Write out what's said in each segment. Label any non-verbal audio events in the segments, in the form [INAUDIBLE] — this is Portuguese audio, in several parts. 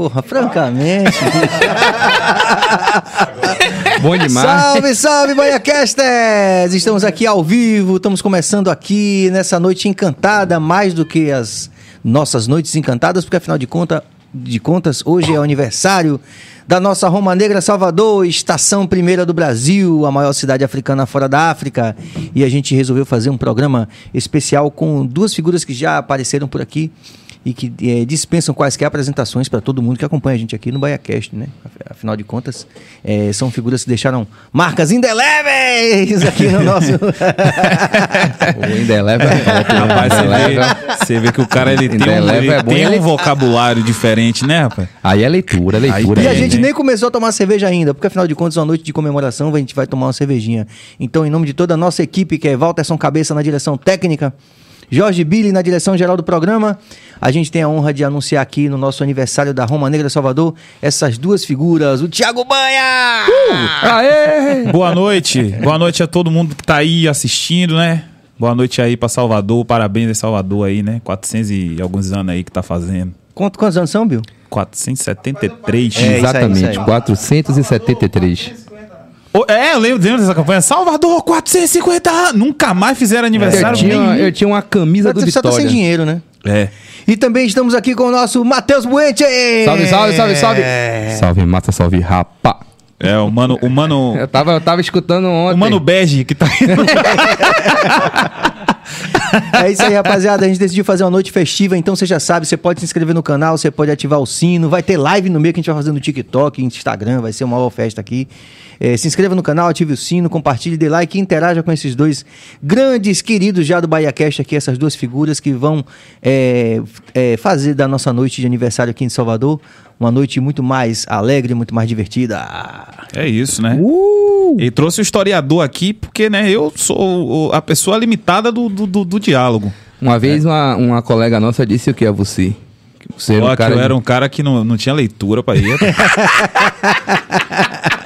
Porra, francamente. [LAUGHS] Bom demais. Salve, salve, Banhacasters! Estamos aqui ao vivo, estamos começando aqui nessa noite encantada, mais do que as nossas noites encantadas, porque afinal de, conta, de contas, hoje é aniversário da nossa Roma Negra Salvador, estação primeira do Brasil, a maior cidade africana fora da África. E a gente resolveu fazer um programa especial com duas figuras que já apareceram por aqui e que é, dispensam quaisquer apresentações para todo mundo que acompanha a gente aqui no BaiaCast, né? Afinal de contas, é, são figuras que deixaram marcas indeléveis aqui no nosso... [LAUGHS] o indelével é né? Você vê, que o cara ele tem, um, é ele é bom, tem ele... um vocabulário diferente, né, rapaz? Aí é leitura, é leitura. Aí, e a gente né? nem começou a tomar cerveja ainda, porque afinal de contas, uma noite de comemoração, a gente vai tomar uma cervejinha. Então, em nome de toda a nossa equipe, que é Walterson Cabeça na direção técnica... Jorge Billy na direção geral do programa. A gente tem a honra de anunciar aqui no nosso aniversário da Roma Negra Salvador essas duas figuras, o Thiago Banha! Uh! Aê! Boa noite. Boa noite a todo mundo que tá aí assistindo, né? Boa noite aí para Salvador. Parabéns a Salvador aí, né? 400 e alguns anos aí que tá fazendo. Quanto, quantos anos são, Bill? 473. É, Exatamente, isso aí, isso aí. 473. É, eu lembro, lembro dessa campanha. Salvador, 450 anos. Nunca mais fizeram aniversário. Eu é, tinha, eu tinha uma camisa do Vitória. Você tá sem dinheiro, né? É. E também estamos aqui com o nosso Matheus Buente. Salve, salve, salve, salve. É. Salve, mata, salve, rapa. É, o mano, o mano... Eu tava, eu tava escutando ontem. O mano bege que tá [LAUGHS] É isso aí, rapaziada. A gente decidiu fazer uma noite festiva, então você já sabe, você pode se inscrever no canal, você pode ativar o sino, vai ter live no meio que a gente vai fazer no TikTok, Instagram, vai ser uma boa festa aqui. É, se inscreva no canal, ative o sino, compartilhe, dê like e interaja com esses dois grandes queridos já do Bahia Cast aqui, essas duas figuras que vão é, é, fazer da nossa noite de aniversário aqui em Salvador uma noite muito mais alegre, muito mais divertida. É isso, né? Uh! E trouxe o historiador aqui porque, né, eu sou a pessoa limitada do, do, do, do diálogo. Uma é. vez uma, uma colega nossa disse o que é você. Você era, um cara, eu de... era um cara que não, não tinha leitura para ir. [LAUGHS]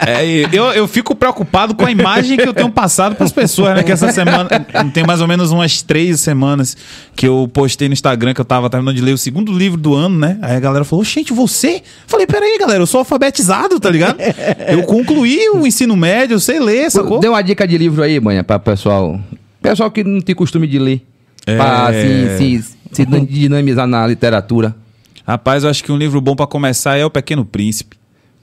É, eu, eu fico preocupado com a imagem que eu tenho passado para as pessoas, né? Que essa semana, tem mais ou menos umas três semanas que eu postei no Instagram que eu tava terminando de ler o segundo livro do ano, né? Aí a galera falou: gente, você? Eu falei: peraí, galera, eu sou alfabetizado, tá ligado? Eu concluí o ensino médio, eu sei ler, sacou? Deu uma dica de livro aí, manha, para pessoal. Pessoal que não tem costume de ler. É... Pra se, se dinamizar na literatura. Rapaz, eu acho que um livro bom para começar é O Pequeno Príncipe.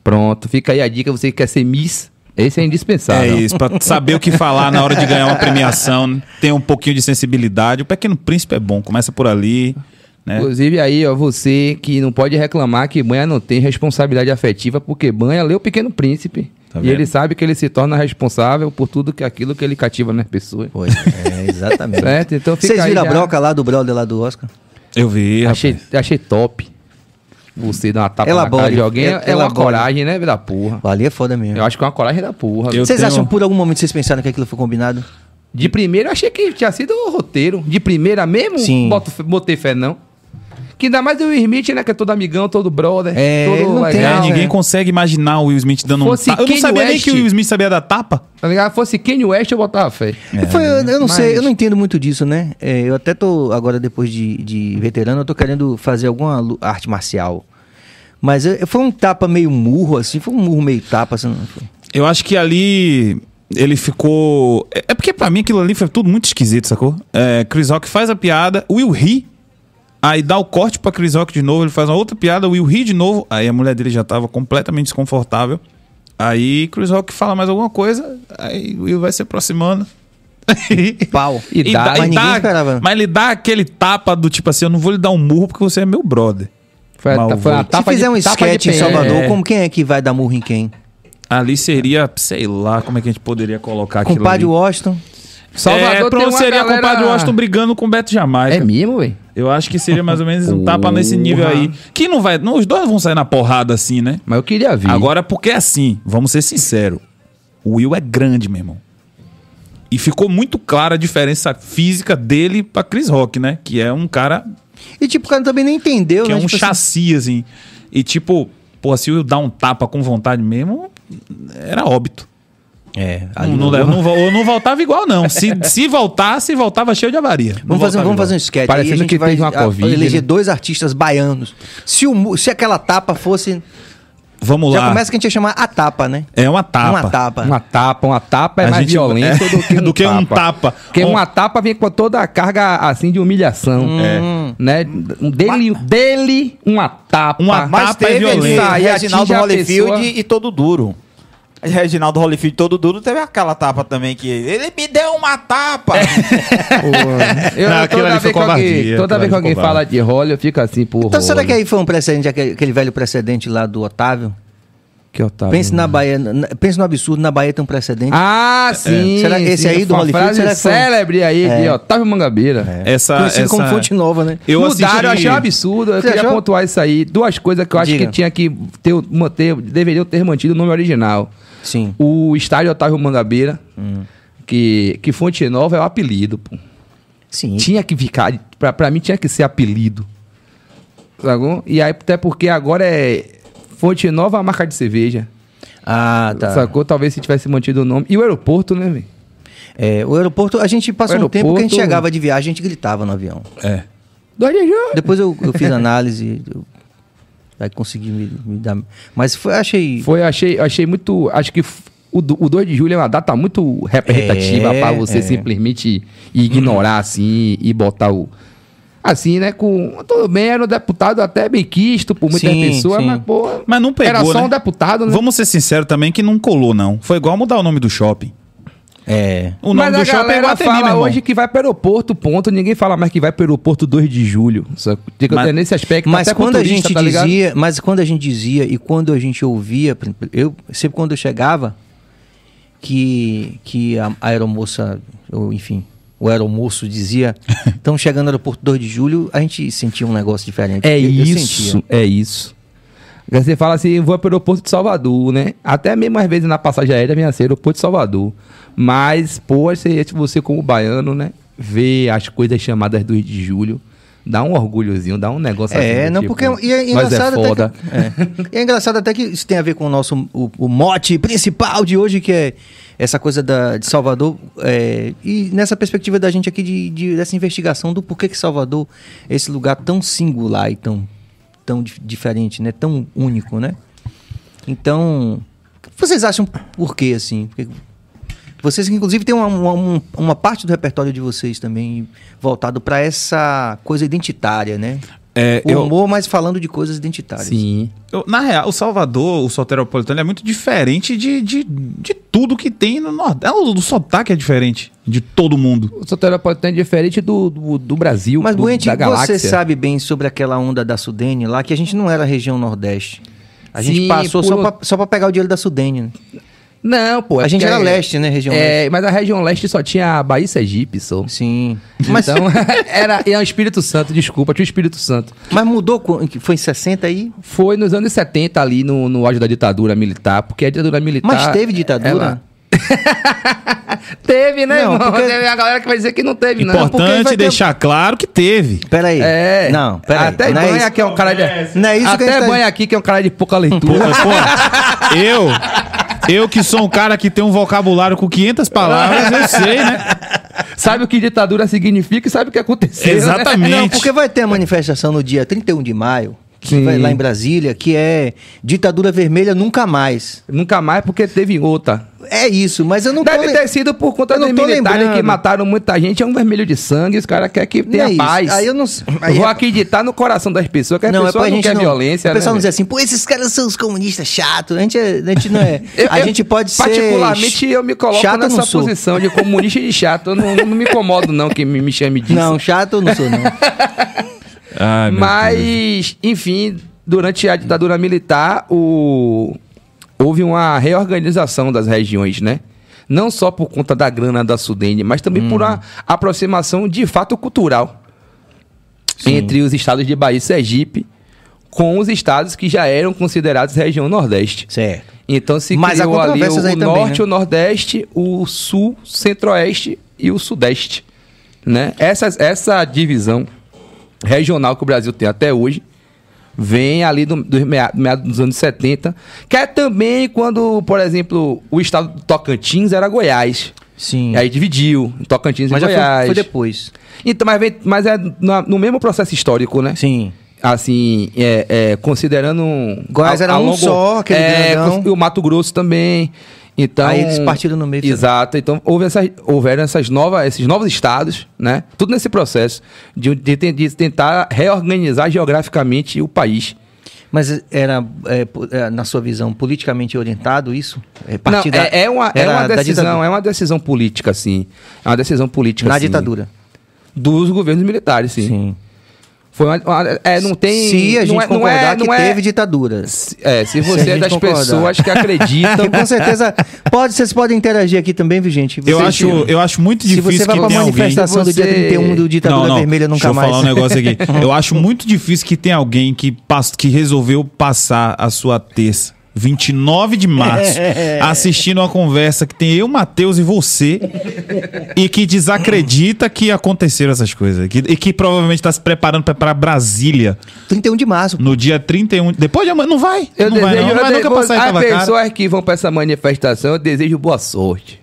Pronto, fica aí a dica, você quer ser Miss, esse é indispensável. É isso, para saber o que falar na hora de ganhar uma premiação, ter um pouquinho de sensibilidade. O Pequeno Príncipe é bom, começa por ali. Né? Inclusive aí, ó, você que não pode reclamar que Banha não tem responsabilidade afetiva, porque Banha lê o Pequeno Príncipe. Tá e ele sabe que ele se torna responsável por tudo que aquilo que ele cativa nas pessoas. Pois é, exatamente. certo? Então fica Vocês viram a broca lá do brother lá do Oscar? Eu vi. Achei, rapaz. achei top você dar uma tapa Elabore. na cara de alguém é, é uma coragem, né? Da porra. Ali é foda mesmo. Eu acho que é uma coragem da porra. Eu vocês tenho... acham por algum momento vocês pensaram que aquilo foi combinado? De primeiro eu achei que tinha sido o roteiro. De primeira mesmo, Sim. Boto, botei fé não. Que ainda mais o Will Smith, né? Que é todo amigão, todo brother. É, todo não legal, tem, é, né? ninguém consegue imaginar o Will Smith dando Fosse um tapa. Eu não sabia West, nem que o Will Smith sabia da tapa. Tá ligado? Fosse Kanye West, eu botava fé. É, Foi, eu, eu, não mas... sei, eu não entendo muito disso, né? É, eu até tô, agora depois de, de veterano, eu tô querendo fazer alguma arte marcial. Mas é, foi um tapa meio murro, assim, foi um murro meio tapa, assim. Eu acho que ali ele ficou. É, é porque para mim aquilo ali foi tudo muito esquisito, sacou? É, Chris Rock faz a piada, Will ri Aí dá o corte pra Chris Rock de novo, ele faz uma outra piada, o Will ri de novo. Aí a mulher dele já tava completamente desconfortável. Aí Chris Rock fala mais alguma coisa, aí o Will vai se aproximando. [LAUGHS] Pau. E, e dá, mas, e dá esperava. mas ele dá aquele tapa do tipo assim: eu não vou lhe dar um murro porque você é meu brother. Foi, a, foi a tapa Se fizer um sketch em Salvador, é. como quem é que vai dar murro em quem? Ali seria, sei lá, como é que a gente poderia colocar aquilo. Compadre ali. Washington. Salvador é, pronto, seria galera... com o Padre Washington brigando com o Beto Jamaica. É mesmo, ué? Eu acho que seria mais ou menos um tapa nesse nível aí. Que não vai. Não, os dois vão sair na porrada assim, né? Mas eu queria ver. Agora, porque é assim, vamos ser sinceros. O Will é grande, meu irmão. E ficou muito clara a diferença física dele pra Chris Rock, né? Que é um cara. E tipo, o cara também nem entendeu, que é né? Que é um tipo assim- chassi, assim. assim. E tipo, pô, se o Will dá um tapa com vontade mesmo, era óbito. É, ali não, não, não, eu não, voltava igual, não. Se, [LAUGHS] se voltasse, voltava cheio de avaria. Vamos fazer, vamos fazer um sketch. Parecendo que vai uma Covid, eleger né? dois artistas baianos. Se, o, se aquela tapa fosse. Vamos Já lá. Já começa que a gente ia chamar a tapa, né? É uma tapa. Uma tapa. Uma tapa, uma tapa é a mais é violenta é, do que, [LAUGHS] um, do que tapa. um tapa. Porque um... uma tapa vem com toda a carga assim de humilhação. Hum. É, né? Dele, dele, uma tapa. Uma Mas tapa é teve é violenta. Ali, Reginaldo Holyfield pessoa... e todo duro. Reginaldo Holyfield todo duro teve aquela tapa também que ele me deu uma tapa. É. [LAUGHS] eu, não, toda vez que com alguém, toda vez que alguém fala de Holly, eu fico assim por Então será que aí foi um precedente aquele, aquele velho precedente lá do Otávio? Que Otávio. Pense na né? Bahia, na, pense no absurdo, na Bahia tem um precedente. Ah, é. sim. É. Será que esse sim, aí do Holyfield frase será célebre aí é. de Otávio Mangabeira. É. Essa, essa... como fonte nova, né? Eu Mudaram, eu achei um absurdo. Eu Você queria achou? pontuar isso aí. Duas coisas que eu acho Diga. que tinha que ter, manter, deveria ter mantido o nome original. Sim. O estádio Otávio Mangabeira, hum. que, que Fonte Nova é o apelido, pô. Sim. Tinha que ficar, pra, pra mim tinha que ser apelido. Sacou? E aí, até porque agora é Fonte Nova a marca de cerveja. Ah, tá. Sacou? Talvez se tivesse mantido o nome. E o aeroporto, né, velho? É, o aeroporto, a gente passou aeroporto... um tempo que a gente chegava de viagem, a gente gritava no avião. É. Depois eu, eu fiz análise, eu vai conseguir me, me dar. Mas foi, achei. Foi, achei, achei muito. Acho que o, 2 de julho é uma data muito representativa é, para você é. simplesmente ignorar assim e botar o. Assim, né? Com. Tudo bem, era um deputado até bem quisto por muita sim, sim. mas, pô. Mas não pegou. Era só né? um deputado, né? Vamos ser sinceros também que não colou, não. Foi igual mudar o nome do shopping. É. O nome Mas do a shopping é Guatemi, fala hoje que vai para o aeroporto, ponto. Ninguém fala mais que vai para o aeroporto 2 de julho. Mas, é nesse aspecto. Mas até quando a gente tá dizia, mas quando a gente dizia e quando a gente ouvia, eu sempre quando eu chegava que que a, a aeromoça, ou enfim, o aeromoço dizia, estão [LAUGHS] chegando no aeroporto 2 de julho, a gente sentia um negócio diferente. É eu, isso, eu é isso. Você fala assim, vou para o aeroporto de Salvador, né? Até mesmo às vezes na passagem aérea vem assim, aeroporto de Salvador. Mas, é poxa, tipo você como baiano, né? Ver as coisas chamadas do Rio de Julho dá um orgulhozinho, dá um negócio assim é, assim. Não, tipo, porque, é e é, é engraçado é foda. Até que, é. é. engraçado até que isso tem a ver com o nosso o, o mote principal de hoje, que é essa coisa da, de Salvador. É, e nessa perspectiva da gente aqui, de, de, dessa investigação do porquê que Salvador é esse lugar tão singular e tão, tão diferente, né? Tão único, né? Então, vocês acham por quê, assim? Porque, vocês, inclusive, têm uma, uma, uma parte do repertório de vocês também voltado para essa coisa identitária, né? É, o humor, eu... mas falando de coisas identitárias. Sim. Eu, na real, o Salvador, o soteropolitano, é muito diferente de, de, de tudo que tem no Nordeste. É, o, o sotaque é diferente de todo mundo. O soteropolitano é diferente do, do, do Brasil, mas, do, Buente, da galáxia. você sabe bem sobre aquela onda da Sudene lá, que a gente não era região Nordeste. A Sim, gente passou por... só para pegar o dinheiro da Sudene. Né? Não, pô. É a gente era é, leste, né? Região é, leste. Mas a região leste só tinha Bahia e Sergipe, só. Sim. Mas... Então, [LAUGHS] era, era o é Espírito Santo, desculpa, tinha o Espírito Santo. Mas mudou, foi em 60 aí? Foi nos anos 70 ali, no, no auge da ditadura militar, porque a ditadura militar... Mas teve ditadura? Ela... [LAUGHS] teve, né, não, irmão? Porque... Teve a galera que vai dizer que não teve, Importante não. Importante deixar ter... claro que teve. Peraí. É. Não, peraí. Até não é banha é que é um cara de... Não é isso Até que tá banha tá... aqui que é um cara de pouca leitura. Pô, pô, [LAUGHS] eu... Eu que sou um cara que tem um vocabulário com 500 palavras, eu sei, né? Sabe o que ditadura significa e sabe o que aconteceu. Né? Exatamente. Né? Não, porque vai ter a manifestação no dia 31 de maio vai lá em Brasília, que é ditadura vermelha nunca mais. Nunca mais porque teve outra. É isso, mas eu não Deve tô... ter sido por conta dos militares né, que mataram muita gente, é um vermelho de sangue, os caras querem que tenha é paz. Aí eu não aí Vou é... acreditar no coração das pessoas, que não, as é pessoas é não querem não... violência. O né, pessoal né, não diz assim, pô, esses caras são os comunistas chatos. A gente, é... a gente não é. [LAUGHS] eu, a gente pode particularmente, ser. Particularmente, eu me coloco nessa posição de comunista e de chato. Eu não, não me incomodo, não, que me, me chame disso. Não, chato eu não sou, não. [LAUGHS] Ai, Mas, enfim, durante a ditadura militar, o... houve uma reorganização das regiões, né? Não só por conta da grana da Sudene, mas também hum. por uma aproximação de fato cultural Sim. entre os estados de Bahia e Sergipe com os estados que já eram considerados região Nordeste. Certo. Então se Mas criou ali o, Norte, né? o Nordeste, o Sul, Centro-Oeste e o Sudeste. Né? Essa, essa divisão regional que o Brasil tem até hoje, vem ali do, do meados dos anos 70, que é também quando, por exemplo, o estado do Tocantins era Goiás. Sim. aí dividiu, Tocantins mas e Goiás. Foi, foi, depois. Então, mas, vem, mas é no, no mesmo processo histórico, né? Sim assim, é, é, considerando. Goiás a, era a um longo, só, aquele é, grandão. O Mato Grosso também. Então, Aí eles partiram no meio. Exato. Também. Então houve essas, houveram essas novas, esses novos estados, né? Tudo nesse processo de, de, de tentar reorganizar geograficamente o país. Mas era, é, é na sua visão, politicamente orientado isso? partida, é, Não, é, é uma, é uma decisão, é uma decisão política, sim. É uma decisão política, Na sim. ditadura? Dos governos militares, sim. Sim. Foi uma, uma, é, não tem. Se a gente é, não é, concordar não é, não que é, teve ditadura. Se, é, se você se é das concordar. pessoas que acreditam. [LAUGHS] com certeza. Pode, vocês podem interagir aqui também, vi gente? eu, acho, eu acho muito difícil. Se você vai que pra manifestação alguém, do você... dia 31 do Ditadura não, não, Vermelha nunca deixa mais. eu falar um negócio aqui. [LAUGHS] eu acho muito difícil que tenha alguém que, pass... que resolveu passar a sua terça 29 de março, [LAUGHS] assistindo uma conversa que tem eu, Matheus e você, e que desacredita que aconteceram essas coisas. Que, e que provavelmente está se preparando para Brasília. 31 de março. No dia 31. Depois de amanhã, não vai. Eu não desejo, vai, não. não vai desejo, nunca passar As pessoas que vão para essa manifestação, eu desejo boa sorte.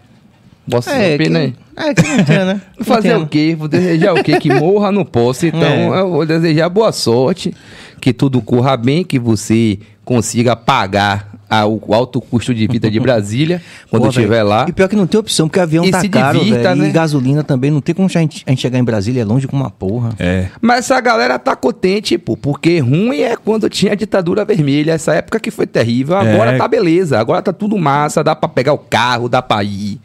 Boa é, sorte, né? É, que não tinha, né? [LAUGHS] Fazer o quê? Vou desejar o quê? Que morra, não posso. Então, [LAUGHS] é. eu vou desejar boa sorte que tudo corra bem, que você consiga pagar a, o alto custo de vida de [LAUGHS] Brasília quando Pô, estiver lá. E pior que não tem opção, porque avião e tá caro, divirta, né? e gasolina também, não tem como a gente, a gente chegar em Brasília, é longe com uma porra. É. Mas a galera tá contente, pô, porque ruim é quando tinha a ditadura vermelha, essa época que foi terrível, agora é. tá beleza, agora tá tudo massa, dá pra pegar o carro, dá pra ir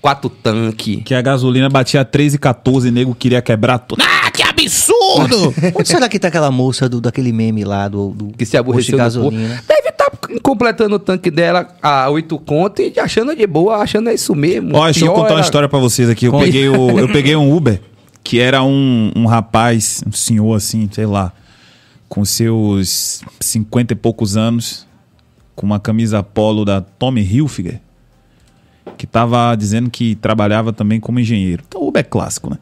quatro tanque. Que a gasolina batia 13,14 e nego queria quebrar tudo. Ah, que absurdo! [LAUGHS] Onde será que tá aquela moça do, daquele meme lá do, do que se aborreceu de gasolina? Deve estar tá completando o tanque dela a oito conto e achando de boa, achando é isso mesmo. Ó, deixa eu contar era... uma história para vocês aqui. Eu Conta. peguei, o, eu peguei um Uber que era um, um rapaz, um senhor assim, sei lá, com seus cinquenta e poucos anos, com uma camisa polo da Tommy Hilfiger que estava dizendo que trabalhava também como engenheiro. Então, Uber é clássico, né?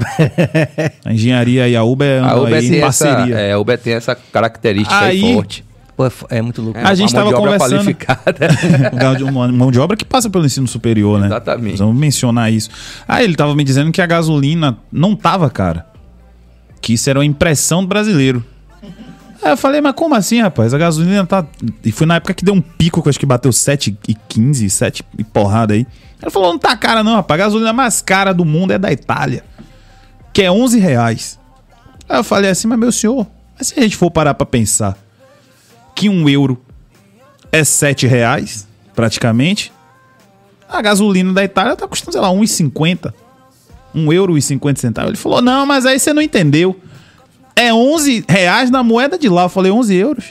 [LAUGHS] a engenharia e a Uber, é a Uber em parceria. Essa, é, a Uber tem essa característica aí, aí forte. Pô, é, é muito louco. É, a gente estava conversando. uma [LAUGHS] mão de obra que passa pelo ensino superior, né? Exatamente. Vamos mencionar isso. Ah, ele estava me dizendo que a gasolina não tava cara. Que isso era uma impressão do brasileiro. Aí é, eu falei, mas como assim, rapaz? A gasolina tá. E foi na época que deu um pico, que eu acho que bateu 7,15, 7 e porrada aí. Ela falou, não tá cara não, rapaz. A gasolina mais cara do mundo é da Itália, que é 11 reais. Aí eu falei assim, mas meu senhor, mas se a gente for parar pra pensar que um euro é 7 reais, praticamente, a gasolina da Itália tá custando, sei lá, 1,50. um euro e 50 centavos. Ele falou, não, mas aí você não entendeu é 11 reais na moeda de lá. Eu falei, 11 euros?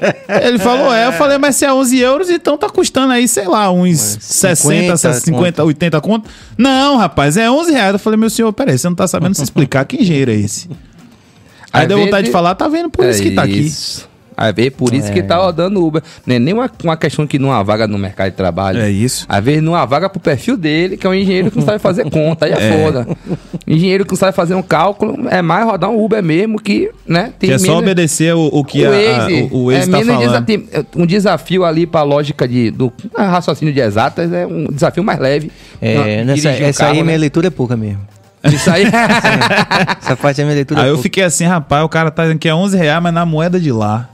[LAUGHS] Ele falou, é. Eu é. falei, mas se é 11 euros, então tá custando aí, sei lá, uns 50, 60, 50, conto. 80 conto. Não, rapaz, é 11 reais. Eu falei, meu senhor, peraí, você não tá sabendo se explicar que engenheiro é esse? Aí, [LAUGHS] é aí deu vontade de falar, tá vendo, por é isso que tá aqui. Isso. Aí vê, por isso é. que tá rodando Uber. Não é nem uma, uma questão que não há vaga no mercado de trabalho. É isso. Às vezes não há vaga pro perfil dele, que é um engenheiro que não sabe fazer conta, aí é, [LAUGHS] é, foda. Engenheiro que não sabe fazer um cálculo, é mais rodar um Uber mesmo que, né? Tem que é menos... só obedecer o, o que o Waze, a, a, o, o Waze é, tá falando. Desa... Tem é um desafio ali pra lógica de, do ah, raciocínio de exatas, é um desafio mais leve. É, não, nessa, essa carro, aí né? minha leitura é pouca mesmo. Isso aí. [LAUGHS] [LAUGHS] essa parte é minha leitura. É aí é eu pouca. fiquei assim, rapaz, o cara tá dizendo que é 11 reais, mas na moeda de lá.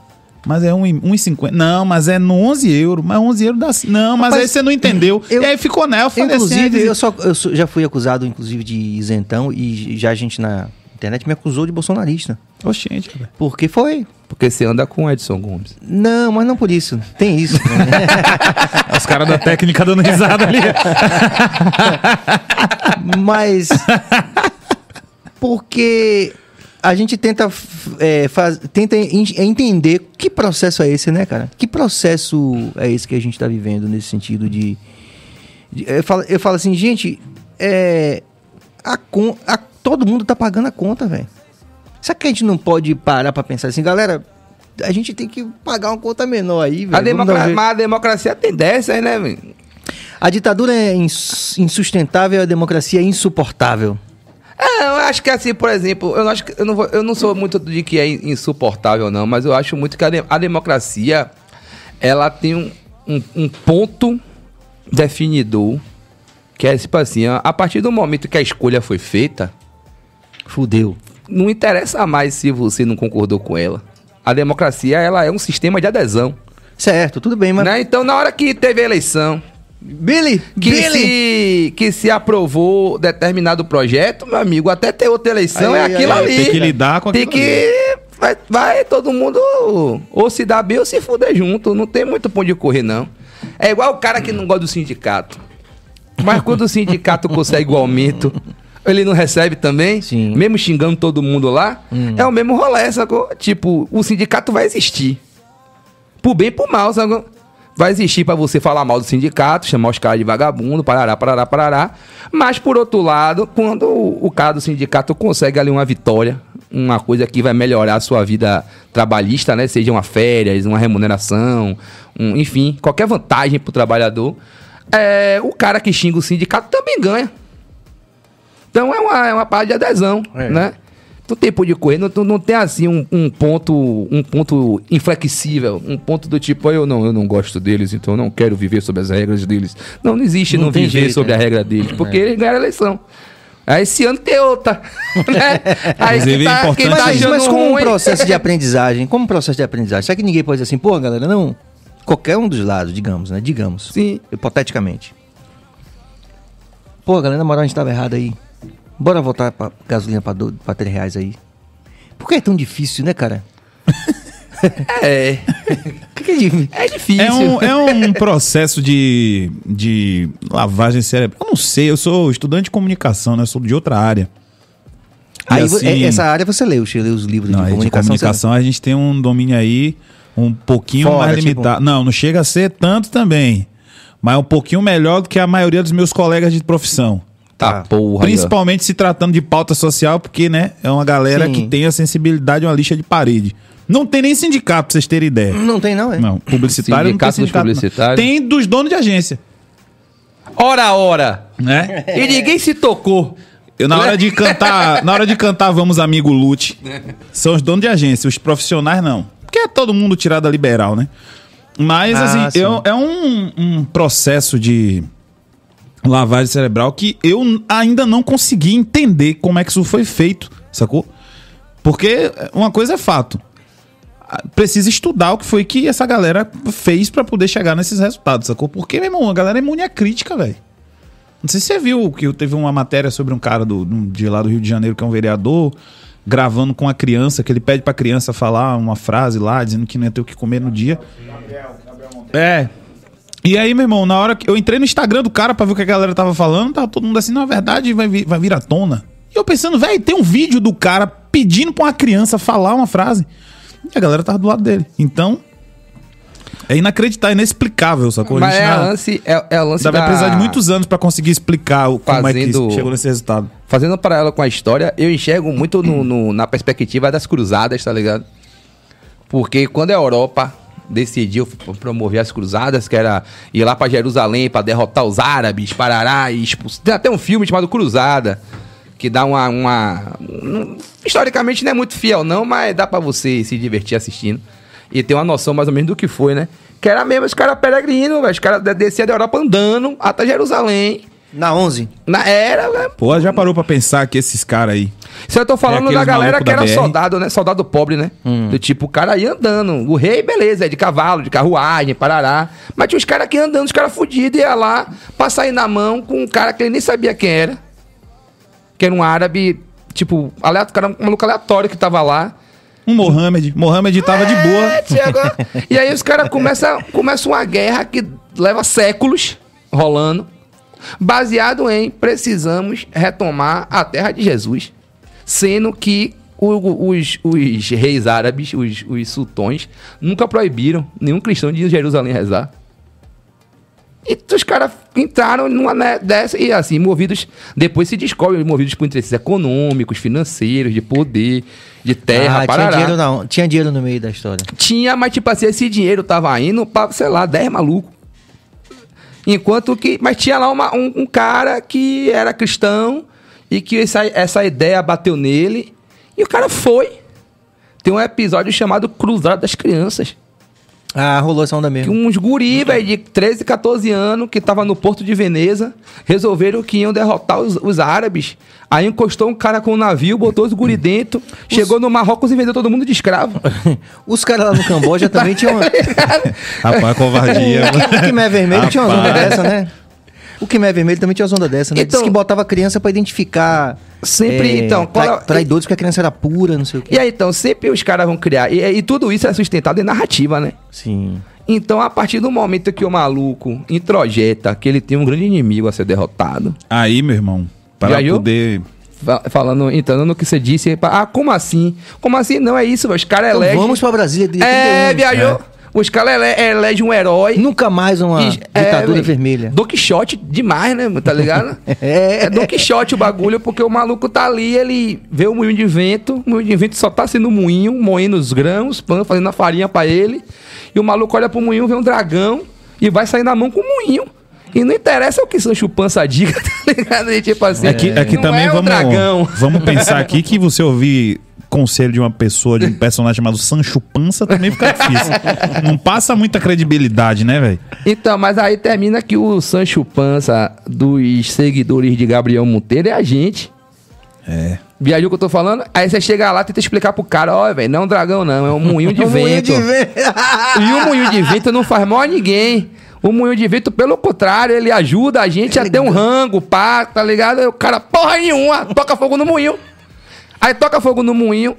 Mas é 1,50. Não, mas é no 11 euros. Mas 11 euros dá. Não, mas Rapaz, aí você não entendeu. Eu, e aí ficou nela. Assim, né? Inclusive, assim, eu, só, eu já fui acusado, inclusive, de isentão. E já a gente na internet me acusou de bolsonarista. Oxente. Porque foi. Porque você anda com Edson Gomes. Não, mas não por isso. Tem isso. Né? [LAUGHS] Os caras da técnica dando risada ali. [LAUGHS] mas. Porque a gente tenta, é, faz, tenta entender que processo é esse, né, cara? Que processo é esse que a gente está vivendo nesse sentido de. de eu, falo, eu falo assim, gente, é, a, a, todo mundo tá pagando a conta, velho. Será que a gente não pode parar para pensar assim, galera? A gente tem que pagar uma conta menor aí, velho. Democra um mas a democracia tem aí, né, velho? A ditadura é insustentável, a democracia é insuportável. É, eu acho que assim, por exemplo, eu, acho eu, não, vou, eu não sou muito de que é insuportável, não, mas eu acho muito que a, a democracia ela tem um, um, um, ponto definidor que é tipo assim, a partir do momento que a escolha foi feita, fudeu. Não interessa mais se você não concordou com ela. A democracia ela é um sistema de adesão. Certo, tudo bem, mas. Né? Então, na hora que teve a eleição, Billy, que, Billy. Se, que se aprovou determinado projeto, meu amigo, até ter outra eleição aí, é aquilo aí, ali. Tem que lidar com Tem aquilo que. Ali. Vai, vai todo mundo ou se dá bem ou se fuder junto. Não tem muito ponto de correr, não. É igual o cara que não gosta do sindicato. Mas quando o sindicato consegue o aumento, ele não recebe também? Sim. Mesmo xingando todo mundo lá? Hum. É o mesmo rolê, sacou? Tipo, o sindicato vai existir. Por bem e por mal, sacou? vai existir para você falar mal do sindicato, chamar os caras de vagabundo, parará, parará, parará. Mas, por outro lado, quando o cara do sindicato consegue ali uma vitória, uma coisa que vai melhorar a sua vida trabalhista, né? Seja uma férias, uma remuneração, um, enfim, qualquer vantagem para o trabalhador, é, o cara que xinga o sindicato também ganha. Então é uma, é uma parte de adesão, é. né? no tempo de correr, não, não tem assim um, um, ponto um ponto inflexível, um ponto do tipo, ah, eu não, eu não gosto deles, então eu não quero viver sobre as regras deles. Não, não existe não, não viver jeito, sobre né? a regra deles, porque é. eles ganharam a eleição. Aí esse ano tem outra. [LAUGHS] Né? [LAUGHS] Aí mas que tá, é que tá mas, mas como um processo de [LAUGHS] aprendizagem, como um processo de aprendizagem, será que ninguém pode dizer assim, pô, galera, não. Qualquer um dos lados, digamos, né? Digamos. Sim. Hipoteticamente. Pô, galera, na moral, a gente estava errado aí. Bora voltar pra gasolina pra, do, pra 3 reais aí. Por que é tão difícil, né, cara? [LAUGHS] é. [LAUGHS] É, é, difícil? é um, é um processo de, de lavagem cerebral. Eu não sei, eu sou estudante de comunicação, né? Eu sou de outra área. E aí, assim, essa área você leu, você leu os livros não, de comunicação. De comunicação a gente tem um domínio aí um pouquinho Fora, mais tipo- limitado. Tipo... Não, não chega a ser tanto também. Mas um pouquinho melhor do que a maioria dos meus colegas de profissão. Tá. tá, porra. Principalmente se tratando de pauta social, porque, né, é uma galera Sim. que tem a sensibilidade, uma lixa de parede. Não tem nem sindicato, pra vocês terem ideia. Não tem, não, é? Não, publicitário sindicato não tem sindicato. Dos publicitários. Não. Tem dos donos de agência. Ora, ora. Né? E ninguém se tocou. Eu, na né? hora de cantar, [LAUGHS] na hora de cantar Vamos Amigo Lute, são os donos de agência, os profissionais não. Porque é todo mundo tirado da liberal, né? Mas, ah, assim, eu, é um, um processo de lavagem cerebral que eu ainda não consegui entender como é que isso foi feito, sacou? Porque é, uma coisa é fato. Precisa estudar o que foi que essa galera fez para poder chegar nesses resultados, sacou? Porque, meu irmão, a galera é imune à crítica, velho. Não sei se você viu que teve uma matéria sobre um cara do, de lá do Rio de Janeiro, que é um vereador, gravando com a criança, que ele pede pra criança falar uma frase lá, dizendo que não ia ter o que comer no dia. Gabriel, Gabriel Monteiro. É, e aí, meu irmão, na hora que eu entrei no Instagram do cara pra ver o que a galera tava falando, tava todo mundo assim, na é verdade, vai, vir, vai vir à tona. E eu pensando, velho, tem um vídeo do cara pedindo pra uma criança falar uma frase. E a galera tava do lado dele. Então, é inacreditável, é inexplicável, sacou? Mas é, não, lance, é, é lance da... Vai precisar de muitos anos para conseguir explicar o, fazendo, como é que chegou nesse resultado. Fazendo um paralelo com a história, eu enxergo muito no, no, na perspectiva das cruzadas, tá ligado? Porque quando a é Europa decidiu promover as cruzadas, que era ir lá para Jerusalém para derrotar os árabes, parará e expulsar. Tem até um filme chamado Cruzada, que dá uma. uma um, historicamente não é muito fiel, não, mas dá para você se divertir assistindo e ter uma noção mais ou menos do que foi, né? Que era mesmo os caras peregrinos, os caras desciam da Europa andando até Jerusalém na 11? Na era. Né? Pô, já parou pra pensar que esses caras aí. Se eu tô falando é da galera que era soldado, né? Soldado pobre, né? Hum. Do tipo, o cara aí andando. O rei, beleza, é de cavalo, de carruagem, parará. Mas tinha os caras aqui andando, os caras fodidos, ia lá pra sair na mão com um cara que ele nem sabia quem era. Que era um árabe, tipo, aleatório, cara, um maluco aleatório que tava lá. Um Mohamed. Mohamed tava é, de boa. É, [LAUGHS] e aí os caras começam começa uma guerra que leva séculos rolando baseado em precisamos retomar a terra de Jesus, sendo que os, os reis árabes, os, os sultões, nunca proibiram nenhum cristão de Jerusalém rezar. E os caras entraram numa né, dessa e assim, movidos. Depois se descobre, movidos por interesses econômicos, financeiros, de poder, de terra. Ah, parará. tinha dinheiro não. Tinha dinheiro no meio da história. Tinha, mas tipo assim, esse dinheiro tava indo pra, sei lá, 10 malucos. Enquanto que. Mas tinha lá uma, um, um cara que era cristão e que essa, essa ideia bateu nele. E o cara foi. Tem um episódio chamado Cruzada das Crianças. Ah, rolou essa onda mesmo. Que uns guri, uhum. velho, de 13, 14 anos, que tava no porto de Veneza, resolveram que iam derrotar os, os árabes. Aí encostou um cara com um navio, botou os guri uhum. dentro, os... chegou no Marrocos e vendeu todo mundo de escravo. [LAUGHS] os caras lá no Camboja [LAUGHS] também tinham... [LAUGHS] Rapaz, covardia. o Kimé Vermelho tinha uma onda dessa, né? O Kimé Vermelho também tinha uma onda dessa, né? Então... Diz que então- botava criança para identificar Sempre, é, então. Tra, é traidores porque a criança era pura, não sei o quê. E aí, então, sempre os caras vão criar. E, e tudo isso é sustentado em narrativa, né? Sim. Então, a partir do momento que o maluco introjeta que ele tem um grande inimigo a ser derrotado. Aí, meu irmão, para Viajou? poder falando, entrando no que você disse. Ah, como assim? Como assim? Não é isso, os caras é então elegem. Vamos pra Brasília. É, viajou. É. Os caras ele, é elege um herói. Nunca mais uma e, é, ditadura é, vermelha. Don Quixote demais, né? Tá ligado? [LAUGHS] é, é Don Quixote o bagulho, porque o maluco tá ali, ele vê o um moinho de vento, o moinho de vento só tá sendo moinho, moendo os grãos, pão, fazendo a farinha para ele. E o maluco olha pro moinho, vê um dragão e vai sair na mão com o moinho. E não interessa o que Sancho Pança diga, [LAUGHS] tá ligado? E, tipo assim, é que, é que também é um vamos, dragão. vamos pensar aqui que você ouvir conselho de uma pessoa, de um [LAUGHS] personagem chamado Sancho Pança, também fica difícil. Não passa muita credibilidade, né, velho? Então, mas aí termina que o Sancho Pança dos seguidores de Gabriel Monteiro é a gente. É. Viajou o que eu tô falando? Aí você chega lá, tenta explicar pro cara, ó, velho, não é um dragão não, é um moinho de [LAUGHS] é um vento. Moinho de vento. e o moinho de vento não faz mal a ninguém. O moinho de vento, pelo contrário, ele ajuda a gente é a ter um rango, pá, tá ligado? Aí o cara, porra nenhuma, toca fogo no moinho. Aí toca fogo no moinho,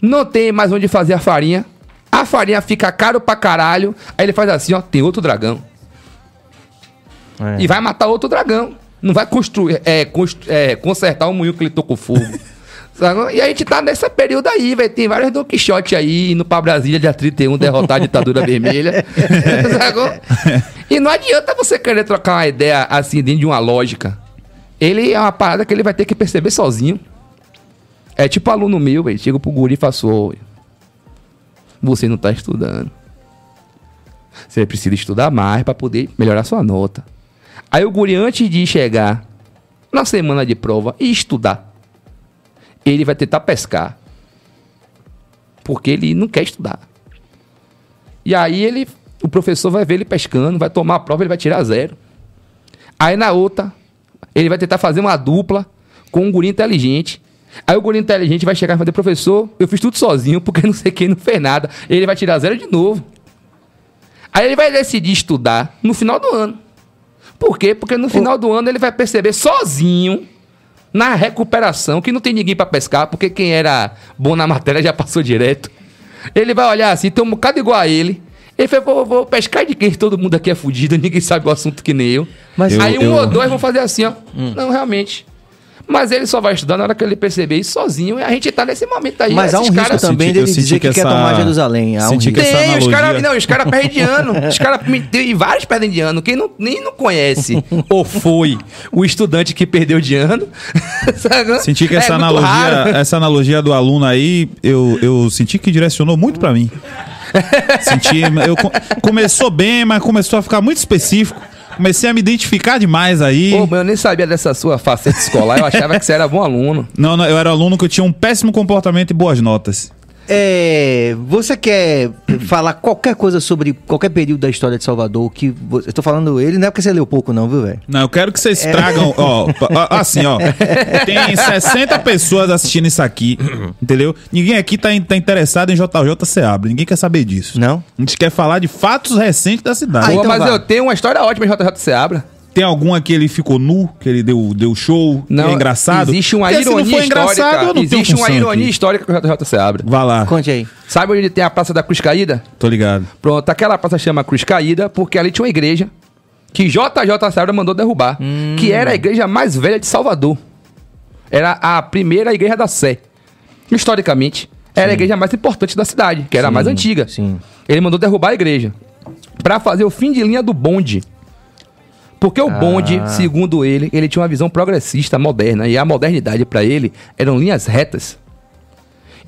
não tem mais onde fazer a farinha. A farinha fica caro pra caralho. Aí ele faz assim, ó, tem outro dragão. É. E vai matar outro dragão. Não vai construir, é, constru, é, consertar o moinho que ele tocou fogo. [LAUGHS] E a gente tá nesse período aí, velho. Tem vários Don Quixote aí indo pra Brasília dia 31 derrotar a ditadura [LAUGHS] vermelha. E não adianta você querer trocar uma ideia assim dentro de uma lógica. Ele é uma parada que ele vai ter que perceber sozinho. É tipo aluno meu, velho. Chega pro guri e faço, assim, você não tá estudando. Você precisa estudar mais para poder melhorar sua nota. Aí o guri, antes de chegar na semana de prova e estudar, ele vai tentar pescar. Porque ele não quer estudar. E aí ele, o professor vai ver ele pescando, vai tomar a prova, ele vai tirar zero. Aí na outra, ele vai tentar fazer uma dupla com um guri inteligente Aí o guri inteligente vai chegar e fazer, professor, eu fiz tudo sozinho, porque não sei quem não fez nada. Ele vai tirar zero de novo. Aí ele vai decidir estudar no final do ano. Por quê? Porque no final do ano ele vai perceber sozinho, na recuperação, que não tem ninguém para pescar, porque quem era bom na matéria já passou direto. Ele vai olhar assim, tem um bocado igual a ele. Ele falou, vou, vou pescar de quem? Todo mundo aqui é fudido, [LAUGHS] ninguém sabe o assunto que nem eu. Mas eu, aí um eu... ou dois vão fazer assim, ó. Hum. Não, realmente. Mas ele só vai estudar na hora que ele perceber isso sozinho. E a gente tá nesse momento aí. Mas há um risco cara... também dele dizer que, que essa... quer tomar Jerusalém. Há um risco. Tem, analogia... os caras... Não, os caras perdem de ano. [LAUGHS] Os caras... E vários perdem de ano. Quem não, nem não conhece [LAUGHS] ou foi o estudante que perdeu de ano... [LAUGHS] senti que é essa, é analogia, essa analogia do aluno aí, eu, eu senti que direcionou muito para mim. senti... Eu, começou bem, mas começou a ficar muito específico. Comecei a me identificar demais aí. Pô, mas eu nem sabia dessa sua faceta escolar. Eu achava que você era bom aluno. Não, não, eu era aluno que eu tinha um péssimo comportamento e boas notas. É, você quer falar qualquer coisa sobre qualquer período da história de Salvador que você, eu tô falando ele, não é porque você leu pouco não, viu, velho? Não, eu quero que vocês é. tragam, ó, assim, ó. [LAUGHS] Tem 60 pessoas assistindo isso aqui, entendeu? Ninguém aqui tá, tá interessado em JJ Seabra, ninguém quer saber disso. Não? A gente quer falar de fatos recentes da cidade. Ah, então Pô, mas vai. eu tenho uma história ótima em JJ Seabra. Tem algum que ele ficou nu, que ele deu, deu show, não, é engraçado? Existe uma Porque ironia se não for engraçado, eu não Existe uma ironia aqui. histórica que o JJ Seabra. Vai lá. Conte aí. Sabe onde tem a Praça da Cruz Caída? Tô ligado. Pronto, aquela praça chama Cruz Caída porque ali tinha uma igreja que JJ Seabra mandou derrubar, hum. que era a igreja mais velha de Salvador. Era a primeira igreja da Sé. Historicamente, era sim. a igreja mais importante da cidade, que era sim, a mais antiga. Sim. Ele mandou derrubar a igreja para fazer o fim de linha do bonde. Porque o bonde, ah. segundo ele, ele tinha uma visão progressista, moderna, e a modernidade para ele eram linhas retas.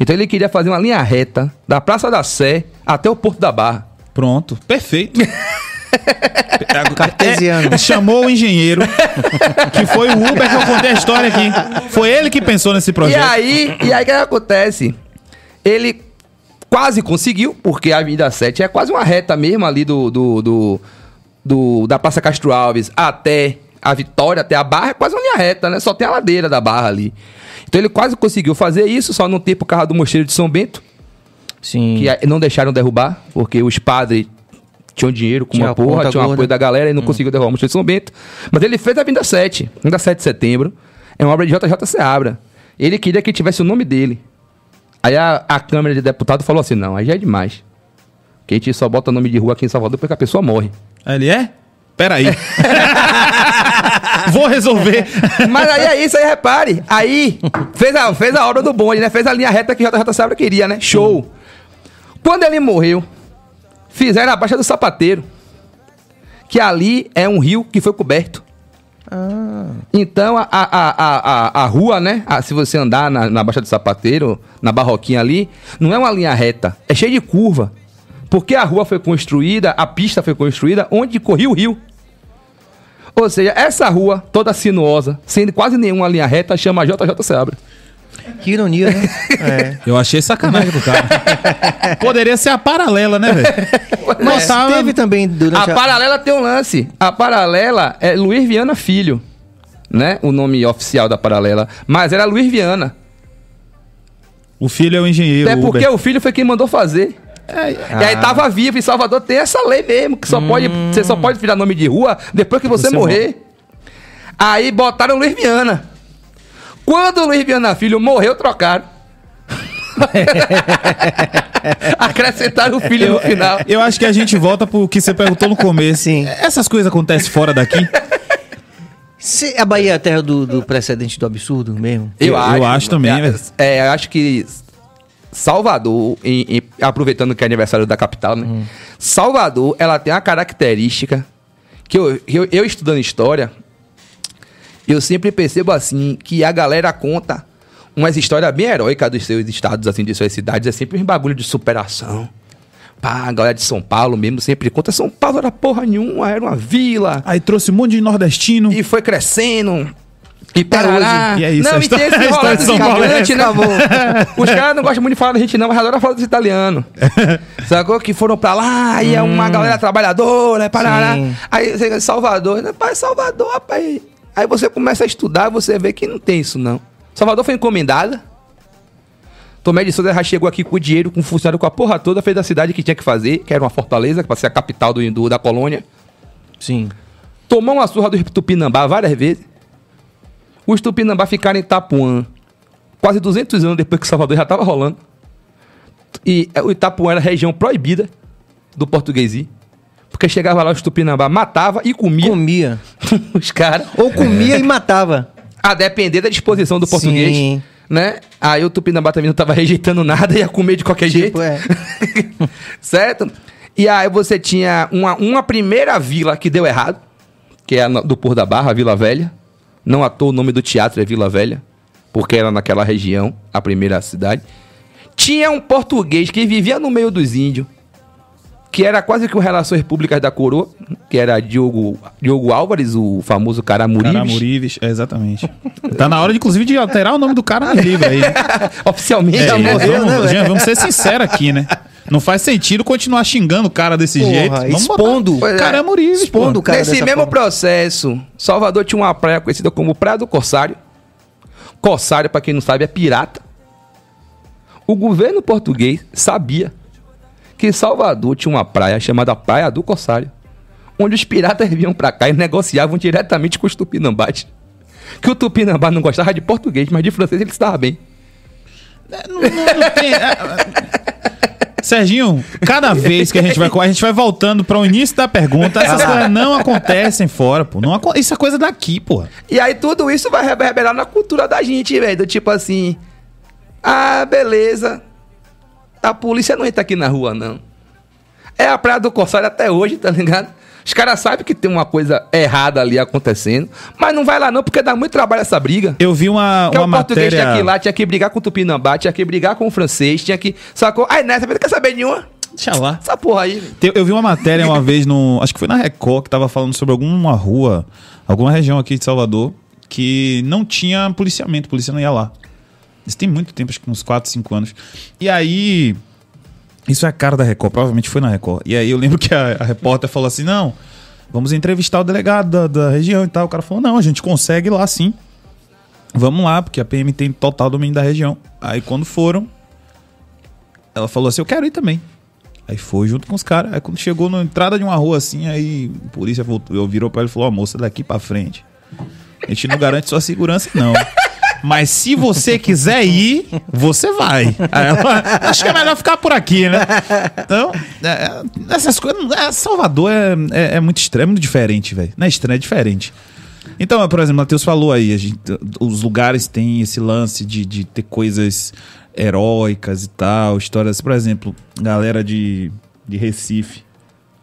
Então ele queria fazer uma linha reta da Praça da Sé até o Porto da Barra. Pronto, perfeito. [LAUGHS] É, Cartesiano. É, chamou o engenheiro, que foi o Uber que eu contei a história aqui. Foi ele que pensou nesse projeto. E aí, e aí o que acontece? Ele quase conseguiu, porque a Avenida 7 é quase uma reta mesmo ali do, do, do do, da Praça Castro Alves até a Vitória, até a Barra, é quase uma linha reta, né? Só tem a ladeira da Barra ali. Então ele quase conseguiu fazer isso, só não ter por causa do Mosteiro de São Bento. Sim. Que não deixaram derrubar, porque os padres tinham dinheiro com tinha uma porra, tinha um apoio da galera e não hum. conseguiu derrubar o Mosteiro de São Bento. Mas ele fez a Vinda 7, Vinda 7 de setembro. É uma obra de JJ Seabra. Ele queria que tivesse o nome dele. Aí a, a Câmara de Deputado falou assim: não, aí já é demais. Que a gente só bota nome de rua aqui em Salvador porque a pessoa morre. Aí ele é? Peraí. [LAUGHS] Vou resolver. Mas aí é isso, aí repare. Aí fez a, fez a obra do bonde, né? Fez a linha reta que o JJ Sabra queria, né? Show. Quando ele morreu, fizeram a Baixa do Sapateiro. Que ali é um rio que foi coberto. Ah. Então a, a, a, a, rua, né? se você andar na, na Baixa do Sapateiro, na barroquinha ali, não é uma linha reta, é cheio de curva. Porque a rua foi construída, a pista foi construída onde corria o rio. Ou seja, essa rua toda sinuosa, sem quase nenhuma linha reta, chama JJ Seabra. Que ironia, né? [LAUGHS] É. Eu achei sacanagem do cara. Poderia ser a paralela, né, velho? Mas é. teve também durante a... a... paralela tem um lance. A paralela é Luiz Viana Filho, né? O nome oficial da paralela. Mas era Luiz Viana. O filho é o engenheiro. É porque Uber. o filho foi quem mandou fazer. É, ah. E aí ah. tava vivo em Salvador tem essa lei mesmo, que só hum. pode, você só pode virar nome de rua depois que você, você morrer. Morre. Aí botaram Luiz Viana. Quando o Luiz Viana Filho morreu, trocaram. [LAUGHS] Acrescentaram o filho eu, no final. Eu acho que a gente volta pro que você perguntou no começo. Sim. Essas coisas acontecem fora daqui. Se a Bahia é a terra do, do precedente do absurdo mesmo? Eu, eu acho. Eu acho também. É, é, eu acho que Salvador, em, em, aproveitando que é aniversário da capital, né? Hum. Salvador, ela tem uma característica que eu, eu, eu estudando história, eu sempre percebo assim que a galera conta umas histórias bem heróicas dos seus estados, assim, de suas cidades. É sempre um bagulho de superação. Pá, a galera de São Paulo mesmo sempre conta. São Paulo era porra nenhuma, era uma vila. Aí trouxe um monte de nordestino. E foi crescendo. E parará. E é isso, não, e tem esse rolê dos gigantes, né? [LAUGHS] Os caras não gostam muito de falar da gente, não, mas adoram falar dos italianos. [LAUGHS] Sacou? Que foram pra lá e é uma hum. galera trabalhadora, é parará. Aí você Salvador, né? pai Salvador, rapaz. Aí você começa a estudar, você vê que não tem isso, não. Salvador foi encomendada. Tomé de Souza já chegou aqui com o dinheiro, com o funcionário, com a porra toda, fez a cidade que tinha que fazer, que era uma fortaleza, que pra ser a capital do, do da colônia. Sim. Tomou uma surra do Tupinambá várias vezes. Os Tupinambá ficaram em Itapuã quase 200 anos depois que Salvador já estava rolando. E é, o Itapuã era região proibida do português ir. Porque chegava lá os Tupinambá, matava e comia. Comia. [LAUGHS] os caras. Ou comia é. e matava. A depender da disposição do português. Sim. Né? Aí o Tupinambá também não estava rejeitando nada, ia comer de qualquer tipo, jeito. É. [LAUGHS] certo? E aí você tinha uma, uma primeira vila que deu errado, que é a do Por da Barra, a Vila Velha. Não à toa o nome do teatro é Vila Velha, porque era naquela região, a primeira cidade. Tinha um português que vivia no meio dos índios, que era quase que o Relações Públicas da Coroa, que era Diogo, Diogo Álvares, o famoso Caramurives. Caramurives, é, exatamente. tá na hora, inclusive, de alterar o nome do cara no livro aí. Né? [LAUGHS] Oficialmente. É, é, vamos, né, vamos ser sinceros aqui, né? Não faz sentido continuar xingando o cara desse Porra, jeito. Vamos expondo. O Cara é, Murive, expondo o cara Nesse mesmo forma. processo, Salvador tinha uma praia conhecida como Praia do Corsário. Corsário, para quem não sabe, é pirata. O governo português sabia que Salvador tinha uma praia chamada Praia do Corsário, onde os piratas vinham para cá e negociavam diretamente com os tupinambás. Que o tupinambá não gostava de português, mas de francês ele estava bem. É, não, não, não tem. É, Serginho, cada vez que a gente vai a gente vai voltando para o início da pergunta, essas é. coisas não acontecem fora, pô. Não, isso é coisa daqui, pô. E aí tudo isso vai reverberar na cultura da gente, velho. Do tipo assim. Ah, beleza. A polícia não entra aqui na rua, não. É a Praia do Corsário até hoje, tá ligado? Os caras sabem que tem uma coisa errada ali acontecendo, mas não vai lá não, porque dá muito trabalho essa briga. Eu vi uma, uma o português matéria... tinha que ir lá, tinha que brigar com o Tupinambá, tinha que brigar com o francês, tinha que... Sacou? Ai, nessa, não quer saber nenhuma? Deixa lá. Essa porra aí. Eu vi uma matéria uma vez no... Acho que foi na Record, que tava falando sobre alguma rua, alguma região aqui de Salvador, que não tinha policiamento, a polícia não ia lá. Isso tem muito tempo, acho que uns 4, 5 anos. E aí isso é a cara da Record, provavelmente foi na Record. E aí eu lembro que a, a repórter falou assim: não, vamos entrevistar o delegado da, da, região e tal. O cara falou: não, a gente consegue lá sim. Vamos lá, porque a PM tem total domínio da região. Aí quando foram, ela falou assim: eu quero ir também. Aí foi junto com os caras. Aí quando chegou na entrada de uma rua assim, aí a polícia voltou, eu virou pra ele e falou: ó, moça, daqui pra frente. A gente não garante sua segurança, não. Mas se você quiser ir, você vai. Ela, é, acho que é melhor ficar por aqui, né? Então, é, é essas coisas. É, Salvador é, é, é muito estranho, muito diferente, velho. Não é estranho, é diferente. Então, por exemplo, Matheus falou aí, gente, os lugares têm esse lance de, de ter coisas heróicas e tal, histórias, por exemplo, galera de, de Recife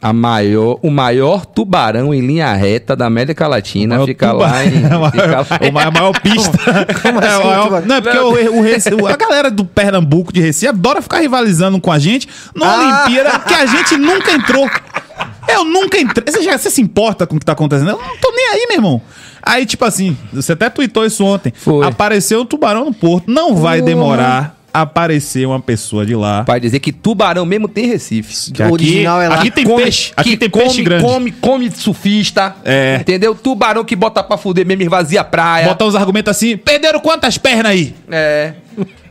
a maior, o maior tubarão em linha reta da América Latina fica tuba... lá em. [LAUGHS] a maior [LAUGHS] pista. Como, assim, [LAUGHS] é como é, maior... Não, é porque O, o a galera do Pernambuco, de Recife, adora ficar rivalizando com a gente numa ah. Olimpíada que a gente nunca entrou. Eu nunca entrei. Você, já, você se importa com o que tá acontecendo? Eu não tô nem aí, meu irmão. Aí, tipo assim, você até tweetou isso ontem. Foi. Apareceu um tubarão no porto. Não vai demorar aparecer uma pessoa de lá. Vai dizer que tubarão mesmo tem Recife. Que o aqui, é lá. Aqui tem come, peixe. Aqui que tem come, peixe grande. Come, come, come surfista. É. Entendeu? Tubarão que bota pra fuder mesmo, esvazia a praia. Botar uns argumentos assim, perderam quantas pernas aí? É. [LAUGHS]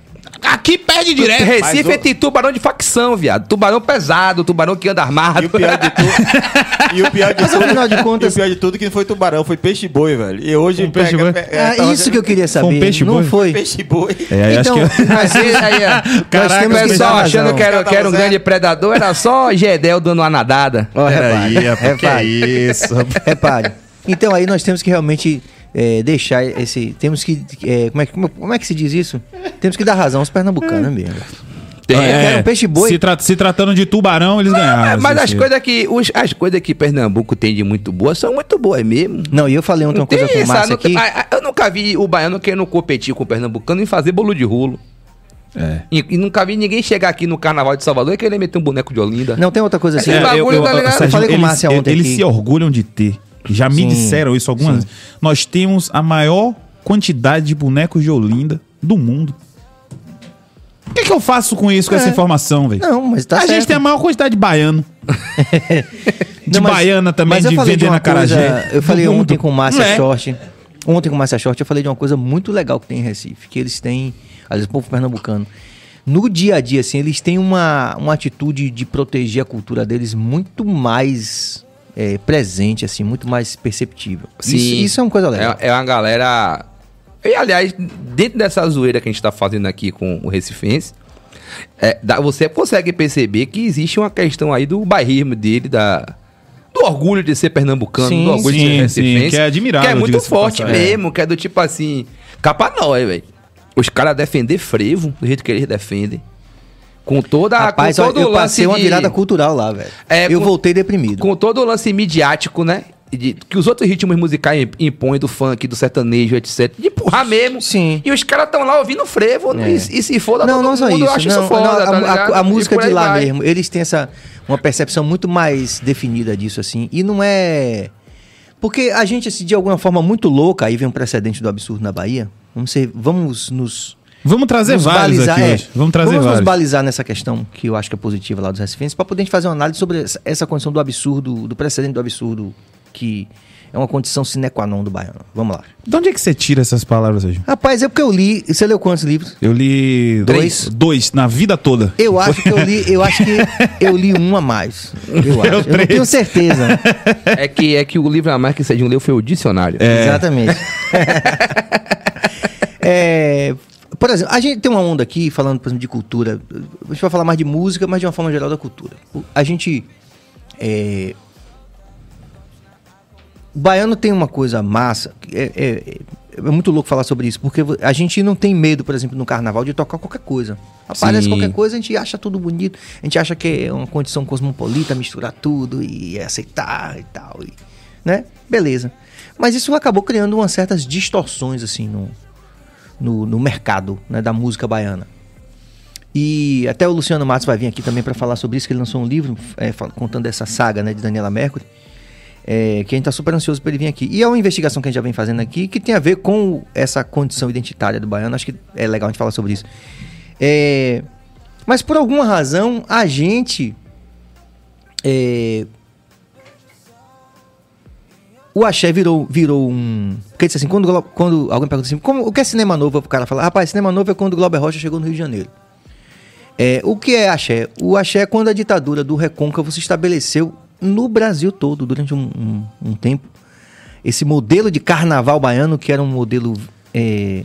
aqui perde direto. Recife é o... tubarão de facção, viado. Tubarão pesado, tubarão que anda armado. E o pior de tudo. [LAUGHS] e o pior de Mas, tudo, afinal de contas, o pior de tudo é que não foi tubarão, foi peixe boi, velho. E hoje um peixe boi. é, é, isso que eu queria saber. um peixe não foi. Peixe boi. É, então, mas [LAUGHS] aí, aí, Caraca, nós pessoal achando que era, que era um grande predador, era só [LAUGHS] Gedel dando uma nadada. Olha aí, é, é isso. Repare. Então aí nós temos que realmente é, deixar esse. Temos que. É, como, é, como, como, é que se diz isso? Temos que dar razão aos pernambucanos mesmo. Tem, é, um peixe boi. Se, tra se, tratando de tubarão, eles ganharam. Mas, as coisas que as coisas que Pernambuco tem de muito boa são muito boas mesmo. Não, e eu falei ontem coisa com o Márcio aqui. eu nunca vi o baiano querendo competir com o pernambucano em fazer bolo de rolo. É. E, e, nunca vi ninguém chegar aqui no Carnaval de Salvador e querer meter um boneco de Olinda. Não, tem outra coisa assim. É, eu, eu, tá eu, eu, falei com o Márcio ontem. Eles se orgulham de ter já me sim, disseram isso algumas sim. vezes. Nós temos a maior quantidade de bonecos de Olinda do mundo. O que, é que eu faço com isso, com essa é. informação, velho? Não, mas tá A certo. gente tem a maior quantidade de baiano. [LAUGHS] de Não, mas, baiana também, de vender na Carajé. Eu falei mundo. ontem com o Márcia é. Short. Ontem com o Márcia Short, eu falei de uma coisa muito legal que tem em Recife. Que eles têm, aliás, o povo pernambucano. No dia a dia, assim, eles têm uma, uma atitude de proteger a cultura deles muito mais é, presente, assim, muito mais perceptível. Sim, isso, isso é uma coisa legal. É, é, uma galera. E, aliás, dentro dessa zoeira que a gente tá fazendo aqui com o Recifense, é, você consegue perceber que existe uma questão aí do bairrismo dele, da, do orgulho de ser pernambucano, sim, do orgulho sim, de ser recifense. Sim, é que é admirável. Que é muito forte mesmo, é. que é do tipo assim, capa nós, velho. Os caras defender frevo do jeito que eles defendem. Com toda Rapaz, com todo eu, eu passei uma virada de... cultural lá, velho. É, eu com, voltei deprimido. Com todo o lance midiático, né? De, que os outros ritmos musicais impõem do funk, do sertanejo, etc. De empurrar mesmo. Sim. E os caras estão lá ouvindo frevo é. e, e se foda não, todo não mundo, isso. eu acho não, isso foda. Não, a, tá a, a, música de lá vai. mesmo, eles têm essa, uma percepção muito mais definida disso, assim. E não é... Porque a gente, assim, de alguma forma muito louca, aí vem um precedente do absurdo na Bahia, vamos, ser, vamos nos Vamos trazer vários balizar, aqui é, hoje. Vamos trazer vamos vários. Vamos balizar nessa questão que eu acho que é positiva lá dos recifenses para poder a gente fazer uma análise sobre essa condição do absurdo, do precedente do absurdo que é uma condição sine qua non do baiano. Vamos lá. De onde é que você tira essas palavras hoje? Rapaz, é porque eu li. Você leu quantos livros? Eu li dois. Dois, na vida toda. Eu acho que eu li, eu acho que [LAUGHS] eu li um a mais. Eu acho. Eu, eu não tenho certeza. [LAUGHS] é que, é que o livro a mais que você leu foi o dicionário. É. Exatamente. [LAUGHS] é, por exemplo, a gente tem uma onda aqui falando, por exemplo, de cultura. A gente vai falar mais de música, mas de uma forma geral da cultura. A gente. É... O baiano tem uma coisa massa. É, é, é, muito louco falar sobre isso, porque a gente não tem medo, por exemplo, no carnaval de tocar qualquer coisa. Aparece Sim. qualquer coisa, a gente acha tudo bonito. A gente acha que é uma condição cosmopolita, misturar tudo e aceitar e tal. E, né? Beleza. Mas isso acabou criando umas certas distorções, assim, no, no, no mercado né, da música baiana. E até o Luciano Matos vai vir aqui também para falar sobre isso, que ele lançou um livro é, contando essa saga né, de Daniela Mercury, é, que a gente está super ansioso para ele vir aqui. E é uma investigação que a gente já vem fazendo aqui, que tem a ver com essa condição identitária do baiano, acho que é legal a gente falar sobre isso. É, mas por alguma razão, a gente é, o axé virou, virou um. Porque assim, quando, quando alguém pergunta assim, como, o que é cinema novo? O cara fala, rapaz, cinema novo é quando o Glauber Rocha chegou no Rio de Janeiro. É, o que é axé? O axé é quando a ditadura do Recôncavo se estabeleceu no Brasil todo, durante um, um, um tempo. Esse modelo de carnaval baiano, que era um modelo é,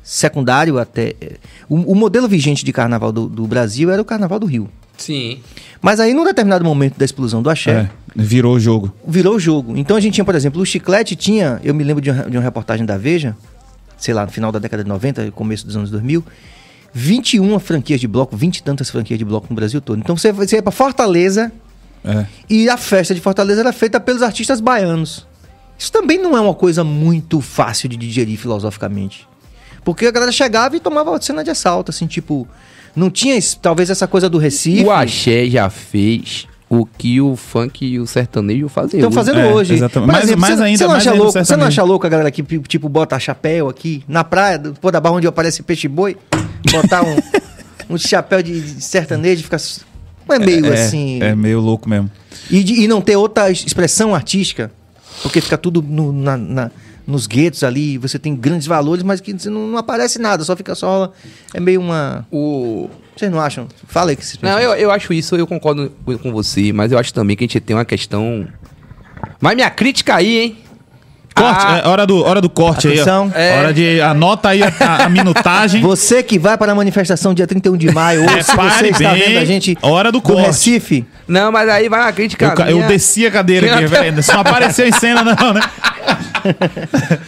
secundário até. É, o, o, modelo vigente de carnaval do, do Brasil era o carnaval do Rio. Sim. Mas aí, num determinado momento da explosão do axé. É, virou o jogo. Virou o jogo. Então a gente tinha, por exemplo, o chiclete tinha. Eu me lembro de, um, de uma reportagem da Veja, sei lá, no final da década de 90, começo dos anos 2000. 21 franquias de bloco, 20 e tantas franquias de bloco no Brasil todo. Então você, você ia pra Fortaleza. É. E a festa de Fortaleza era feita pelos artistas baianos. Isso também não é uma coisa muito fácil de digerir filosoficamente. Porque a galera chegava e tomava cena de assalto, assim, tipo. Não tinha talvez essa coisa do Recife. O axé já fez o que o funk e o sertanejo fazem Estão fazendo é, hoje. Exatamente. Por mais, ainda, você não, acha ainda louco, você não acha louco a galera que tipo bota chapéu aqui na praia, pô, da barra onde aparece peixe boi, botar um, [LAUGHS] um chapéu de sertanejo e ficar é meio é, é, assim. É meio louco mesmo. E, de, e não ter outra expressão artística, porque fica tudo no, na, na nos guetos ali, você tem grandes valores, mas que não, não aparece nada, só fica só. É meio uma. O... Vocês não acham? Fala aí que vocês Não, eu, eu acho isso, eu concordo com você, mas eu acho também que a gente tem uma questão. Mas minha crítica aí, hein? Corte, ah, é hora do, hora do corte atenção. aí. É. Hora de. Anota aí a, a, minutagem. [LAUGHS] Você que vai para a manifestação dia 31 de maio, ou é, se você está bem, vendo a gente. Hora do, do corte. Recife. Não, mas aí vai uma crítica. Eu, minha... eu desci a cadeira aqui, velho. Não apareceu em cena, não, né?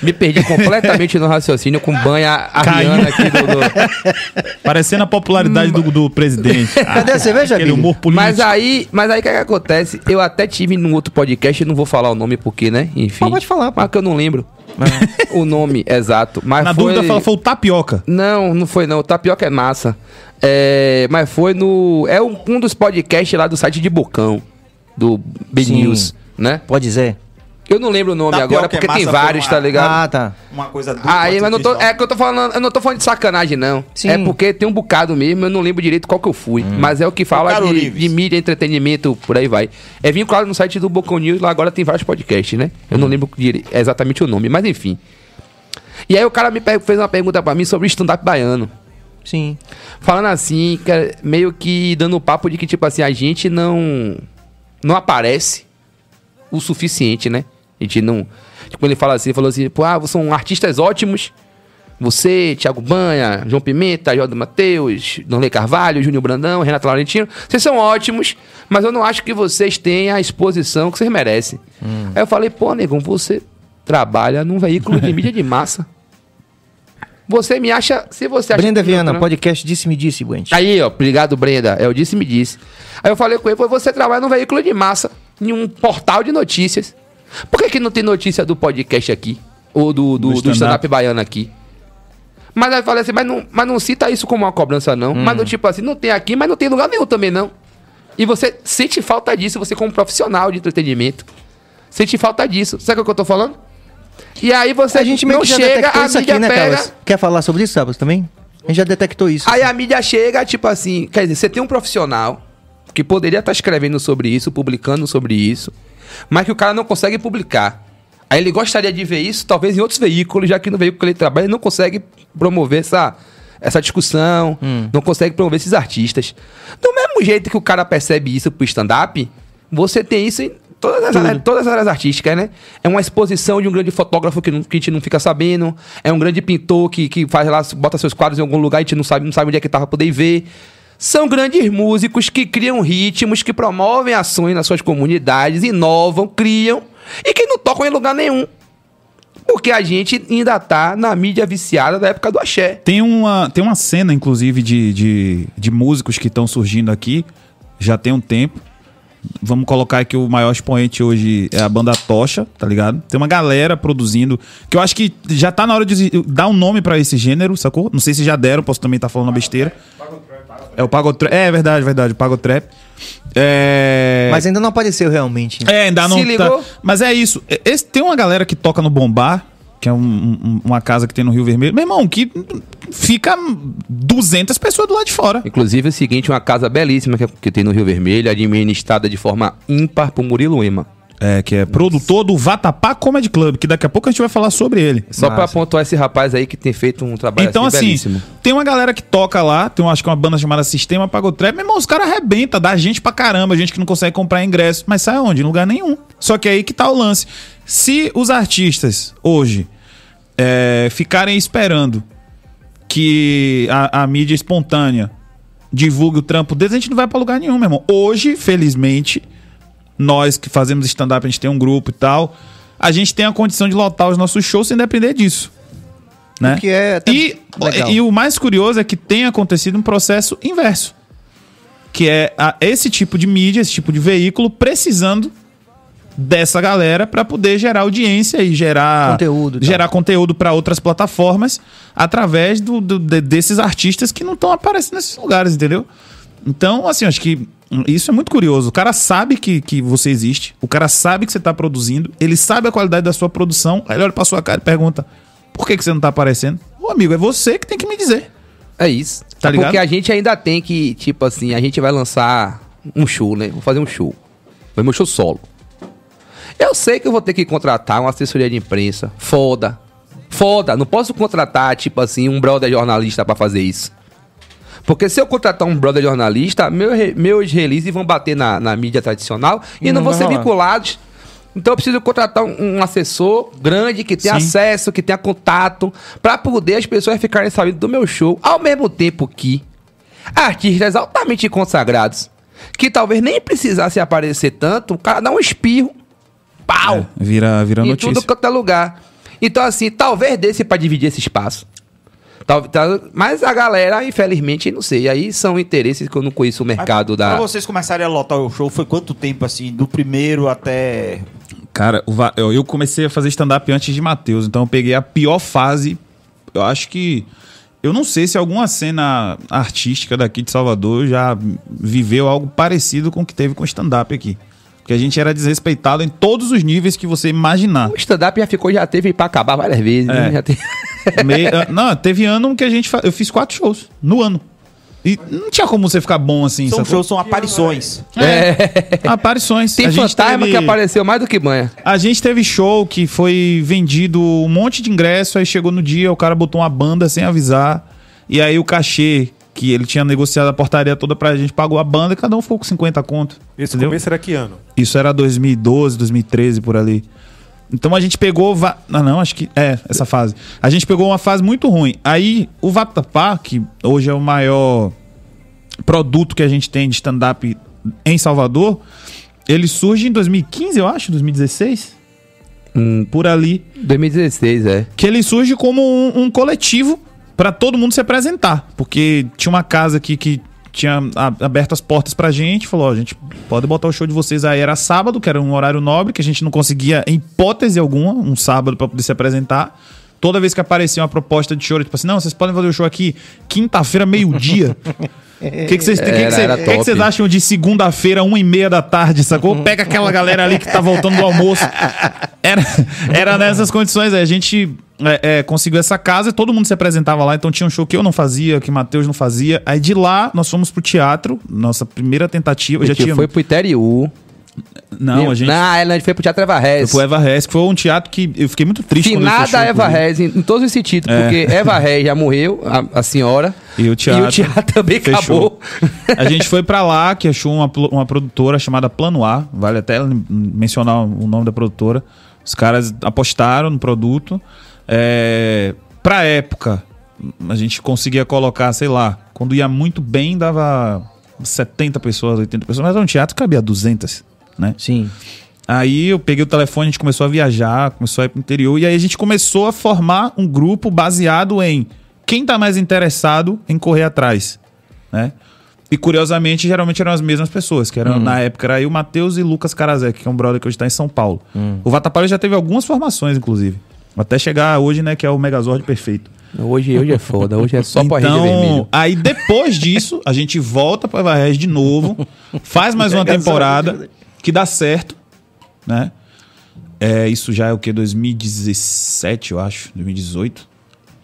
Me perdi completamente no raciocínio com banha ariana aqui do, do... Parecendo a popularidade do, do presidente. [LAUGHS] Cadê a cerveja, Aquele humor político. Mas aí, mas aí o que, é que, acontece? Eu até tive num outro podcast, não vou falar o nome porque, né? Enfim. pode falar. Pô. Mas que eu não lembro. Ah. [LAUGHS] o nome exato. Mas Na foi... dúvida, fala, foi o tapioca. Não, não foi não. O tapioca é massa. É... mas foi no. É um, um dos podcasts lá do site de Bocão. Do B News, né? Pode dizer. Eu não lembro o nome é agora, porque é tem vários, tá ligado? Ah, tá. Uma coisa dupla. Aí, ah, mas não tô, é que eu tô falando, eu não tô falando de sacanagem, não. Sim. É porque tem um bocado mesmo, eu não lembro direito qual que eu fui. Hum. Mas é o que fala de, de, mídia, entretenimento, por aí vai. É vinculado no site do Bocão News, lá agora tem vários podcasts, né? Eu não hum. lembro exatamente o nome, mas enfim. E aí o cara me fez uma pergunta para mim sobre stand-up baiano. Sim. Falando assim, é meio que dando o papo de que, tipo assim, a gente não. não aparece o suficiente, né? gente não. Tipo, ele fala assim, falou assim, pô, ah, são artistas ótimos. Você, Thiago Banha, João Pimenta, Jordan Matheus, Donley Carvalho, Júnior Brandão, Renato Laurentino. Vocês são ótimos, mas eu não acho que vocês tenham a exposição que vocês merecem. Hum. Aí eu falei, pô, negão, você trabalha num veículo de mídia de massa. Você me acha. Se você acha Brenda Viana, não, podcast Disse-me Disse, Aí, ó, obrigado, Brenda. É o Disse-me Disse. Aí eu falei com ele: você trabalha num veículo de massa, em um portal de notícias. Por que, que não tem notícia do podcast aqui? Ou do, do, do, stand-up baiano aqui? Mas aí fala assim, mas não, mas não cita isso como uma cobrança, não. Hum. Mas não, tipo assim, não tem aqui, mas não tem lugar nenhum também, não. E você sente falta disso, você como profissional de entretenimento. Sente falta disso. Sabe o que eu tô falando? E aí você a gente não chega, a mídia né, aqui, pega... né, Quer falar sobre isso, Carlos, também? A gente já detectou isso. Aí assim. a mídia chega, tipo assim... Quer dizer, você tem um profissional que poderia estar tá escrevendo sobre isso, publicando sobre isso mas que o cara não consegue publicar. Aí ele gostaria de ver isso, talvez em outros veículos, já que no veículo que ele trabalha, ele não consegue promover essa, essa discussão, hum. não consegue promover esses artistas. Do mesmo jeito que o cara percebe isso pro stand-up, você tem isso em todas as, áreas, todas as áreas artísticas, né? É uma exposição de um grande fotógrafo que, não, que a gente não fica sabendo, é um grande pintor que, que faz lá, bota seus quadros em algum lugar e a gente não sabe, não sabe onde é que tava tá pra poder ver. São grandes músicos que criam ritmos, que promovem ações nas suas comunidades, inovam, criam e que não tocam em lugar nenhum. Porque a gente ainda tá na mídia viciada da época do axé. Tem uma, tem uma cena, inclusive, de, de, de músicos que estão surgindo aqui, já tem um tempo, vamos colocar que o maior expoente hoje é a banda Tocha, tá ligado? Tem uma galera produzindo, que eu acho que já tá na hora de dar um nome para esse gênero, sacou? Não sei se já deram, posso também estar tá falando pago besteira. Trap, é pago trap, pago trap. É o Pagotrap. É verdade, verdade, Pagotrap. É... Mas ainda não apareceu realmente. É, ainda não. Se tá- ligou? Tá... Mas é isso. É, esse, tem uma galera que toca no Bombar, que é um, um, uma casa que tem no Rio Vermelho. Meu irmão, que fica 200 pessoas do lado de fora. Inclusive, é o seguinte, uma casa belíssima que, é- que tem no Rio Vermelho, administrada de forma ímpar por Murilo Ema. É, que é Nossa. produtor do Vatapá Comedy Club, que daqui a pouco a gente vai falar sobre ele. Só para pontuar esse rapaz aí que tem feito um trabalho então, assim, assim belíssimo. Tem uma galera que toca lá, tem uma, acho que uma banda chamada Sistema Pagotrap, meu irmão, os caras arrebentam, dá gente pra caramba, gente que não consegue comprar ingresso, mas sai onde? Em lugar nenhum. Só que aí que tá o lance. Se os artistas hoje é, ficarem esperando que a, a, mídia espontânea divulgue o trampo deles, a gente não vai pra lugar nenhum, meu irmão. Hoje, felizmente, nós que fazemos stand-up, a gente tem um grupo e tal, a gente tem a condição de lotar os nossos shows sem depender disso. Né? Que é e, e o mais curioso é que tem acontecido um processo inverso. Que é a, esse tipo de mídia, esse tipo de veículo precisando dessa galera para poder gerar audiência e gerar conteúdo, gerar conteúdo para outras plataformas através do, do de, desses artistas que não estão aparecendo nesses lugares, entendeu? Então, assim, acho que isso é muito curioso. O cara sabe que, que você existe, o cara sabe que você está produzindo, ele sabe a qualidade da sua produção, aí ele olha pra sua cara e pergunta: por que, que você não está aparecendo? Ô amigo, é você que tem que me dizer. É isso. Tá ligado? Porque a gente ainda tem que, tipo assim, a gente vai lançar um show, né? Vou fazer um show. vai meu show solo. Eu sei que eu vou ter que contratar uma assessoria de imprensa. Foda. Foda. Não posso contratar, tipo assim, um brother jornalista para fazer isso. Porque se eu contratar um brother jornalista, meu, meus releases vão bater na, na mídia tradicional e não, não vão ser vinculados. Então eu preciso contratar um, um assessor grande que tenha Sim. acesso, que tenha contato, para poder as pessoas ficarem sabendo do meu show. Ao mesmo tempo que artistas altamente consagrados, que talvez nem precisasse aparecer tanto, o cara dá um espirro pau. É, vira, vira em notícia. Em tudo quanto é lugar. Então, assim, talvez desse para dividir esse espaço. Talvez, mas a galera, infelizmente, não sei. Aí são interesses que eu não conheço o mercado mas, da. Pra vocês começarem a lotar o show, foi quanto tempo, assim, do primeiro até. Cara, eu comecei a fazer stand-up antes de Matheus, então eu peguei a pior fase. Eu acho que. Eu não sei se alguma cena artística daqui de Salvador já viveu algo parecido com o que teve com stand-up aqui. Porque a gente era desrespeitado em todos os níveis que você imaginar. O stand-up já ficou, já teve para acabar várias vezes. É. Né? Teve... [LAUGHS] Meio, ah, não, teve ano que a gente. Eu fiz quatro shows no ano. E não tinha como você ficar bom assim. São shows, são aparições. É. é. Aparições. Tem fantasma teve... que apareceu mais do que banha. A gente teve show que foi vendido um monte de ingresso, aí chegou no dia, o cara botou uma banda sem avisar. E aí o cachê que ele tinha negociado a portaria toda pra gente, pagou a banda e cada um ficou com 50 conto. Esse entendeu? começo era que ano? Isso era 2012, 2013, por ali. Então a gente pegou. Va... Ah, não, acho que. É, essa fase. A gente pegou uma fase muito ruim. Aí o Vatapá, que hoje é o maior produto que a gente tem de stand-up em Salvador, ele surge em 2015, eu acho, 2016. Hum, por ali. 2016, é. Que ele surge como um, um coletivo para todo mundo se apresentar, porque tinha uma casa aqui que tinha aberto as portas pra gente, falou, ó, oh, gente, pode botar o show de vocês aí, era sábado, que era um horário nobre, que a gente não conseguia, em hipótese alguma, um sábado para poder se apresentar. Toda vez que aparecia uma proposta de show, tipo assim, não, vocês podem fazer o show aqui quinta-feira, meio-dia. [LAUGHS] O que, que vocês que, que, que acham de segunda-feira, uma e meia da tarde, sacou? Pega aquela galera ali que tá voltando do almoço. Era, era nessas condições aí. A gente é, é, conseguiu essa casa, todo mundo se apresentava lá, então tinha um show que eu não fazia, que Matheus não fazia. Aí de lá nós fomos pro teatro, nossa primeira tentativa. Já tinha... Foi pro Itériu. Não, a gente. Não, a gente foi pro Teatro Eva Rez. Foi pro Eva Rez, que foi um teatro que eu fiquei muito triste nada quando Eva Rez, em, em todos os sentidos, é. porque Eva [LAUGHS] Rez já morreu, a, a senhora. E o teatro, e o teatro também fechou. acabou. a gente foi para lá, que achou uma, uma produtora chamada Plano A, vale até mencionar o nome da produtora. Os caras apostaram no produto. É, pra época, a gente conseguia colocar, sei lá, quando ia muito bem, dava 70 pessoas, 80 pessoas, mas era um teatro que cabia 200, né? Sim. Aí eu peguei o telefone, a gente começou a viajar, começou a ir pro interior, e aí a gente começou a formar um grupo baseado em quem tá mais interessado em correr atrás, né? E curiosamente, geralmente eram as mesmas pessoas, que eram, uhum. na época era o Matheus e Lucas Karazek, que é um brother que hoje está em São Paulo. Uhum. O Vatapalho já teve algumas formações, inclusive. Até chegar hoje, né, que é o Megazord perfeito. Hoje, hoje é foda, hoje é só então, porrete vermelho. Aí depois disso, a gente volta para Varés de novo, faz mais uma temporada que dá certo, né? É, isso já é o que 2017, eu acho, 2018.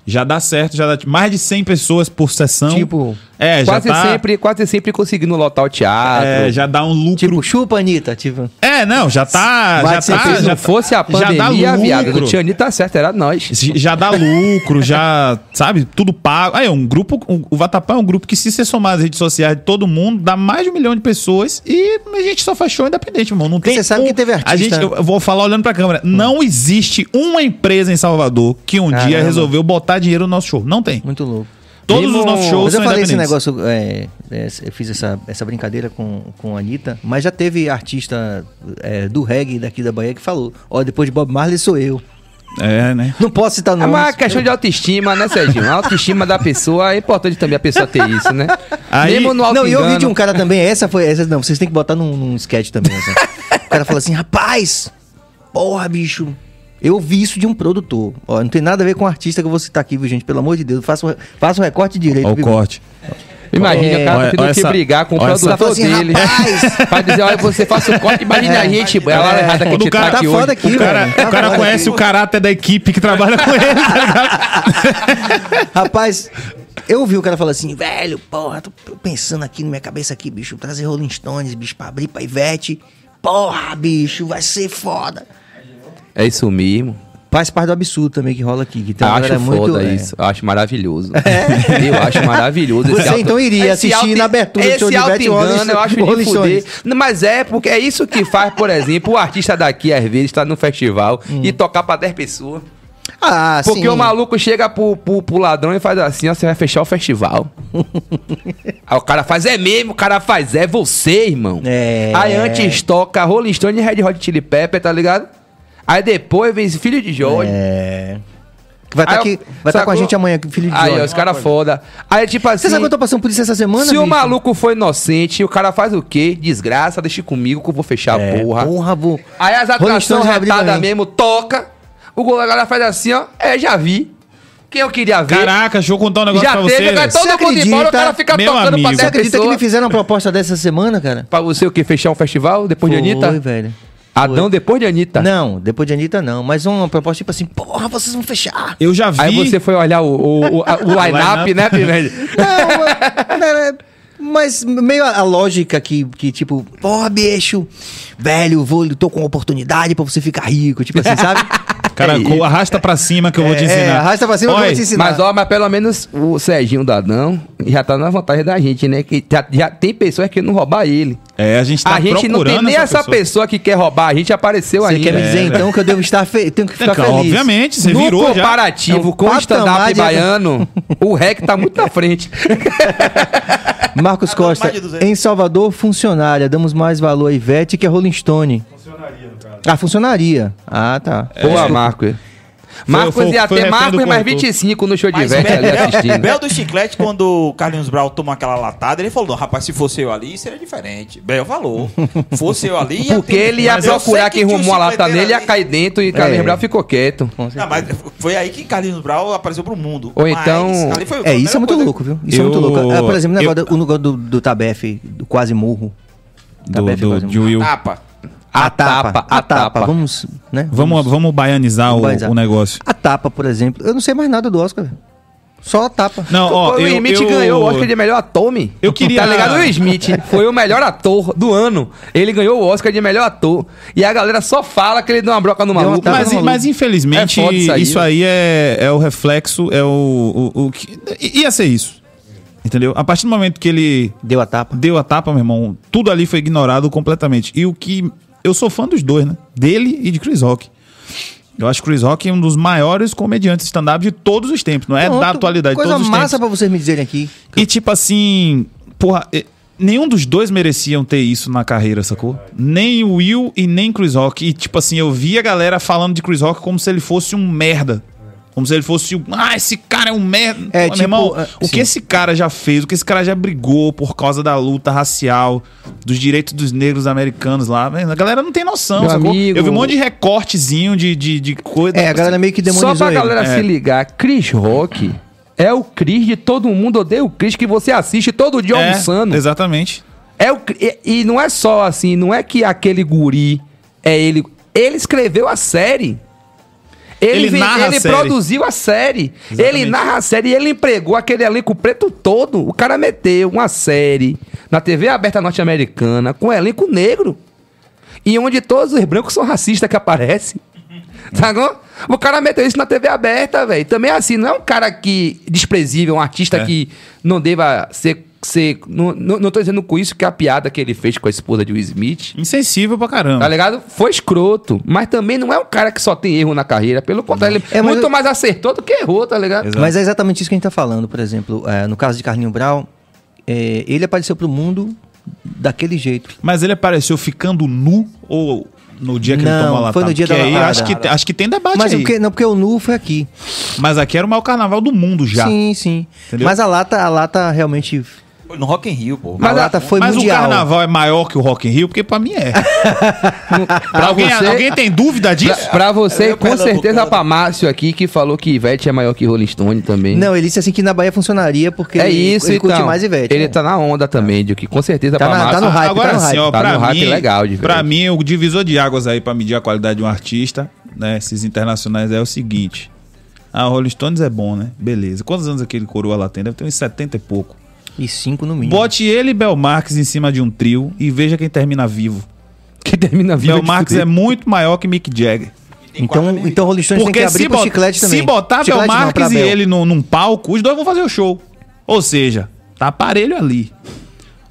Já dá certo, já dá mais de 100 pessoas por sessão. Tipo, é, quase tá... sempre, quase sempre conseguindo lotar o teatro. É, já dá um lucro. Tipo, chupa Anitta, tipo. É, não, já tá, já tá, se já fosse a pandemia, já dá viado, não tinha Anitta certo, era nós. Já dá lucro, já, sabe, tudo pago. Aí, um grupo, um, o Vatapá é um grupo que se você somar as redes sociais de todo mundo, dá mais de um milhão de pessoas e a gente só faz show independente, irmão. Não tem Você sabe um, que teve artista. A gente, né? eu vou falar olhando pra câmera. Hum. Não existe uma empresa em Salvador que um Caramba. dia resolveu botar dinheiro no nosso show. Não tem. Muito louco. Todos Mesmo... os nossos shows mas eu falei esse negócio, é, é, eu fiz essa, essa brincadeira com, com a Anitta, mas já teve artista é, do reggae daqui da Bahia que falou: Ó, oh, depois de Bob Marley sou eu. É, né? Não posso citar nomes. É uma questão de autoestima, né, Serginho? A autoestima da pessoa é importante também a pessoa ter isso, né? Aí... Mesmo no Não, e eu vi de um cara também, essa foi. Essa, não, vocês têm que botar num, num sketch também. Assim. o cara fala assim: rapaz, porra, bicho, eu ouvi isso de um produtor. Ó, não tem nada a ver com o artista que eu vou citar aqui, viu, gente? Pelo amor de Deus, faça o, faça o recorte direito. Ó, o corte. Imagina, é, cara, tendo que brigar com o produtor assim, dele. Rapaz. pra dizer, olha, você faça o corte. Imagina é, a gente. É, ela é, que a cara, tá, tá foda aqui, tá o cara, velho, o cara, cara conhece aqui. o caráter da equipe que trabalha com ele. Tá [LAUGHS] rapaz, eu ouvi o cara falar assim, velho, porra, tô pensando aqui na minha cabeça aqui, bicho, trazer Rolling Stones, bicho, pra abrir pra Ivete. Porra, bicho, vai ser foda. É isso mesmo. Faz parte do absurdo também que rola aqui. Que tem acho foda muito, é. isso. É. Acho maravilhoso. É. [LAUGHS] Eu acho maravilhoso. Você auto... então iria assistir na abertura esse do show de Ivete engano, eu acho de foder. Mas é, porque é isso que faz, por exemplo, o artista daqui, às vezes, estar tá num festival hum. e tocar pra 10 pessoas. Ah, Porque sim. o maluco chega pro, pro, pro, ladrão e faz assim, ó, você vai fechar o festival. [LAUGHS] Aí o cara faz, é mesmo, o cara faz, é você, irmão. É. Aí antes toca Rolling Stone e Red Hot Chili Pepper, tá ligado? Aí depois vem esse filho de Jorge. É. Que vai estar tá aqui, vai tá com a gente amanhã, filho de Aí, Jorge. ó, os caras foda. Aí, tipo assim. Você sabe assim, que eu tô passando por isso essa semana? Se bicho? o maluco foi inocente, o cara faz o quê? Desgraça, deixa comigo que eu vou fechar é, a porra. Porra, vou. Aí as atrações retadas mesmo, toca. O goleiro faz assim, ó. É, já vi. Quem eu queria ver. Caraca, deixa eu contar um negócio já pra teve, você. Já todo você mundo embora, o cara fica Meu tocando amigo. pra 10 Você acredita pessoa? que me fizeram uma proposta dessa semana, cara? Pra você o quê? Fechar um festival depois Foi, de Anitta? Foi, velho. Adão depois de Anitta? Não, depois de Anitta não. Mas uma proposta tipo assim, porra, vocês vão fechar. Eu já vi. Aí você foi olhar o, o, o, o [LAUGHS] line-up, né, Pimentel? [LAUGHS] Não, mas- é, é, mas meio a lógica que, que tipo, porra, bicho, velho, vou, tô com uma oportunidade pra você ficar rico, tipo assim, sabe? [LAUGHS] Cara, arrasta pra cima que eu vou te é, é, ensinar. É, arrasta pra cima que eu vou te ensinar. Mas, ó, mas pelo menos o Serginho Dadão já tá na vantagem da gente, né? Que já, já tem pessoas que não roubar ele. É, a gente tá A gente não tem nem essa, pessoa. pessoa. que quer roubar, a gente apareceu aí. Você quer me dizer, é, então, que eu devo estar fe... tenho que ficar então, feliz? Obviamente, você no virou comparativo já. com o stand-up baiano, o REC tá muito na frente. [LAUGHS] Marcos Costa, em Salvador, funcionária. Damos mais valor a Ivete que a Rolling Stone. Ah, funcionaria. Ah, tá. É. Boa, Marco. Marcos foi, foi, ia ter Marcos mais 25 no show de velho ali assistindo. Bel do Chiclete, quando o Carlinhos Brau tomou aquela latada, ele falou: rapaz, se fosse eu ali, seria diferente. Bel falou. Fosse eu ali. Ia Porque ter... ele ia mas procurar quem que rumou a lata nele, ia cair dentro e é. Carlinhos Brau ficou quieto. Não, ah, mas foi aí que Carlinhos Brau apareceu pro mundo. Ou então- mas, então. é, isso é muito coisa. louco, viu? Isso é eu... é muito louco. Ah, por exemplo, eu... o negócio do, do, do Tabef, do quase morro Tabef do, do, quase murro. De Will. Tapa. A, a tapa, tapa, a tapa. tapa. Vamos, né? Vamos, vamos, vamos baianizar, vamos baianizar. O, o, negócio. A tapa, por exemplo. Eu não sei mais nada do Oscar. Só a tapa. Não, ó, o Will Smith eu, ganhou o Oscar de melhor ator, me. Eu queria. Tá ligado? O Will Smith [LAUGHS] foi o melhor ator do ano. Ele ganhou o Oscar de melhor ator. E a galera só fala que ele deu uma broca no maluco. Mas, no maluco. mas infelizmente, é isso aí, isso aí é, é o reflexo, é o. o, o que, ia ser isso. Entendeu? A partir do momento que ele. Deu a tapa. Deu a tapa, meu irmão. Tudo ali foi ignorado completamente. E o que eu sou fã dos dois, né? Dele e de Chris Rock. Eu acho que Chris Rock é um dos maiores comediantes stand-up de todos os tempos, não é Pronto, da atualidade. Coisa todos os massa para vocês me dizerem aqui. E tipo assim, porra, nenhum dos dois mereciam ter isso na carreira, sacou? Nem o Will e nem Chris Rock. E tipo assim, eu vi a galera falando de Chris Rock como se ele fosse um merda. Como se ele fosse, ah, esse cara é um merda. É, tipo, irmão, uh, o que esse cara já fez, o que esse cara já brigou por causa da luta racial, dos direitos dos negros americanos lá, a galera não tem noção, Meu sacou? Amigo... Eu vi um monte de recortezinho de, de, de coisa. É, a galera meio que demonizou Só pra ele. galera é. se ligar, Chris Rock é o Chris de todo mundo, odeia o Chris que você assiste todo dia é, almoçando. Exatamente. É o, e, e não é só assim, não é que aquele guri é ele. Ele escreveu a série. Ele, ele, narra ele a série. produziu a série. Exatamente. Ele narra a série e ele empregou aquele elenco preto todo. O cara meteu uma série na TV aberta norte-americana com um elenco negro. E onde todos os brancos são racistas que aparecem. [LAUGHS] Tá bom? O cara meteu isso na TV aberta, velho. Também assim, não é um cara que desprezível, um artista é. que não deva ser seco. Não, não, não tô dizendo com isso que a piada que ele fez com a esposa de Will Smith. Insensível pra caramba. Tá ligado? Foi escroto. Mas também não é um cara que só tem erro na carreira. Pelo contrário, ele é, muito eu... mais acertou do que errou, tá ligado? Exato. Mas é exatamente isso que a gente tá falando. Por exemplo, é, no caso de Carlinho Brown, é, ele apareceu pro mundo daquele jeito. Mas ele apareceu ficando nu ou no dia que não, ele tomou a foi no dia porque da Acho que, acho que tem debate Mas aí. Porque, não, porque o nu foi aqui. Mas aqui era o maior carnaval do mundo já. Sim, sim. Entendeu? Mas a lata, a lata realmente no Rock in Rio, pô. Mas, Malata foi mas mundial. o carnaval é maior que o Rock in Rio? Porque pra mim é. [LAUGHS] pra alguém, você, alguém tem dúvida disso? Pra, pra você, eu com certeza pra Márcio aqui, que falou que Ivete é maior que Rolling Stone também. Não, ele disse assim que na Bahia funcionaria porque é ele, isso, ele então, curte mais Ivete. Ele né? tá na onda também, de que com certeza tá pra na, tá Márcio... Tá, tá no hype, Agora tá no hype. ó, tá pra no hype mim, legal de Pra mim, o divisor de águas aí pra medir a qualidade de um artista, né, esses internacionais, é o seguinte... Ah, Rolling Stones é bom, né? Beleza. Quantos anos aquele coroa lá tem? Deve ter uns 70 e pouco. E cinco no mínimo. Bote ele e Bel Marques em cima de um trio e veja quem termina vivo. Quem termina vivo. Bel é Marques é muito maior que Mick Jagger. Então, então Rolling Stones Porque tem que abrir pro Chiclete também. Se botar Bel Marques e Bel. ele num, num palco, os dois vão fazer o show. Ou seja, tá aparelho ali.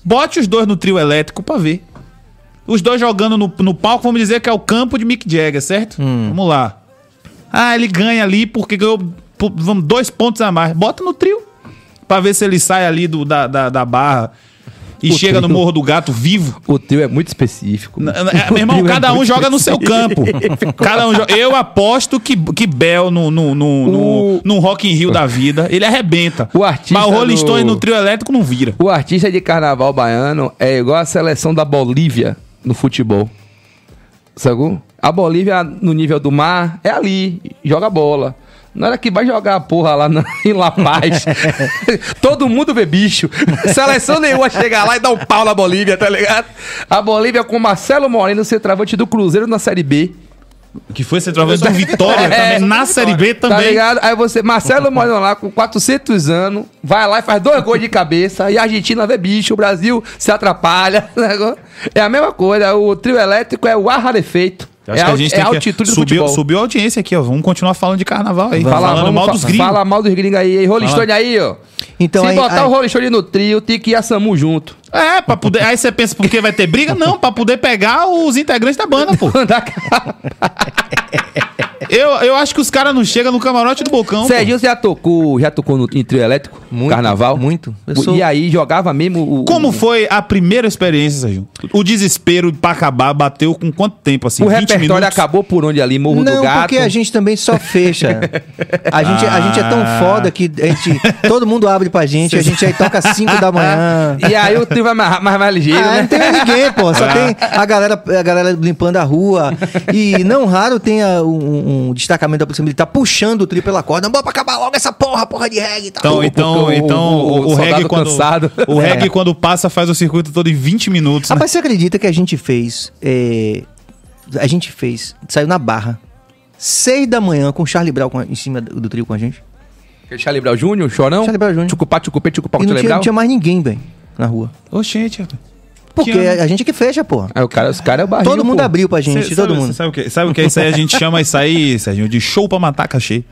Bote os dois no trio elétrico pra ver. Os dois jogando no, no palco, vamos dizer que é o campo de Mick Jagger, certo? Hum. Vamos lá. Ah, ele ganha ali porque ganhou vamos, dois pontos a mais. Bota no trio para ver se ele sai ali do, da, da, da barra e o chega teu, no Morro do Gato vivo. O teu é muito específico. é, meu irmão, é cada é um joga específico. no seu campo. [LAUGHS] cada um Eu aposto que, que Bel no, no, no, o... no, Rock in Rio da vida, ele arrebenta. O artista Mas o Rolling no... Stone no trio elétrico não vira. O artista de carnaval baiano é igual a seleção da Bolívia no futebol. Sabe? A Bolívia, no nível do mar, é ali, joga bola. Na hora que vai jogar a porra lá na, [LAUGHS] em La Paz, [LAUGHS] todo mundo vê bicho. Seleção nenhuma chegar lá e dar um pau na Bolívia, tá ligado? A Bolívia com Marcelo Moreno, centroavante do Cruzeiro na Série B. Que foi centroavante da Vitória [LAUGHS] é, também, na Série B tá também. Tá ligado? Aí você, Marcelo Moreno lá com 400 anos, vai lá e faz dois gols de cabeça, e a Argentina vê bicho, o Brasil se atrapalha. Né? É a mesma coisa, o trio elétrico é o ar rarefeito. Acho é que a gente é tem altitude que... do subiu, subiu a audiência aqui, ó. Vamos continuar falando de carnaval aí. Fala, falando mal dos gringos. Fala mal dos gringos aí. Rolling Stone aí, ó. Então, Se aí, botar aí... o Rolling Stone no trio, tem que ir a Samu junto. É, pra poder. Aí você pensa, por que vai ter briga? Não, pra poder pegar os integrantes da banda, pô. [LAUGHS] da eu, eu acho que os caras não chegam no camarote do Bocão. Serginho, você já tocou, já tocou no, em trio elétrico? Muito, Carnaval? Muito. Sou... E aí jogava mesmo o, Como o... foi a primeira experiência, Serginho? O desespero pra acabar bateu com quanto tempo, assim? O repertório minutos? acabou por onde ali? Morro não, do Gato? Não, porque a gente também só fecha. [LAUGHS] A gente, ah. a gente é tão ah. foda que a gente, todo mundo abre pra gente, a gente aí toca 5 da manhã. [LAUGHS] E aí o trio vai mais, mais, mais ligeiro, ah, né? Não tem ninguém, pô. Só ah. tem a galera, a galera limpando a rua. E não raro tem a, um um, destacamento da Polícia Militar puxando o trio pela corda. Bora pra acabar logo essa porra, porra de reggae. Tá? Então, então, o, então o, o, o reggae quando, cansado. O é. reggae é. quando passa faz o circuito todo em 20 minutos. Né? Rapaz, você acredita que a gente fez... É, a gente fez, saiu na barra, 6 da manhã, com o Charlie Brown em cima do, do trio com a gente. Charlie Brown Júnior, Chorão? Charlie Brown Júnior. Chucupá, Chucupê, Chucupá, E não tinha, mais ninguém, velho, na rua. Oxente, rapaz porque é a gente que fecha, pô. É, o cara, os caras é o barril. Todo mundo abriu pra gente, cê, todo sabe, mundo. Sabe o que? Sabe o que é isso aí? A gente chama isso aí, Serginho, de show pra matar cachê.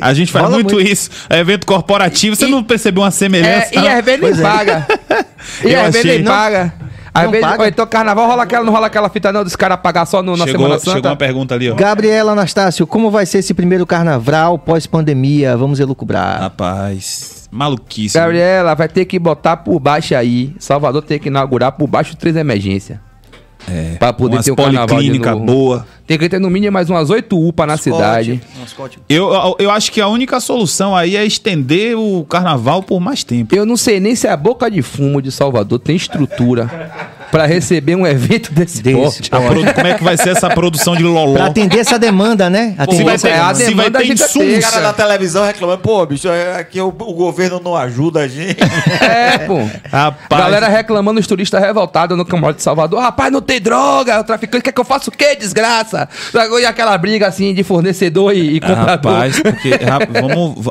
A gente faz muito, muito, isso. É evento corporativo, você não percebeu uma semelhança? É, e às vezes nem é. paga. [LAUGHS] E às vezes nem paga. Às vezes, paga. então carnaval rola aquela, não rola aquela fita não dos caras pagar só no, na chegou, Semana Santa. Chegou uma pergunta ali, ó. Gabriela Anastácio, como vai ser esse primeiro carnaval pós-pandemia? Vamos elucubrar. Rapaz... Maluquice. Né? Gabriela, vai ter que botar por baixo aí. Salvador tem que inaugurar por baixo três emergências. É. Pra poder ter um carnaval de novo. boa. Tem que ter no mínimo mais umas 8 UPA na Scott, cidade. Eu, eu, acho que a única solução aí é estender o carnaval por mais tempo. Eu não sei nem se é a boca de fumo de Salvador tem estrutura [LAUGHS] para receber um evento desse, desse porte. Como é que vai ser essa produção de loló? Pra atender essa demanda, né? Atender se vai ter, a se vai ter insumos. O cara da televisão reclamando, pô, bicho, é, aqui o, o, governo não ajuda a gente. [LAUGHS] É, pô. Rapaz. Galera reclamando, os turistas revoltados no camarote de Salvador. Rapaz, não tem droga, o traficante quer que eu faça o quê, desgraça? E aquela briga assim de fornecedor e, e comprador. Rapaz, porque. vamos.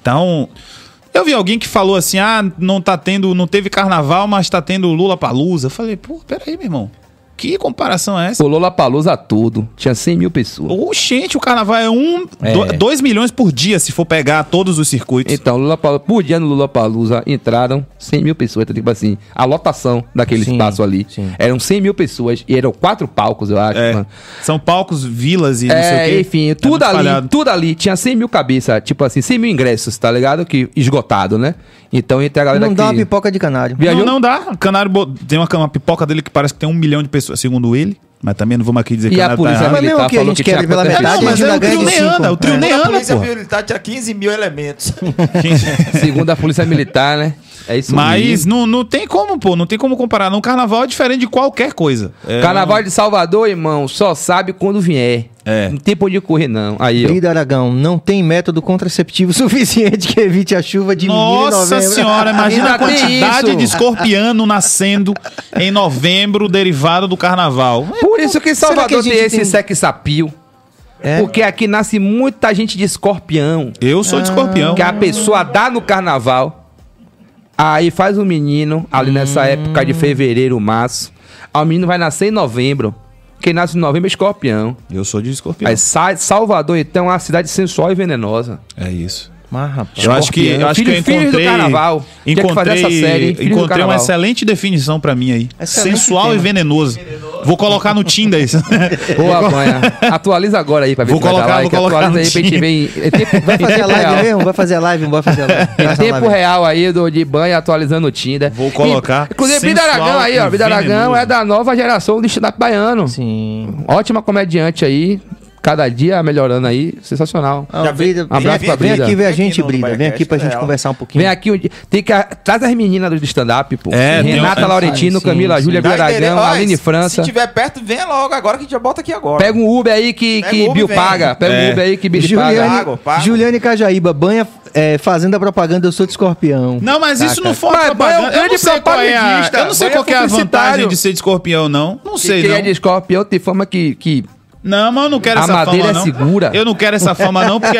Então. Eu vi alguém que falou assim: ah, não tá tendo, não teve carnaval, mas tá tendo Lula eu Falei, pô, peraí, meu irmão. Que comparação é essa? O Lollapalooza tudo. Tinha 100 mil pessoas. Oxente, o carnaval é um... 2 é. milhões por dia, se for pegar todos os circuitos. Então, Lollapalooza, por dia no Lollapalooza entraram 100 mil pessoas. Então, tipo assim, a lotação daquele sim, espaço ali. Sim. Eram 100 mil pessoas e eram quatro palcos, eu acho. É. São palcos, vilas e é, não sei o é, quê. Enfim, tá tudo ali, tudo ali. Tinha 100 mil cabeças, tipo assim, 100 mil ingressos, tá ligado? Que esgotado, né? Então, entre a galera Não dá que... uma pipoca de canário. Viajou? Não, não dá. Canário tem uma, uma pipoca dele que parece que tem um milhão de pessoas, segundo ele. Mas também não vamos aqui dizer e que a tá polícia tá mas mesmo que a gente que quer pela metade, não, mas é o trio é. nem anda, o trio nem anda, A polícia militar tinha 15 mil elementos. Segundo a polícia militar, né? É isso Mas mesmo. não, não tem como, pô, não tem como comparar. Não, carnaval é diferente de qualquer coisa. É, carnaval não... de Salvador, irmão, só sabe quando vier. É. Não tem por onde correr, não. Aí, Brida Aragão, não tem método contraceptivo [LAUGHS] suficiente que evite a chuva de Nossa senhora, imagina a quantidade de escorpiano nascendo em novembro, derivado do carnaval. É por isso que Salvador que tem esse tem... sexapio. É. Porque aqui nasce muita gente de escorpião. Eu sou de ah. escorpião. Que a pessoa dá no carnaval. Aí faz o um menino, ali nessa hum. época de fevereiro, março. o menino vai nascer em novembro. Quem nasce em novembro é escorpião. Eu sou de escorpião. Aí Salvador, então, é uma cidade sensual e venenosa. É isso. Mas, rapaz, eu acho que, eu acho filho, que eu encontrei, filho do carnaval. Encontrei, série, encontrei uma excelente definição para mim aí. Excelente Sensual tema. e venenoso. Vou colocar no Tinder isso. [LAUGHS] Boa, Banha. Atualiza agora aí pra ver vou colocar, vai like. Vou colocar no aí pra gente ver. vai fazer a live mesmo? Vai fazer a live? Vai fazer a live. Em tempo real aí do de Banha atualizando o Tinder. Vou colocar. E, inclusive, Brida Aragão aí, ó. Brida Aragão é da nova geração do stand-up baiano. Sim. Ótima comediante aí cada dia melhorando aí, sensacional. Brida, ah, um abraço vem, pra Brida. Vem aqui ver a gente, Brida. Vem aqui pra gente é, conversar um pouquinho. Vem aqui, tem que, traz as meninas do stand-up, pô. É, Renata um... Laurentino, ah, Camila sim. Júlia Biaragão, Aline França. Se tiver perto, venha logo agora que a gente já bota aqui agora. Pega um Uber aí que, Pega que Bill vem. paga. Pega é. um Uber aí que Bill Juliane, paga. Juliane Cajaíba, banha é, fazendo a propaganda Eu Sou de Escorpião. Não, mas isso não foi mas propaganda. É grande eu não sei propagandista. Qual é a, eu não sei qual é a é vantagem de ser de escorpião, não. Não sei, não. Quem é de escorpião tem forma que, que não, mas eu não quero a essa fama. A madeira é não. segura. Eu não quero essa fama, não, porque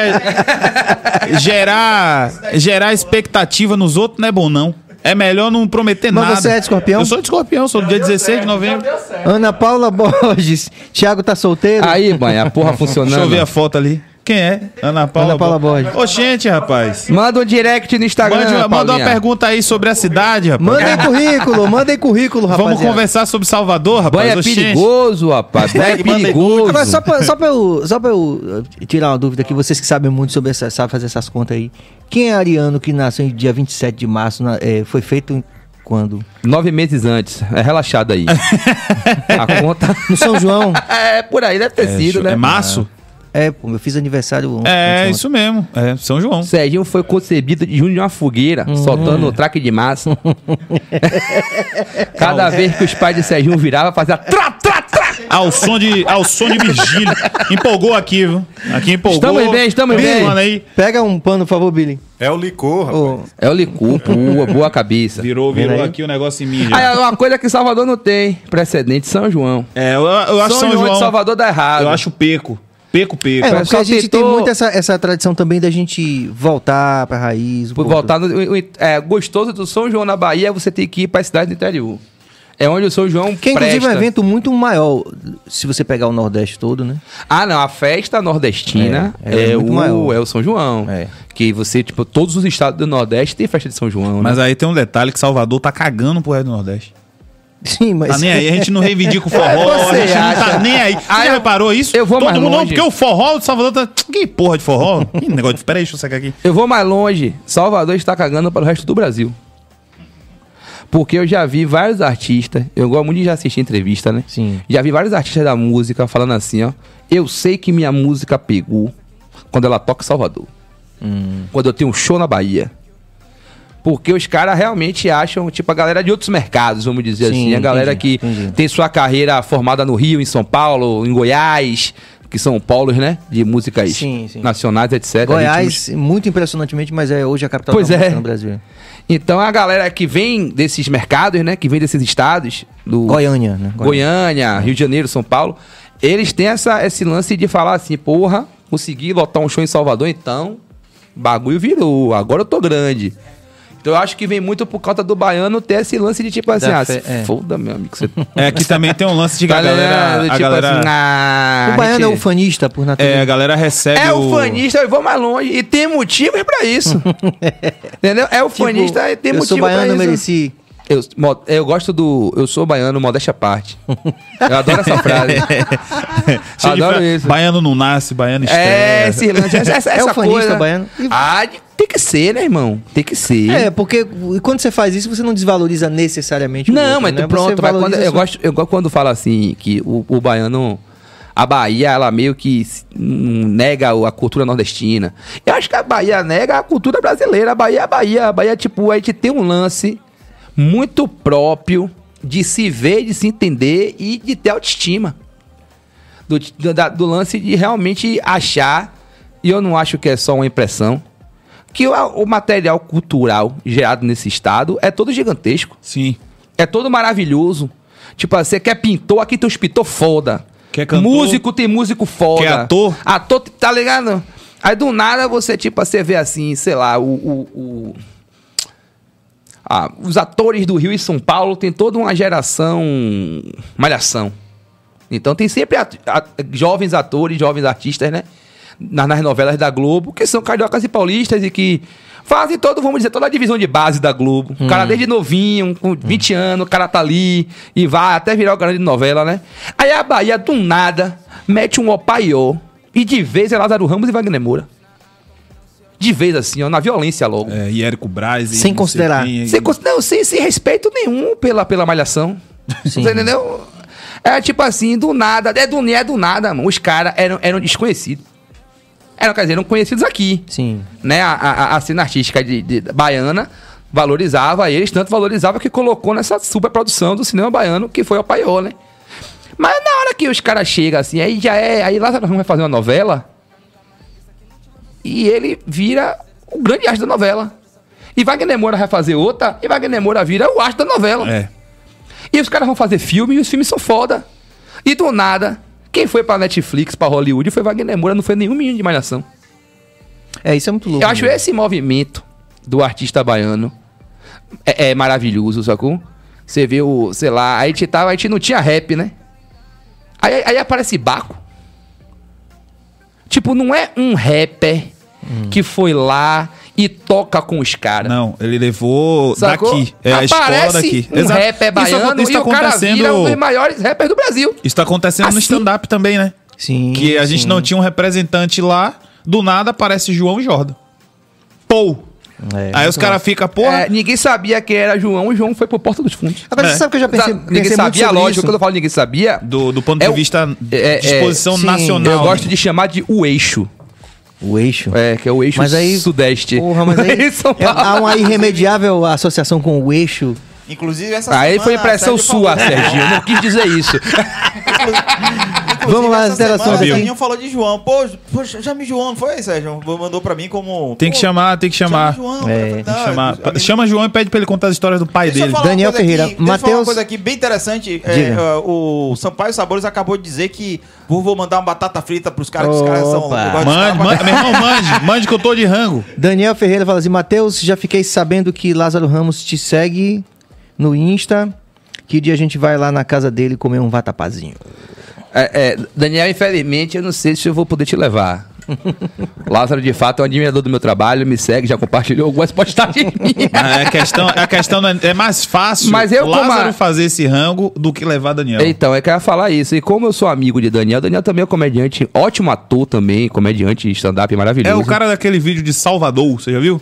[LAUGHS] gerar, gerar expectativa nos outros não é bom, não. É melhor não prometer mas nada. Mas você é de escorpião? Eu sou de escorpião, sou do dia 16 certo, de novembro. Ana Paula Borges. Thiago tá solteiro? Aí, mãe, a porra funcionando. Deixa eu ver a foto ali. Quem é? Ana Paula, Ana Paula Borges. Ô, gente, rapaz. Manda um direct no Instagram. Mande, manda uma pergunta aí sobre a cidade, rapaz. aí currículo, [LAUGHS] Manda aí currículo, rapaz. Vamos conversar sobre Salvador, rapaz. Banho é perigoso, rapaz. Banho é [LAUGHS] perigoso. Agora, só pra, só, pra eu, só pra eu eh, tirar uma dúvida aqui, vocês que sabem muito sobre essa, sabem fazer essas contas aí. Quem é ariano que nasceu em dia 27 de março? Na, é, foi feito quando? Nove meses antes. É relaxado aí. [LAUGHS] a conta. No São João? É, por aí deve ter é, sido, né? É março? É. É, pô, eu fiz aniversário ontem. É, isso mesmo. É, São João. Serginho foi concebido de junho de uma fogueira, hum. soltando o traque de massa. [LAUGHS] Cada Calma. vez que os pais de Serginho viravam, fazia tra, tra, tra. Ao som de, ao som de Virgílio. Empolgou aqui, viu? Aqui empolgou. Estamos bem, estamos bem. Aí. Pega um pano, por favor, Billy. É o licor, rapaz. É o licor, boa, boa cabeça. Virou, virou aqui o um negócio em mim. Ah, é uma coisa que Salvador não tem, precedente São João. É, eu, eu acho São, São João, João de Salvador dá errado. Eu acho o peco. Peco-peco. É, é, porque a gente tentou... tem muito essa, essa tradição também da gente voltar para raiz. Um voltar. No, é, gostoso do São João na Bahia é você tem que ir para a cidade do interior. É onde o São João Que presta. inclusive é um evento muito maior, se você pegar o Nordeste todo, né? Ah, não. A festa nordestina é, é, é o, maior. é o São João. É. Que você, tipo, todos os estados do Nordeste tem festa de São João, né? Mas né? aí tem um detalhe que Salvador tá cagando pro resto do Nordeste. Sim, mas. Tá nem aí, a gente não reivindica o [LAUGHS] é, forró, é, a gente acha... não tá nem aí. Ah, já reparou isso? Eu vou Todo mais mundo, longe. Não, porque o forró do Salvador tá. Que porra de forró? que negócio de. Peraí, deixa eu sacar aqui. Eu vou mais longe. Salvador está cagando para o resto do Brasil. Porque eu já vi vários artistas, eu gosto muito de já assistir entrevista, né? Sim. Já vi vários artistas da música falando assim, ó. Eu sei que minha música pegou quando ela toca em Salvador. Hum. Quando eu tenho um show na Bahia porque os caras realmente acham, tipo, a galera de outros mercados, vamos dizer Sim, assim. A galera que entendi. tem sua carreira formada no Rio, em São Paulo, em Goiás, que são Paulos, né? De músicas sim, sim. nacionais, etc. Goiás, muito impressionantemente, mas é hoje a capital pois da é. música no Brasil. Então a galera que vem desses mercados, né? Que vem desses estados. Do... Goiânia, né? Goiânia, Goiânia Rio de Janeiro, São Paulo. Eles têm essa, esse lance de falar assim, porra, consegui lotar um show em Salvador, então. Bagulho virou, agora eu tô grande. Então eu acho que vem muito por conta do baiano ter esse lance de tipo assim, da ah, fe... é. foda, meu amigo. Você... [LAUGHS] É que também tem um lance de tá galera. Tipo a galera... Assim, ah, o baiano é ufanista por é, natureza. É, a galera recebe. É o... ufanista, eu vou mais longe. E tem motivos pra isso. [LAUGHS] Entendeu? É tipo, ufanista tipo, e tem motivo pra isso. Eu sou baiano, mereci. Eu, eu gosto do. Eu sou baiano, modéstia à parte. Eu adoro essa [LAUGHS] frase. adoro isso. Baiano não nasce, baiano estranho. É, esse lance. Essa, essa, é essa coisa. baiano. Ah, de tem que ser, né, irmão? Tem que ser. É, porque quando você faz isso, você não desvaloriza necessariamente o Não, outro, mas né? pronto, mas quando, eu, gosto, eu gosto quando fala assim, que o, o baiano a Bahia, ela meio que nega a cultura nordestina. Eu acho que a Bahia nega a cultura brasileira. A Bahia, a Bahia, a Bahia, tipo, a gente tem um lance muito próprio de se ver, de se entender e de ter autoestima. Do, do, do lance de realmente achar, e eu não acho que é só uma impressão, que o, o material cultural gerado nesse estado é todo gigantesco. Sim. É todo maravilhoso. Tipo, você quer pintor, aqui tem uns pintor foda. Quer cantor, músico tem músico foda. Quer ator? Ator, tá ligado? Aí do nada você, tipo, você vê assim, sei lá, o. o, o ah, os atores do Rio e São Paulo tem toda uma geração malhação. Então tem sempre at, at, jovens atores, jovens artistas, né? nas, nas novelas da Globo, que são cariocas e paulistas e que fazem todo, vamos dizer, toda a divisão de base da Globo. Hum. O cara hum. desde novinho, com 20 hum. anos, o cara tá ali e vai até virar o grande novela, né? Aí a Bahia, do nada, mete um opaió e de vez é Lázaro Ramos e Wagner Moura. De vez assim, ó, na violência logo. É, e Érico Braz. sem considerar. Quem, sem, não, sem, sem respeito nenhum pela, pela malhação. [LAUGHS] Sim. Você entendeu? É tipo assim, do nada, é do, é do nada, mano. Os caras eram, eram desconhecidos eram, quer dizer, eram conhecidos aqui. Sim. Né? A, a, a cena artística de, de, baiana valorizava eles, tanto valorizava que colocou nessa superprodução do cinema baiano, que foi o Paiô, né? Mas na hora que os caras chegam assim, aí já é. Aí lá vai fazer uma novela. E ele vira o grande astro da novela. E Wagner Moura vai fazer outra, e Wagner Moura vira o astro da novela. É. E os caras vão fazer filme, e os filmes são foda. E do nada, quem foi pra Netflix, pra Hollywood, foi Wagner Moura, não foi nenhum menino de malhação. É, isso é muito louco. Eu acho né? esse movimento do artista baiano é, é maravilhoso, sacou? Você vê o, sei lá, a gente tava, a gente não tinha rap, né? Aí, aí aparece Baco. Tipo, não é um rapper hum. que foi lá e toca com os caras. Não, ele levou Sacou? daqui. É Aparece a escola daqui. Um Exato. rap é baiano isso, isso e acontecendo... o cara um dos maiores rappers do Brasil. Isso tá acontecendo assim. no stand-up também, né? Sim. Que a sim. gente não tinha um representante lá, do nada aparece João Jordan. Pou! É, aí os caras ficam, porra. É, ninguém sabia que era João, o João foi pro Porta dos Fundos. Agora, é. você sabe que eu já pensei. pensei ninguém sabia, lógico, isso. quando eu falo ninguém sabia. Do, do ponto é de vista é, é, de exposição sim. nacional. Eu né? gosto de chamar de o eixo. O eixo. É, que é o eixo mas aí, sudeste. Porra, mas [LAUGHS] é aí, são aí é, há uma irremediável associação com o eixo Inclusive essa Aí semana, foi impressão sua, Sérgio. Eu não quis dizer isso. [LAUGHS] Vamos lá, as interações aqui. Serginho falou de João. Pô, poxa, chame João, não foi, Sérgio? Mandou pra mim como... Tem que chamar, tem que chamar. João, é. tem que chamar. Chama João e pede pra ele contar as histórias do pai dele. Daniel Ferreira. Matheus... uma coisa aqui bem interessante. É, é, o Sampaio Sabores acabou de dizer que vou mandar uma batata frita pros caras, que os caras são... Mande, mande, meu irmão, [LAUGHS] mande. Mande que eu tô de rango. Daniel Ferreira fala assim, Matheus, já fiquei sabendo que Lázaro Ramos te segue no Insta. Que dia a gente vai lá na casa dele comer um vatapazinho? É, é, Daniel, infelizmente, eu não sei se eu vou poder te levar. [LAUGHS] Lázaro, de fato, é um admirador do meu trabalho, me segue, já compartilhou algumas postagens [LAUGHS] minhas. A questão, a questão é, é mais fácil Mas eu, Lázaro a... fazer esse rango do que levar Daniel. Então, é que eu ia falar isso. E como eu sou amigo de Daniel, Daniel também é um comediante, ótimo ator também, comediante stand-up maravilhoso. É o cara daquele vídeo de Salvador, você já viu?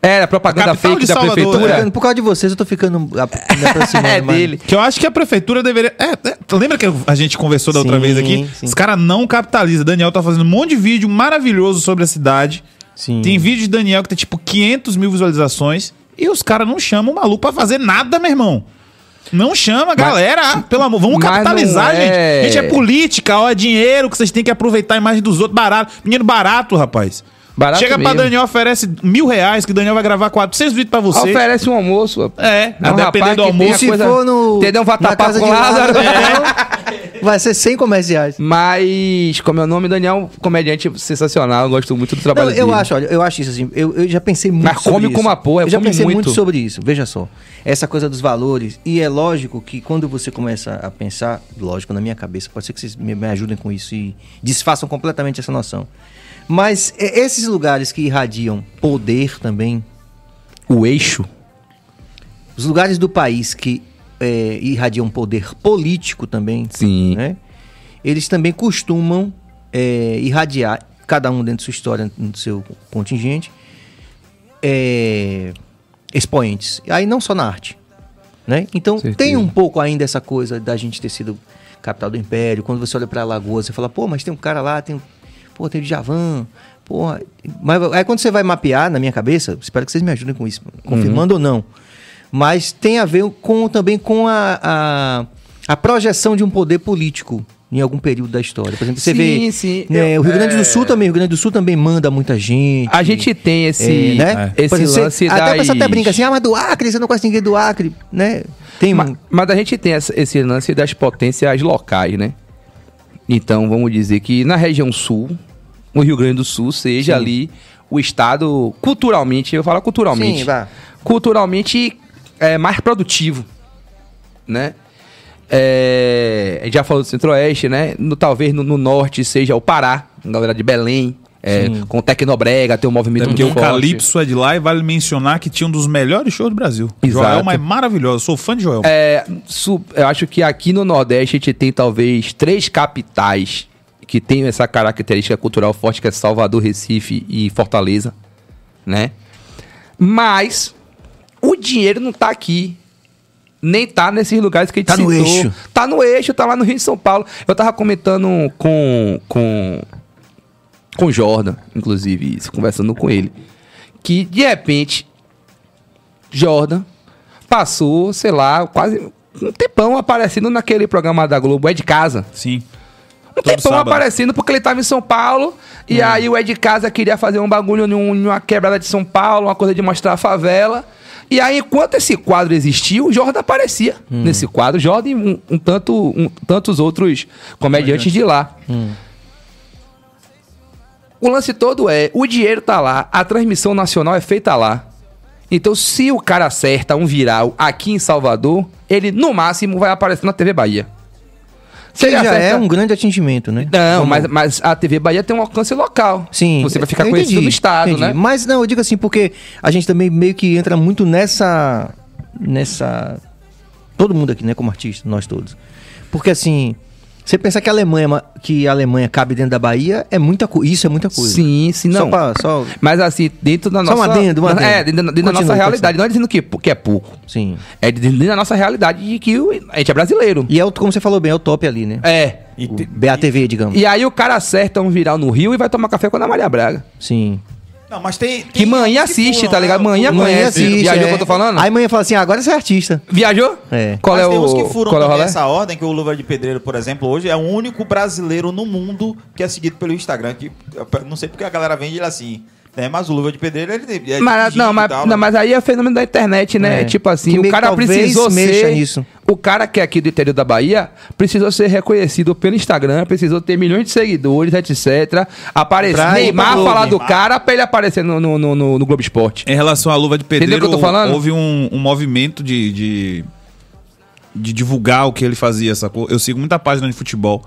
Era propaganda fake da prefeitura. É. Por causa de vocês, eu tô ficando ah, me aproximando [LAUGHS] é, dele. Mano. Que eu acho que a prefeitura deveria. É, é, lembra que a gente conversou da sim, outra vez aqui? Os caras não capitalizam. Daniel tá fazendo um monte de vídeo maravilhoso sobre a cidade. Sim. Tem vídeo de Daniel que tem tipo 500 mil visualizações. E os caras não chamam o maluco pra fazer nada, meu irmão. Não chama, mas, galera. Ah, pelo amor, vamos capitalizar, é... gente. Gente, é política, ó, é dinheiro que vocês têm que aproveitar a imagem dos outros. Barato. Dinheiro barato, rapaz. Barato Chega mesmo. pra Daniel, oferece mil reais, que Daniel vai gravar 400 vídeos pra você. Oferece um almoço. É, é um dependendo do almoço. Se for no. Entendeu? Vai tapar com Lázaro. Lázaro. Né? É. Vai ser sem comerciais. Mas, como é o nome, Daniel, comediante sensacional. Eu gosto muito do trabalho Não, dele. Eu acho, olha, eu acho isso assim. Eu, eu já pensei muito Mas sobre come isso. como a porra, eu, eu é já pensei muito. muito sobre isso. Veja só. Essa coisa dos valores. E é lógico que quando você começa a pensar, lógico, na minha cabeça, pode ser que vocês me, me ajudem com isso e desfaçam completamente essa noção. Mas é, esses lugares que irradiam poder também, o eixo, os lugares do país que é, irradiam poder político também, Sim. Né? eles também costumam é, irradiar, cada um dentro da sua história, do seu contingente, é, expoentes. Aí não só na arte. Né? Então Certeza. tem um pouco ainda essa coisa da gente ter sido capital do império. Quando você olha para a lagoa você fala, pô, mas tem um cara lá, tem um pô, teve Javan, porra. Mas aí quando você vai mapear, na minha cabeça, espero que vocês me ajudem com isso, confirmando uhum. ou não. Mas tem a ver com, também com a, a, a projeção de um poder político em algum período da história. Por exemplo, você sim, vê. Sim. Né, o Rio Grande é... do Sul também, o Rio Grande do Sul também manda muita gente. A gente tem esse, é, né? É. esse exemplo, lance você, das... Até a até brinca assim, ah, mas do Acre, você não conhece ninguém do Acre, né? Tem... Mas, mas a gente tem esse lance das potências locais, né? Então, vamos dizer que na região sul, no Rio Grande do Sul seja Sim. ali o estado culturalmente, eu falo culturalmente, Sim, culturalmente é, mais produtivo, né? É, a gente já falou do Centro-Oeste, né? No, talvez no, no, Norte seja o Pará, a galera de Belém, é, com Tecnobrega, tem um movimento Porque muito o forte. Calypso é de lá e vale mencionar que tinha um dos melhores shows do Brasil. Exato. Joelma é maravilhoso, sou fã de Joelma. É, eu acho que aqui no Nordeste a gente tem talvez três capitais que tem essa característica cultural forte que é Salvador, Recife e Fortaleza, né? Mas o dinheiro não tá aqui. Nem tá nesses lugares que a gente tá citou. no eixo. Tá no eixo, tá lá no Rio de São Paulo. Eu tava comentando com com com Jordan, inclusive, isso, conversando com ele, que de repente Jordan passou, sei lá, quase um tempão aparecendo naquele programa da Globo, é de casa. Sim um [LAUGHS] tempão sábado. aparecendo, porque ele tava em São Paulo. E hum. aí o Ed Casa queria fazer um bagulho numa quebrada de São Paulo, uma coisa de mostrar a favela. E aí, enquanto esse quadro existia, o Jordan aparecia hum. nesse quadro. Jordan e um, um tanto, um, tantos outros comediantes de lá. Hum. O lance todo é, o dinheiro tá lá, a transmissão nacional é feita lá. Então, se o cara acerta um viral aqui em Salvador, ele no máximo vai aparecer na TV Bahia. Você já acerta... é um grande atingimento, né? Não, mas, mas a TV Bahia tem um alcance local. Sim. Você vai ficar entendi, conhecido no estado, entendi. né? Mas não, eu digo assim, porque a gente também meio que entra muito nessa. nessa. Todo mundo aqui, né, como artista, nós todos. Porque assim, você pensar que a Alemanha, é que a Alemanha cabe dentro da Bahia, é muita isso é muita coisa. Sim, sim, não. Só pra, só... Mas assim, dentro da nossa. Só um adendo, um adendo. É, dentro, dentro Continua, da nossa realidade. Não é dizendo que, que é pouco. Sim. É dentro da nossa realidade de que a gente é brasileiro. E é, o, como você falou bem, é o top ali, né? É. BATV, digamos. E aí o cara acerta um viral no Rio e vai tomar café com a Ana Maria Braga. Sim. Não, mas tem. tem que manhã assiste, tá ligado? Né? Manhã conhece. Assiste, Viajou o é. que eu tô é. falando? Aí manhã fala assim: ah, agora você é artista. Viajou? É. Qual mas é tem o. Uns que furam qual é essa ordem, que o Luva de Pedreiro, por exemplo, hoje é o único brasileiro no mundo que é seguido pelo Instagram. Que, não sei porque a galera vende ele assim né? Mas o Luva de Pedreiro, ele... É mas, não, mas, não, né? mas aí é fenômeno da internet, né? É. Tipo assim, que o cara precisou ser... Nisso. O cara que é aqui do interior da Bahia precisou ser reconhecido pelo Instagram, precisou ter milhões de seguidores, etc. Aparecer, Neymar falar Neymar. do cara pra ele aparecer no, no, no, no, Globo Esporte. Em relação à Luva de Pedreiro, houve um, um movimento de... de de divulgar o que ele fazia, sacou? Eu sigo muita página de futebol.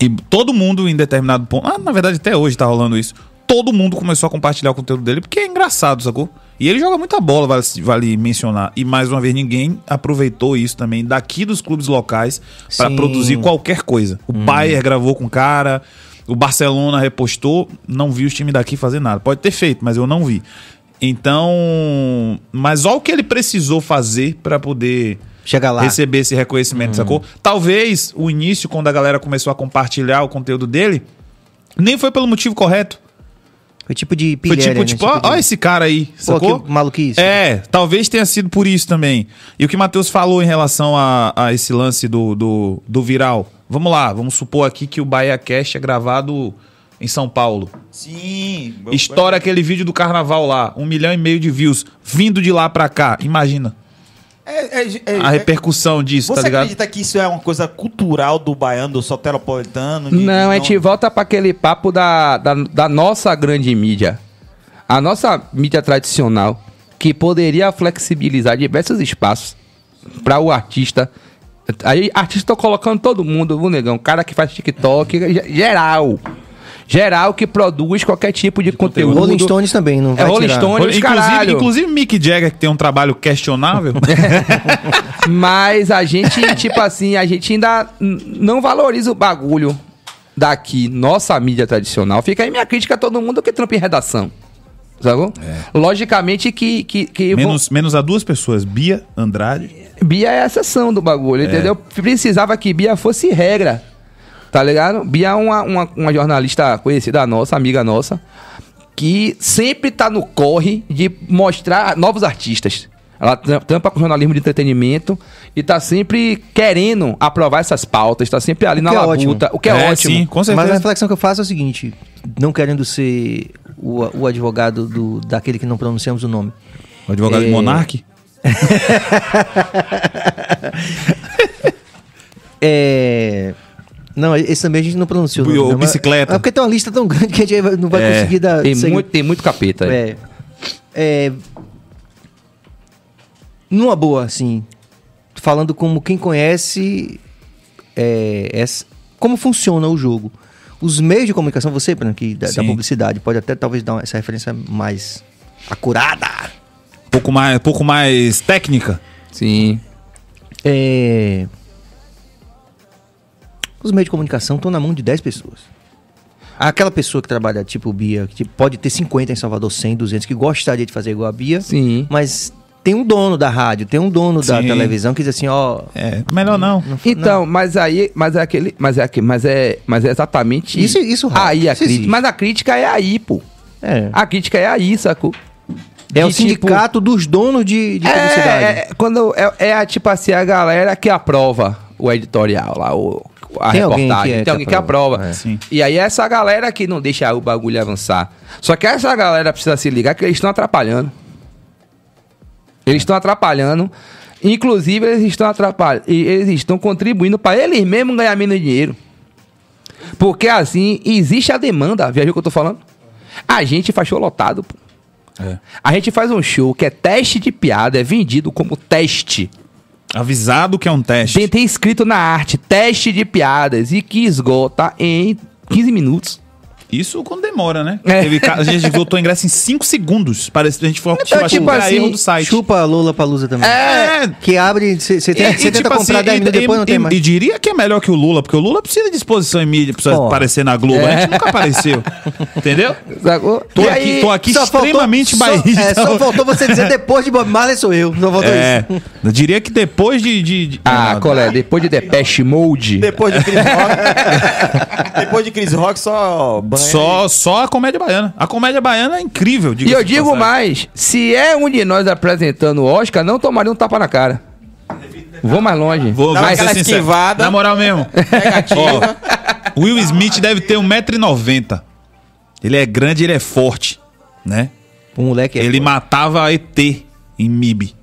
E todo mundo em determinado ponto. Ah, na verdade, até hoje tá rolando isso todo mundo começou a compartilhar o conteúdo dele, porque é engraçado, sacou? E ele joga muita bola, vale, vale mencionar. E mais uma vez, ninguém aproveitou isso também daqui dos clubes locais para produzir qualquer coisa. O hum. Bayer gravou com o cara, o Barcelona repostou, não vi os times daqui fazer nada. Pode ter feito, mas eu não vi. Então, mas olha o que ele precisou fazer para poder chegar lá, receber esse reconhecimento, hum. sacou? Talvez o início quando a galera começou a compartilhar o conteúdo dele nem foi pelo motivo correto. Foi tipo de pilhéria, Foi tipo, né? tipo, ó, de... ó, esse cara aí, sacou? Pô, que maluquice. É, talvez tenha sido por isso também. E o que o Matheus falou em relação a, a esse lance do, do, do, viral. Vamos lá, vamos supor aqui que o Bahia Cast é gravado em São Paulo. Sim. Estoura bom. aquele vídeo do carnaval lá, um milhão e meio de views, vindo de lá pra cá. Imagina. É, é, é, a repercussão disso, tá Você tá ligado? Você acredita que isso é uma coisa cultural do baiano, do soteropolitano? De, não, a gente não... volta para aquele papo da, da, da nossa grande mídia. A nossa mídia tradicional, que poderia flexibilizar diversos espaços para o artista. Aí, artista, tô colocando todo mundo, o negão, cara que faz TikTok, geral geral que produz qualquer tipo de, de conteúdo. conteúdo. Rolling Stones também, não vai é, Rolling tirar. Stones, inclusive, inclusive, Mick Jagger, que tem um trabalho questionável. [LAUGHS] Mas a gente, tipo assim, a gente ainda não valoriza o bagulho daqui, nossa mídia tradicional. Fica aí minha crítica a todo mundo que trampa em redação. sabe? É. Logicamente que. que, que menos, menos a duas pessoas, Bia Andrade. Bia é a exceção do bagulho, é. entendeu? Precisava que Bia fosse regra Tá ligado? Bia é uma, uma, uma jornalista conhecida nossa, amiga nossa, que sempre tá no corre de mostrar novos artistas. Ela tampa com jornalismo de entretenimento e tá sempre querendo aprovar essas pautas, tá sempre ali na é labuta, o que é, é ótimo. Sim, com certeza. Mas a reflexão que eu faço é o seguinte, não querendo ser o, o advogado do, daquele que não pronunciamos o nome. O advogado é... de Monarque? [LAUGHS] é... Não, esse também a gente não pronunciou. O né? bicicleta. Mas, é porque tem uma lista tão grande que a gente não vai é, conseguir dar. Tem, muito, tem muito capeta. É. é. Numa boa, assim. Falando como quem conhece. É, essa, como funciona o jogo. Os meios de comunicação, você, Bruno, que da, da publicidade, pode até talvez dar essa referência mais acurada. Pouco mais, pouco mais técnica. Sim. É. Os meios de comunicação estão na mão de 10 pessoas. Aquela pessoa que trabalha tipo Bia, que tipo, pode ter 50 em Salvador, 100, 200, que gostaria de fazer igual a Bia, Sim. mas tem um dono da rádio, tem um dono Sim. da televisão que diz assim, ó, é, melhor não. não então, não. mas aí, mas é aquele, mas é aquele, mas é, mas é exatamente isso, isso aí a isso crítica, mas a crítica é aí, pô. É. A crítica é aí, sacou? É o tipo, sindicato tipo, dos donos de, de é, publicidade. É, é, quando é, é, tipo assim, a galera que aprova o editorial lá, o a tem reportagem, alguém tem alguém que aprova. Que aprova. É. E aí é essa galera que não deixa o bagulho avançar. Só que essa galera precisa se ligar que eles estão atrapalhando. Eles estão atrapalhando. Inclusive, eles estão atrapalhando. Eles estão contribuindo para eles mesmos ganhar menos dinheiro. Porque assim, existe a demanda. Viajou o que eu tô falando? A gente faz show lotado, É. A gente faz um show que é teste de piada, é vendido como teste. Avisado que é um teste. Tem, escrito na arte, teste de piadas, e que esgota em 15 minutos. Isso quando demora, né? É. Teve a gente votou ingresso em 5 segundos. Parece que a gente foi então, tipo, tipo, tipo assim, erro do site. Chupa Lula Palusa também. É. Que abre, você tenta, e, cê tipo assim, e, ainda tipo comprar assim, 10 depois, não tem mais. E diria que é melhor que o Lula, porque o Lula precisa de exposição em mídia, precisa aparecer na Globo. É. A gente nunca apareceu. Entendeu? Tô e aqui, aí, tô aqui extremamente bairrista. Só, é, só então. faltou você dizer depois de Bob Marley sou eu. Só faltou é, isso. Eu diria que depois de. de, de ah, colega, depois de Depeche Mode. Depois de Chris Rock. [LAUGHS] depois de Chris Rock, só. Só, só a comédia baiana. A comédia baiana é incrível. E eu digo mais: se é um de nós apresentando o Oscar, não tomaria um tapa na cara. Vou mais longe. Vou, Dá mais esquivada. Na moral mesmo. [LAUGHS] Ó, Will Smith deve ter 1,90m. Ele é grande, ele é forte, né? O moleque é Ele forte. matava ET em MIB.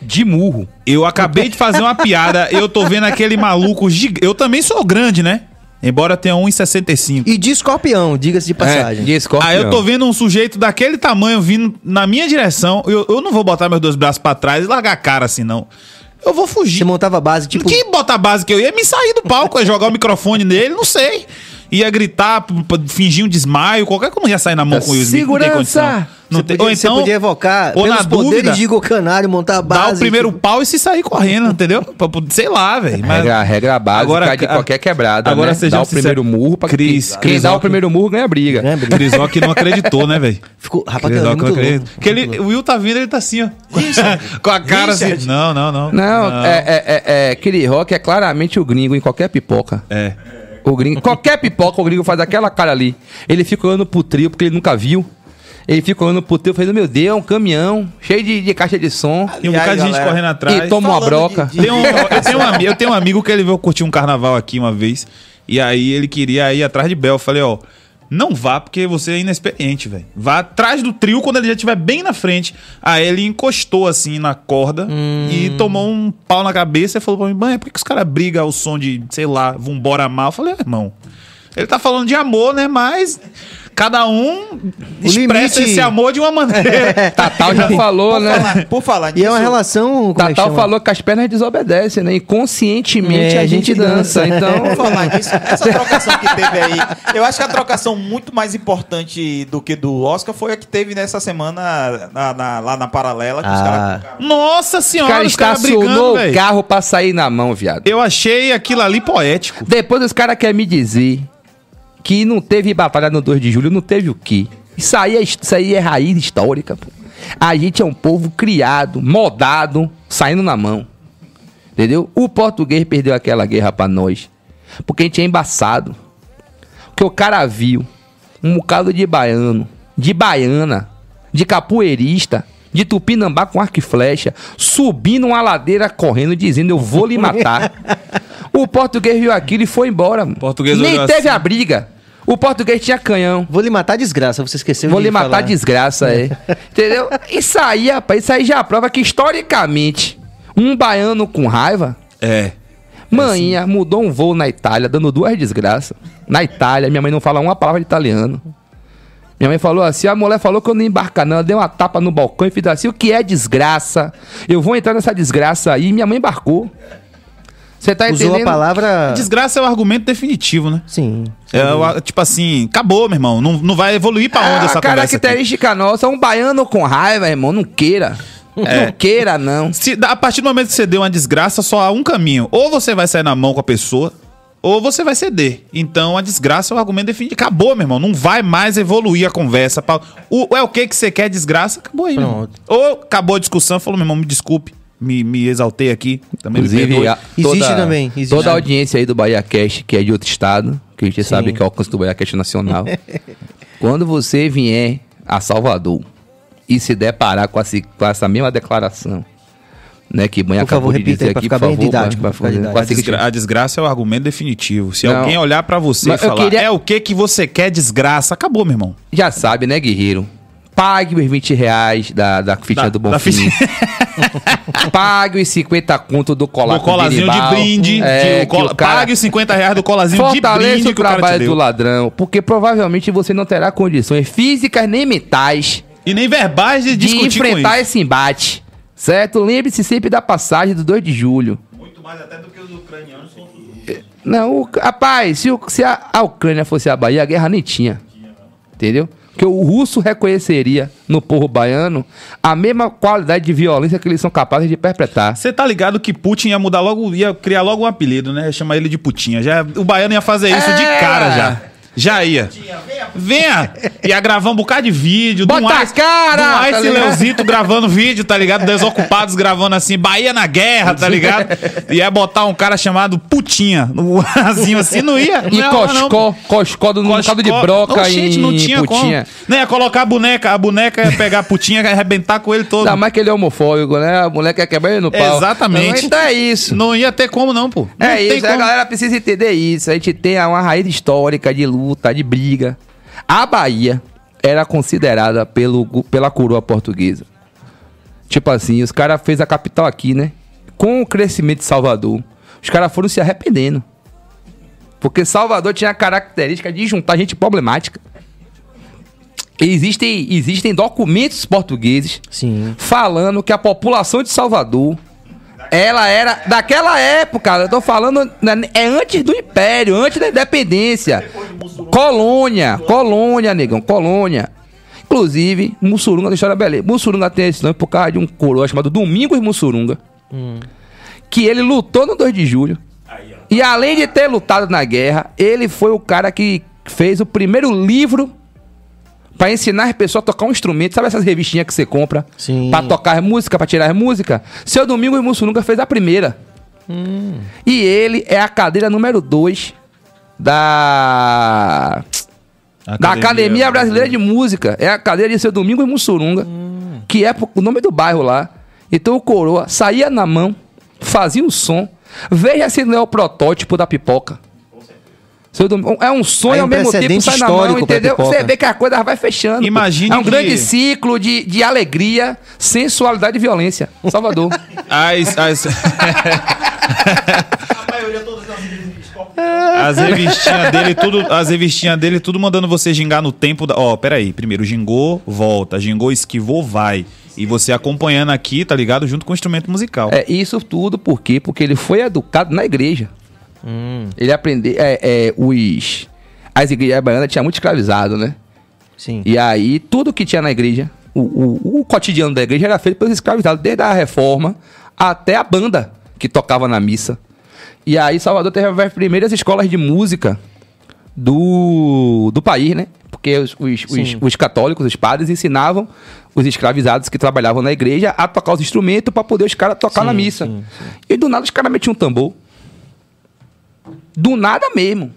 De murro. Eu acabei de fazer uma piada. Eu tô vendo aquele maluco gigante. Eu também sou grande, né? Embora tenha 1,65. E de escorpião, diga-se de é, passagem. É, de escorpião. Ah, Aí eu tô vendo um sujeito daquele tamanho vindo na minha direção. Eu, eu não vou botar meus dois braços para trás e largar a cara assim, não. Eu vou fugir. Você montava base, tipo. quem botar base que eu ia é me sair do palco, e é jogar o microfone nele, não sei ia gritar, fingir um desmaio, qualquer coisa ia sair na mão é com o Will Smith. Segurança! Não tem condição. Não você, tem, podia, ou então, você podia evocar ou na dúvida, de Canário, montar a base. Dar o primeiro tipo... pau e se sair correndo, entendeu? Sei lá, velho. Mas... Regra, regra básica agora, de qualquer quebrada, Agora né? seja dá o primeiro murro pra Cris, Quem dá o primeiro murro ganha briga. Ganha briga. Cris que não acreditou né, velho? Ficou, rapaz, que tá não acreditou. Porque ele, o Will tá vindo, ele tá assim, ó. [LAUGHS] com a cara assim. Richard. assim. Não, não, não. Não, não. é, é, é, é, Rock é claramente o gringo em qualquer pipoca. É. O gringo, qualquer pipoca, o gringo faz aquela cara ali. Ele fica olhando pro trio porque ele nunca viu. Ele fica olhando pro trio falando, meu Deus, é um caminhão, cheio de, de caixa de som. e um bocado de gente correndo atrás. E toma uma broca. De, de... Um, eu, tenho um, eu tenho um amigo que ele veio curtir um carnaval aqui uma vez. E aí ele queria ir atrás de Bel. Eu falei, ó, oh, não vá porque você é inexperiente, velho. Vá atrás do trio quando ele já estiver bem na frente. Aí ele encostou assim na corda hum. e tomou um pau na cabeça e falou pra mim: Mãe, por que, que os caras brigam ao som de, sei lá, vambora mal? Eu falei: é, irmão, ele tá falando de amor, né? Mas cada um o expressa limite. esse amor de uma maneira. [LAUGHS] Tatal já falou, por né? Falar, por falar disso. E é uma relação. É Tatal é falou que as pernas desobedecem, né? Inconscientemente é, a, gente, gente dança. dança. Então. [LAUGHS] Por falar disso, essa trocação que teve aí, eu acho que a trocação muito mais importante do que do Oscar foi a que teve nessa semana na, na, lá na paralela. Ah. Caras... Nossa senhora, cara os caras cara brigando. o carro pra sair na mão, viado. Eu achei aquilo ali poético. Depois os caras querem me dizer que não teve batalha no 2 de julho, não teve o que. Isso aí é, isso aí é raiz histórica, pô. A gente é um povo criado, modado, saindo na mão. Entendeu? O português perdeu aquela guerra para nós. Porque a gente é embaçado. Porque o cara viu um bocado de baiano, de baiana, de capoeirista, de tupinambá com arco e flecha, subindo uma ladeira correndo, dizendo: Eu vou lhe matar. [LAUGHS] O português viu aquilo e foi embora. Mano. Português Nem teve assim. a briga. O português tinha canhão. Vou lhe matar desgraça, você esqueceu Vou de lhe matar desgraça, é. [LAUGHS] Entendeu? Isso aí, rapaz, isso aí já prova que historicamente, um baiano com raiva. É. Maninha assim. É mudou um voo na Itália, dando duas desgraças. Na Itália, minha mãe não fala uma palavra de italiano. Minha mãe falou assim: a mulher falou que eu não ia embarcar, não. Ela deu uma tapa no balcão e fez assim: o que é desgraça? Eu vou entrar nessa desgraça aí. Minha mãe embarcou. Você tá Usou entendendo? a palavra. Desgraça é o argumento definitivo, né? Sim. É, o, tipo assim, acabou, meu irmão. Não, não vai evoluir pra onde é, essa conversa. A característica aqui. nossa, um baiano com raiva, irmão, não queira. É. Não queira, não. Se, a partir do momento que você deu uma desgraça, só há um caminho. Ou você vai sair na mão com a pessoa, ou você vai ceder. Então a desgraça é o argumento definitivo. Acabou, meu irmão. Não vai mais evoluir a conversa. O, é o que que você quer, desgraça? Acabou aí, Pronto. Ou acabou a discussão, falou, meu irmão, me desculpe me, me exaltei aqui. Também Inclusive, a, toda, existe também. Existe. Toda a audiência aí do Bahia Cash, que é de outro estado, que a gente Sim. sabe que é o alcance do Bahia Cash nacional. [LAUGHS] Quando você vier a Salvador e se deparar com, a, com essa mesma declaração, né, que mãe acabou favor, de dizer aí, aqui, por favor, didático, pra, pra, A, a, desgraça é o argumento definitivo. Se não. alguém olhar para você mas e falar, queria... é o que que você quer desgraça, acabou, meu irmão. Já sabe, né, guerreiro? Pague os 20 reais da, da ficha da, do Bonfim. Ficha. [LAUGHS] pague os 50 conto do colar Do colazinho de brinde. É, de, o cola, o cara... Pague os 50 reais do colazinho de brinde. Fortaleça o trabalho do ladrão, porque provavelmente você não terá condições físicas nem mentais. E nem verbais de, de enfrentar esse embate. Certo? Lembre-se sempre da passagem do 2 de julho. Muito mais até do que os ucranianos são eh, Não, o, rapaz, se, o, se a, a Ucrânia fosse a Bahia, a guerra nem tinha. Entendeu? que o russo reconheceria no povo baiano a mesma qualidade de violência que eles são capazes de perpetrar. Você tá ligado que Putin ia mudar logo, ia criar logo um apelido, né? chamar ele de Putinha. Já, o baiano ia fazer isso é... de cara já. Já ia. Venha! Ia gravar um bocado de vídeo. Bota do a Ice, cara! Tá do Leozito gravando vídeo, tá ligado? Desocupados gravando assim, Bahia na guerra, tá ligado? Ia é botar um cara chamado Putinha no azinho assim, não ia. E Coscó, Coscó do Coscó. de broca aí. gente, não tinha putinha. como. Não ia colocar a boneca, a boneca ia pegar a Putinha e arrebentar com ele todo. Ainda mais que ele é homofóbico, né? A boneca ia quebrar ele no pau. Exatamente. Então é isso. Não ia ter como não, pô. Não é isso, a galera precisa entender isso. A gente tem uma raiz histórica de luta, de briga. A Bahia era considerada pelo, pela coroa portuguesa. Tipo assim, os caras fez a capital aqui, né? Com o crescimento de Salvador, os caras foram se arrependendo. Porque Salvador tinha a característica de juntar gente problemática. Existem, existem documentos portugueses Sim. falando que a população de Salvador ela era daquela época, eu tô falando, né, é antes do Império, antes da independência. Colônia, colônia, negão, colônia. Inclusive, Mussurunga tem história beleza. Mussurunga tem esse nome por causa de um coroa chamado Domingos Mussurunga. Hum. Que ele lutou no 2 de julho. E além de ter lutado na guerra, ele foi o cara que fez o primeiro livro para ensinar as pessoas a tocar um instrumento. Sabe essas revistinhas que você compra? Sim. Pra tocar música, para tirar música? Seu Domingo Mussurunga fez a primeira. Hum. E ele é a cadeira número 2 da... Academia, da Academia Brasileira de Música. É a cadeira de seu Domingo Mussurunga, hum. que é o nome do bairro lá. Então o Coroa saía na mão, fazia o som. Veja se não é o protótipo da pipoca. É um sonho é ao mesmo tempo, sai na mão, entendeu? Você vê que a coisa vai fechando. Imagine é um que... grande ciclo de, de alegria, sensualidade e violência. Salvador. [LAUGHS] as, as... a maioria as as revistinhas dele, tudo, as revistinhas dele, tudo mandando você gingar no tempo da. Ó, oh, peraí, primeiro gingou, volta, gingou, esquivou, vai. E você acompanhando aqui, tá ligado? Junto com o instrumento musical. É, isso tudo por quê? Porque ele foi educado na igreja. Hum. Ele aprendeu. É, é, os, as igrejas baianas tinham muito escravizado, né? Sim. E aí, tudo que tinha na igreja, o, o, o cotidiano da igreja era feito pelos escravizados, desde a reforma até a banda que tocava na missa. E aí, Salvador teve as primeiras escolas de música do, do país, né? Porque os, os, os, os católicos, os padres, ensinavam os escravizados que trabalhavam na igreja a tocar os instrumentos para poder os caras tocar sim, na missa. Sim, sim. E do nada os caras metiam um tambor. Do nada mesmo.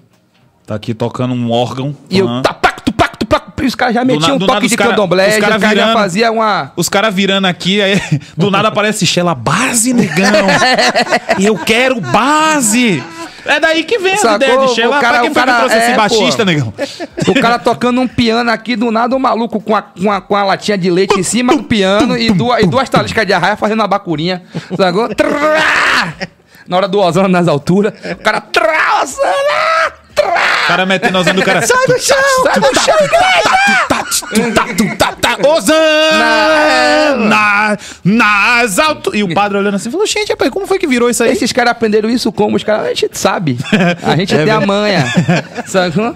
Tá aqui tocando um órgão. E uhum. eu tapac, tá, tupac, tupac. E os caras já metiam um toque nada, de cara, candomblé, os caras cara já fazia uma. Os caras virando aqui, aí [LAUGHS] do nada aparece Xela base, negão. [LAUGHS] eu quero base. É daí que vem Sacou? a ideia de Sheila. É o cara, quem o cara, que trouxe é, esse baixista, pô. negão? O cara tocando um piano aqui, do nada o um maluco com a, com a, com a latinha de leite em cima do piano e duas, e duas taliscas de arraia fazendo uma bacurinha. Sacou? [LAUGHS] na hora do ozônio nas alturas, o cara. Trá, né? O cara metendo ozônio do cara. Sai do chão! Sai do chão, igreja! Osana! Nas alto. E o padre olhando assim, falou: gente, rapaz, como foi que virou isso aí? Esses caras aprenderam isso como? Os caras, a gente sabe. A gente é tem a manha. Então,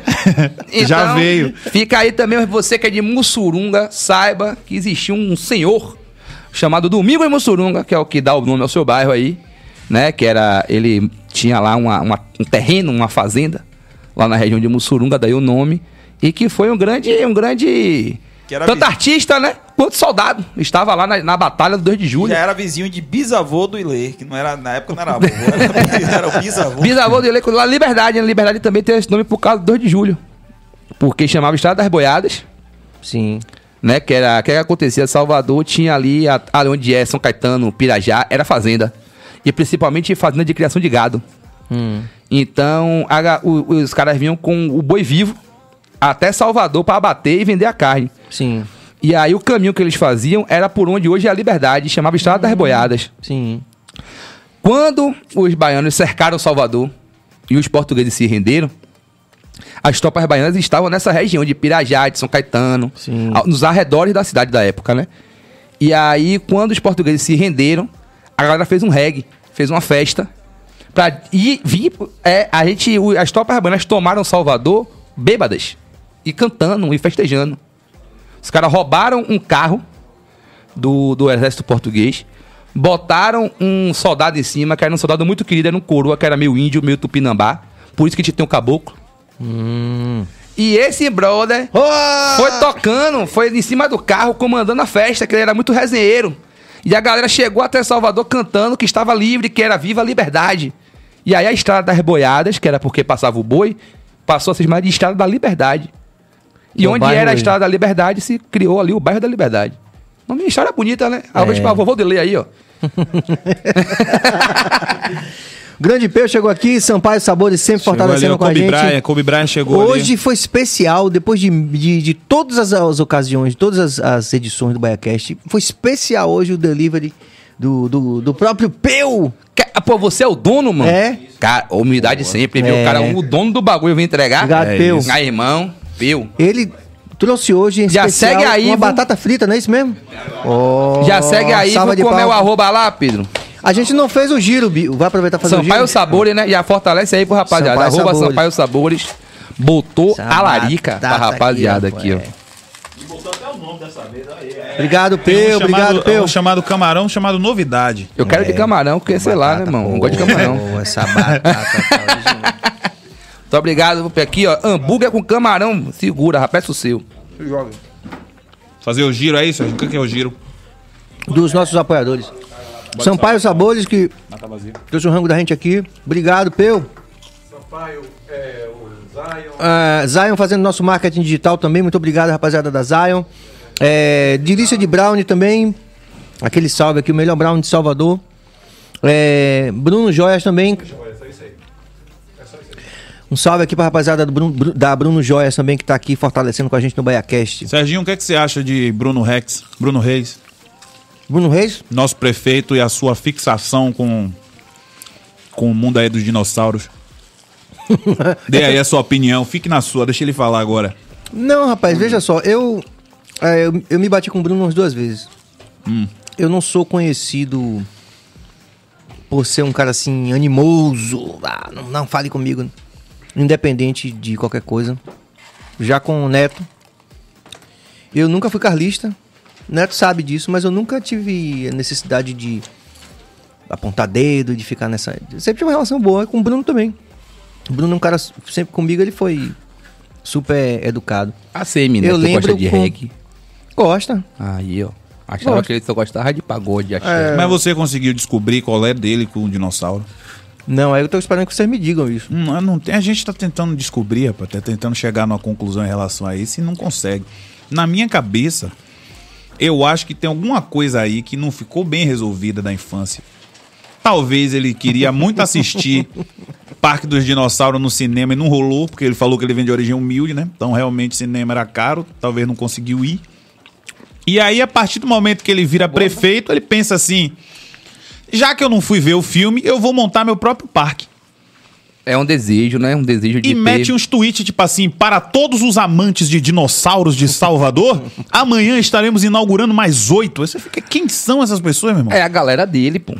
Já veio. Fica aí também, você que é de Mussurunga, saiba que existiu um senhor chamado Domingo em Mussurunga, que é o que dá o nome ao seu bairro aí né? Que era. Ele tinha lá uma, uma, um terreno, uma fazenda, lá na região de Mussurunga, daí o nome. E que foi um grande. Um grande tanto artista, né? Quanto soldado. Estava lá na, na, Batalha do 2 de Julho. Já era vizinho de bisavô do Ilê, que não era, na época não era avô, [LAUGHS] era, era o bisavô. bisavô do Ilê, lá Liberdade, né? Liberdade também tem esse nome por causa do 2 de Julho. Porque chamava Estrada das Boiadas. Sim. Né? Que era, que acontecia Salvador, tinha ali, a, ali onde é São Caetano, Pirajá, era fazenda e principalmente fazenda de criação de gado. Hum. Então, a, o, os caras vinham com o boi vivo até Salvador para abater e vender a carne. Sim. E aí o caminho que eles faziam era por onde hoje é a liberdade, chamava Estrada hum. das Boiadas. Sim. Quando os baianos cercaram Salvador e os portugueses se renderam, as tropas baianas estavam nessa região de Pirajá, de São Caetano, Sim. nos arredores da cidade da época, né? E aí, quando os portugueses se renderam, a galera fez um reggae, fez uma festa. Pra, e vi, é, a gente, as tropas urbanas tomaram Salvador bêbadas. E cantando e festejando. Os caras roubaram um carro do, do exército português. Botaram um soldado em cima, que era um soldado muito querido, era um coroa, que era meio índio, meio tupinambá. Por isso que a gente tem um caboclo. Hum. E esse brother oh! foi tocando, foi em cima do carro, comandando a festa, que ele era muito resenheiro. E a galera chegou até Salvador cantando que estava livre, que era viva a liberdade. E aí a Estrada das Boiadas, que era porque passava o boi, passou a se chamar de Estrada da Liberdade. E no onde era a Estrada da Liberdade, se criou ali o bairro da Liberdade. Uma história bonita, né? A é. vou ler aí, ó. [LAUGHS] Grande Peixe chegou aqui, Sampaio Sabores sempre chegou fortalecendo ali, com Kobe a gente. Brian, Kobe Bryant chegou Hoje ali. foi especial, depois de, de, de todas as, as, ocasiões, de todas as, as edições do BaiaCast, foi especial hoje o delivery do, do, do próprio Peu. Pô, você é o dono, mano? É. Cara, humildade sempre, viu? É. O cara, é é. o dono do bagulho, eu vim entregar. Obrigado, é Peu. Aí, ah, irmão, Peu. Ele trouxe hoje em Já segue aí, uma batata frita, não é isso mesmo? Oh, Já segue aí, vou comer o arroba lá, Pedro. A gente não fez o giro, Bi. Vai aproveitar fazer Sampaio o giro. Sampaio Sabores, né? E a Fortalece aí pro rapaziada. Sampaio Arroba Sabores. Sampaio Sabores. Botou Essa a larica pra rapaziada aqui, ó. Obrigado, Peu. Um obrigado, Peu. Um chamado camarão, chamado novidade. Eu quero é. de camarão, porque sei lá, né, irmão? Boa, não gosto de camarão. Boa, essa batata tá [LAUGHS] Muito obrigado. Aqui, ó. Hambúrguer com camarão. Segura, rapaz, o seu. Joga. Fazer o giro aí, Sérgio? O que é o giro? Dos nossos apoiadores. Sampaio Sabores, que tá trouxe o rango da gente aqui. Obrigado, Peu. Sampaio, é, o Zion. Ah, Zion fazendo nosso marketing digital também. Muito obrigado, rapaziada da Zion. É, Delícia de Brownie também. Aquele salve aqui, o melhor Brownie de Salvador. É, Bruno Joias também. É é um salve aqui pra rapaziada Bruno, da Bruno Joias também, que tá aqui fortalecendo com a gente no BaiaCast. Serginho, o que, é que você acha de Bruno Rex, Bruno Reis? Bruno Reis? Nosso prefeito e a sua fixação com, com o mundo aí dos dinossauros. [LAUGHS] Dê aí a sua opinião, fique na sua, deixa ele falar agora. Não, rapaz, hum. veja só, eu, é, eu, eu, me bati com o Bruno umas duas vezes. Hum. Eu não sou conhecido por ser um cara assim, animoso. Ah, não, não fale comigo. Independente de qualquer coisa. Já com o Neto. Eu nunca fui carlista. Neto sabe disso, mas eu nunca tive a necessidade de apontar dedo, de ficar nessa. sempre tive uma relação boa com o Bruno também. O Bruno é um cara sempre comigo, ele foi super educado. A semi, né? Eu tu lembro gosta de com... reggae? Gosta. Aí, ó. Achava gosta que ele só gostava de pagode, achava. É... Mas você conseguiu descobrir qual é dele com o dinossauro? Não, aí eu tô esperando que vocês me digam isso. Não, hum, não tem, a gente tá tentando descobrir, rapaz, tá tentando chegar numa conclusão em relação a isso e não consegue. Na minha cabeça, eu acho que tem alguma coisa aí que não ficou bem resolvida da infância. Talvez ele queria muito assistir [LAUGHS] Parque dos Dinossauros no cinema e não rolou, porque ele falou que ele vem de origem humilde, né? Então realmente o cinema era caro, talvez não conseguiu ir. E aí, a partir do momento que ele vira né? prefeito, ele pensa assim: já que eu não fui ver o filme, eu vou montar meu próprio parque. É um desejo, né? Um desejo de. E ter... mete uns tweets, tipo assim, para todos os amantes de dinossauros de Salvador, [LAUGHS] amanhã estaremos inaugurando mais oito. Você fica, quem são essas pessoas, meu irmão? É a galera dele, pô.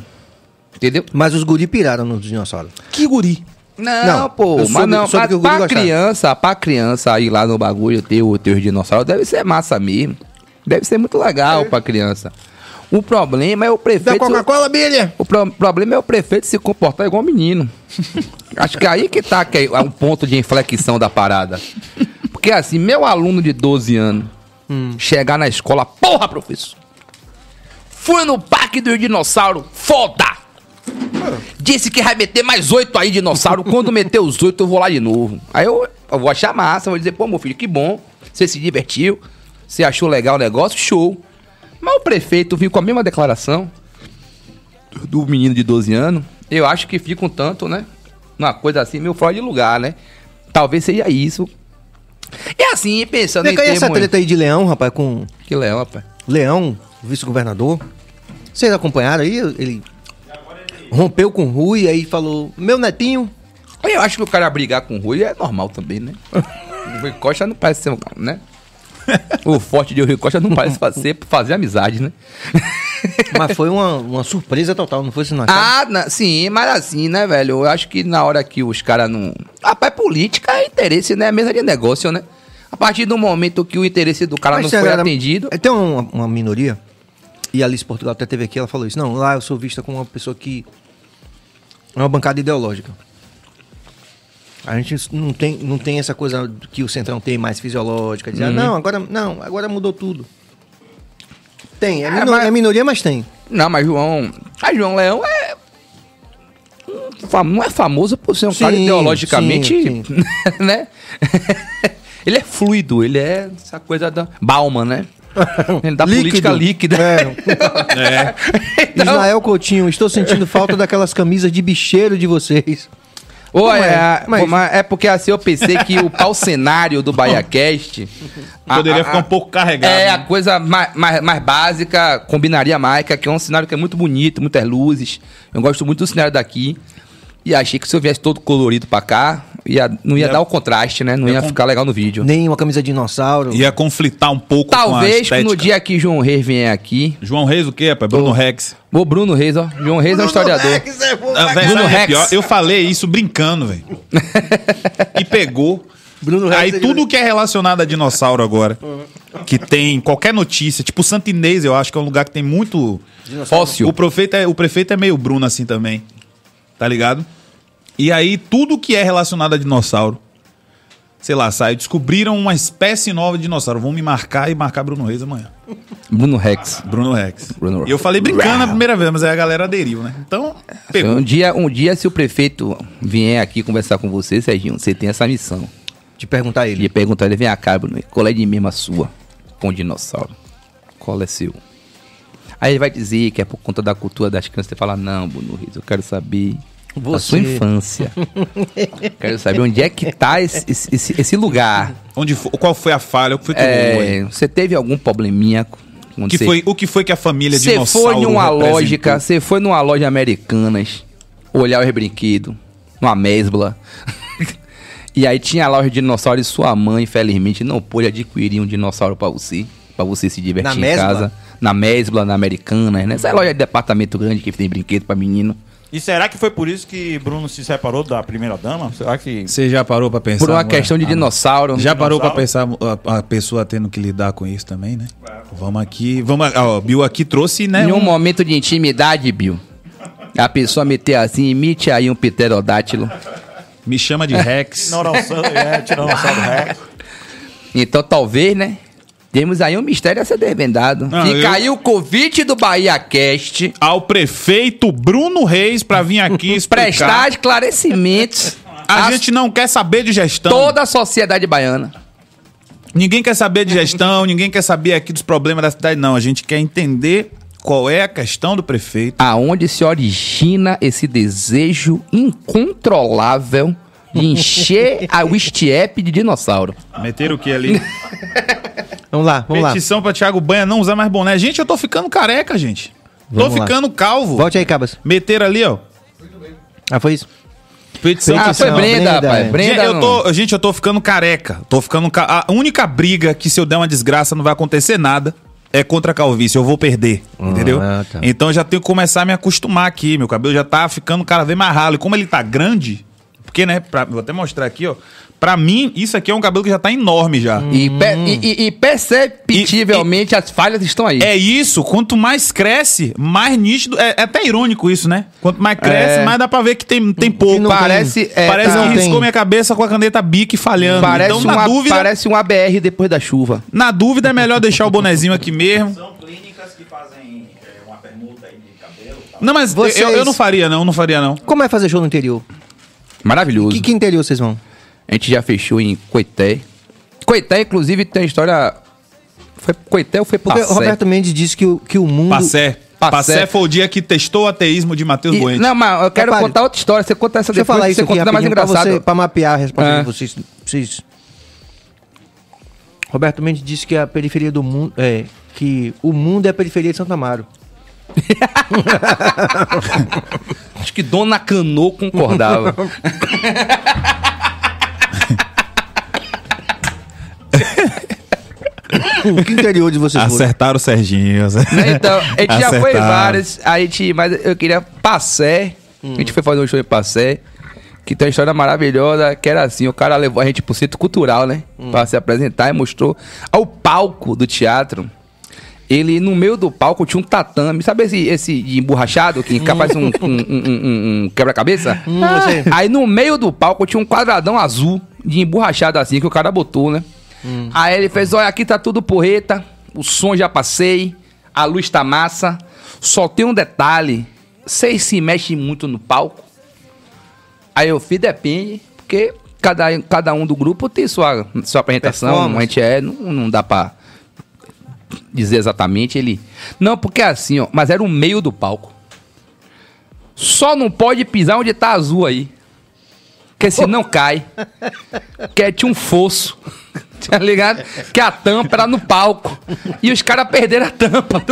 Entendeu? Mas os guri piraram nos dinossauros. Que guri? Não, não pô, mas não, pra criança, pra criança ir lá no bagulho ter, o os dinossauros, deve ser massa mesmo. Deve ser muito legal é. pra criança. O problema é o prefeito. Da Coca-Cola, Billy. O pro problema é o prefeito se comportar igual um menino. [LAUGHS] Acho que aí que tá que é um ponto de inflexão da parada. Porque assim, meu aluno de 12 anos hum. chegar na escola, porra, professor! Fui no parque do dinossauro, foda! Hum. Disse que vai meter mais oito aí, dinossauro. Quando meter os oito, eu vou lá de novo. Aí eu, eu vou achar massa, vou dizer, pô, meu filho, que bom. Você se divertiu, você achou legal o negócio, show. Mas o prefeito viu com a mesma declaração do menino de 12 anos. Eu acho que fica um tanto, né? Uma coisa assim, meio fora de lugar, né? Talvez seja isso. É assim, pensando Vem em. essa treta aí de Leão, rapaz, com. Que Leão, rapaz? Leão, vice-governador. Vocês acompanharam aí? Ele rompeu com o Rui, aí falou: Meu netinho. Eu acho que o cara brigar com o Rui é normal também, né? [LAUGHS] o Rui Costa não parece ser um cara, né? o forte de Rio Costa não parece fazer, fazer amizade, né? mas foi uma, uma surpresa total, não foi isso não? Ah, na, sim, mas assim, né, velho? Eu acho que na hora que os caras não. Rapaz, é política é interesse, né? É mesa de negócio, né? A partir do momento que o interesse do cara mas não foi era... atendido. É, tem uma, uma minoria, e a Alice Portugal até teve aqui, ela falou isso. Não, lá eu sou vista como uma pessoa que. É uma bancada ideológica. A gente não tem, não tem essa coisa que o Centrão tem mais fisiológica, dizer, uhum. não, agora, não, agora mudou tudo. Tem, é, ah, mas... é minoria, mas tem. Não, mas João. Ah, João Leão é. Não é famoso por ser um sim, cara ideologicamente. Sim, sim. [LAUGHS] né? [LAUGHS] ele é fluido, ele é essa coisa da. Balma, né? [LAUGHS] Ele dá Líquido. política líquida. É. Então, é. Então... Ismael Coutinho, estou sentindo falta daquelas camisas de bicheiro de vocês. Ou é, é, mas... é porque assim eu pensei que o pau cenário do BahiaCast... Poderia a, ficar um pouco carregado. É, né? a coisa mais, mais, mais, básica, combinaria mais, que é um cenário que é muito bonito, muitas luzes. Eu gosto muito do cenário daqui. E achei que se eu viesse todo colorido pra cá, ia, não ia, ia, dar o contraste, né? Não ia, ia ficar legal no vídeo. Nem uma camisa de dinossauro. Ia conflitar um pouco Talvez com a no dia que João Reis vier aqui. João Reis o quê, pai? Bruno o, Rex. O Bruno Reis, ó. João Reis Bruno é um historiador. Rex é bom, ah, Bruno é Rex. É pior. Eu falei isso brincando, velho. [LAUGHS] e pegou. Bruno Aí é tudo que é relacionado a dinossauro agora, que tem qualquer notícia, tipo Santinês, eu acho que é um lugar que tem muito fóssil. O prefeito é, o prefeito é meio Bruno assim também. Tá ligado? E aí tudo que é relacionado a dinossauro, sei lá, sai, descobriram uma espécie nova de dinossauro. Vão me marcar e marcar Bruno Reis amanhã. Bruno Rex. Bruno Rex. Bruno... E eu falei brincando a primeira vez, mas aí a galera aderiu, né? Então, assim, pegou. Um dia, um dia se o prefeito vier aqui conversar com você, Serginho, você tem essa missão. De perguntar a ele. De perguntar a ele, vem cá, Bruno, qual é de mesma sua com dinossauro? Qual é seu? Aí ele vai dizer que é por conta da cultura das crianças. Você fala, não, Bruno Reis, eu quero saber você. Da sua infância. [LAUGHS] Quero saber onde é que tá esse, esse, esse lugar. Onde, qual foi a falha? O que foi que é, Você teve algum probleminha que foi, o que foi que a família de dinossauro foi numa representou? lógica, você foi numa loja americanas, olhar os brinquedos, numa mesbla. [LAUGHS] e aí tinha loja de dinossauros e sua mãe, infelizmente, não pôde adquirir um dinossauro para você, para você se divertir na em mesbla? casa. Na mesbla, na americana, né? Essa é loja de departamento grande que tem brinquedo para menino. E será que foi por isso que Bruno se separou da primeira dama? Será que. Você já parou para pensar? Por uma questão de ah, dinossauro. Né? Já dinossauro? parou para pensar a, a, pessoa tendo que lidar com isso também, né? É. Vamos aqui. Vamos, ó, Bill aqui trouxe, né? Em um, um... momento de intimidade, Bill. A pessoa meter assim, imite aí um pterodátilo. Me chama de Rex. [LAUGHS] Ignoralção, é, tirando o Rex. Então talvez, né? Temos aí um mistério a ser desvendado. Ah, Fica eu... aí o convite do Bahia Cast ao prefeito Bruno Reis para vir aqui [LAUGHS] explicar. prestar esclarecimentos. a, a gente não quer saber de gestão. Toda a sociedade baiana. Ninguém quer saber de gestão, ninguém quer saber aqui dos problemas da cidade, não. A gente quer entender qual é a questão do prefeito. Aonde se origina esse desejo incontrolável de encher a Wistiep de dinossauro. Meteram o que ali? [LAUGHS] vamos lá, vamos lá. Petição pra Thiago Banha não usar mais boné. Gente, eu tô ficando careca, gente. Vamos tô lá. ficando calvo. Volte aí, Cabas. Meteram ali, ó. Ah, foi isso? Petição. Ah, foi Brenda, Brenda, Brenda gente, eu tô, gente, eu tô ficando careca. Tô ficando ca... A única briga que se eu der uma desgraça não vai acontecer nada é contra a calvície, eu vou perder, ah, entendeu? tá. Então eu já tenho que começar a me acostumar aqui, meu cabelo já tá ficando cada vez mais ralo. E como ele tá grande, porque, né, pra, vou até mostrar aqui, ó. Pra mim, isso aqui é um cabelo que já tá enorme já. Hum. E, e, e, e perceptivelmente e, as falhas estão aí. É isso. Quanto mais cresce, mais nítido. É, é até irônico isso, né? Quanto mais cresce, é... mais dá pra ver que tem, tem pouco. Parece, É, parece tá, que riscou minha cabeça com a caneta bique falhando. Parece, então, na um, dúvida, parece um ABR depois da chuva. Na dúvida, é melhor deixar o bonezinho aqui mesmo. São clínicas que fazem é, uma permuta aí de cabelo. Tá? Não, mas Vocês... eu, eu não faria, não. Não faria, não. Como é fazer show no interior? Maravilhoso. Que, que interior vocês vão? A gente já fechou em Coité. Coité, inclusive, tem a história. Foi Coité ou foi Porque Roberto Mendes disse que o, que o mundo. Passé. Passé. Passé foi o dia que testou o ateísmo de Matheus Bueno. Não, mas eu quero contar outra história. Você conta essa depois, eu falar isso você aqui, conta mais engraçado. Para mapear a resposta ah. de vocês, vocês. Roberto Mendes disse que a periferia do mundo. É, que o mundo é a periferia de Santo Amaro. [LAUGHS] Acho que Dona Canô concordava. [LAUGHS] que interior de vocês Acertaram foram? o Serginho. Né? Né, então, a gente Acertaram. já foi várias. A gente, mas eu queria Passé. Hum. A gente foi fazer um show em Passé. Que tem uma história maravilhosa, que era assim, o cara levou a gente pro centro cultural, né? Hum. Pra se apresentar e mostrou ao palco do teatro ele no meio do palco tinha um tatame. Sabe esse, esse de emborrachado que capaz [LAUGHS] um, um, um, um quebra-cabeça? Ah, [LAUGHS] aí no meio do palco tinha um quadradão azul de emborrachado assim que o cara botou, né? Hum. Aí ele fez: olha, aqui tá tudo porreta, o som já passei, a luz tá massa. Só tem um detalhe: vocês se mexem muito no palco. Aí eu fiz, depende, porque cada, cada um do grupo tem sua, sua apresentação, a gente é, não, não dá pra dizer exatamente, ele. Não, porque é assim, ó, mas era o meio do palco. Só não pode pisar onde tá azul aí. Porque senão cai. Porque tinha um fosso. [LAUGHS] Tá ligado? Que a tampa era no palco. E os caras perderam a tampa. [LAUGHS]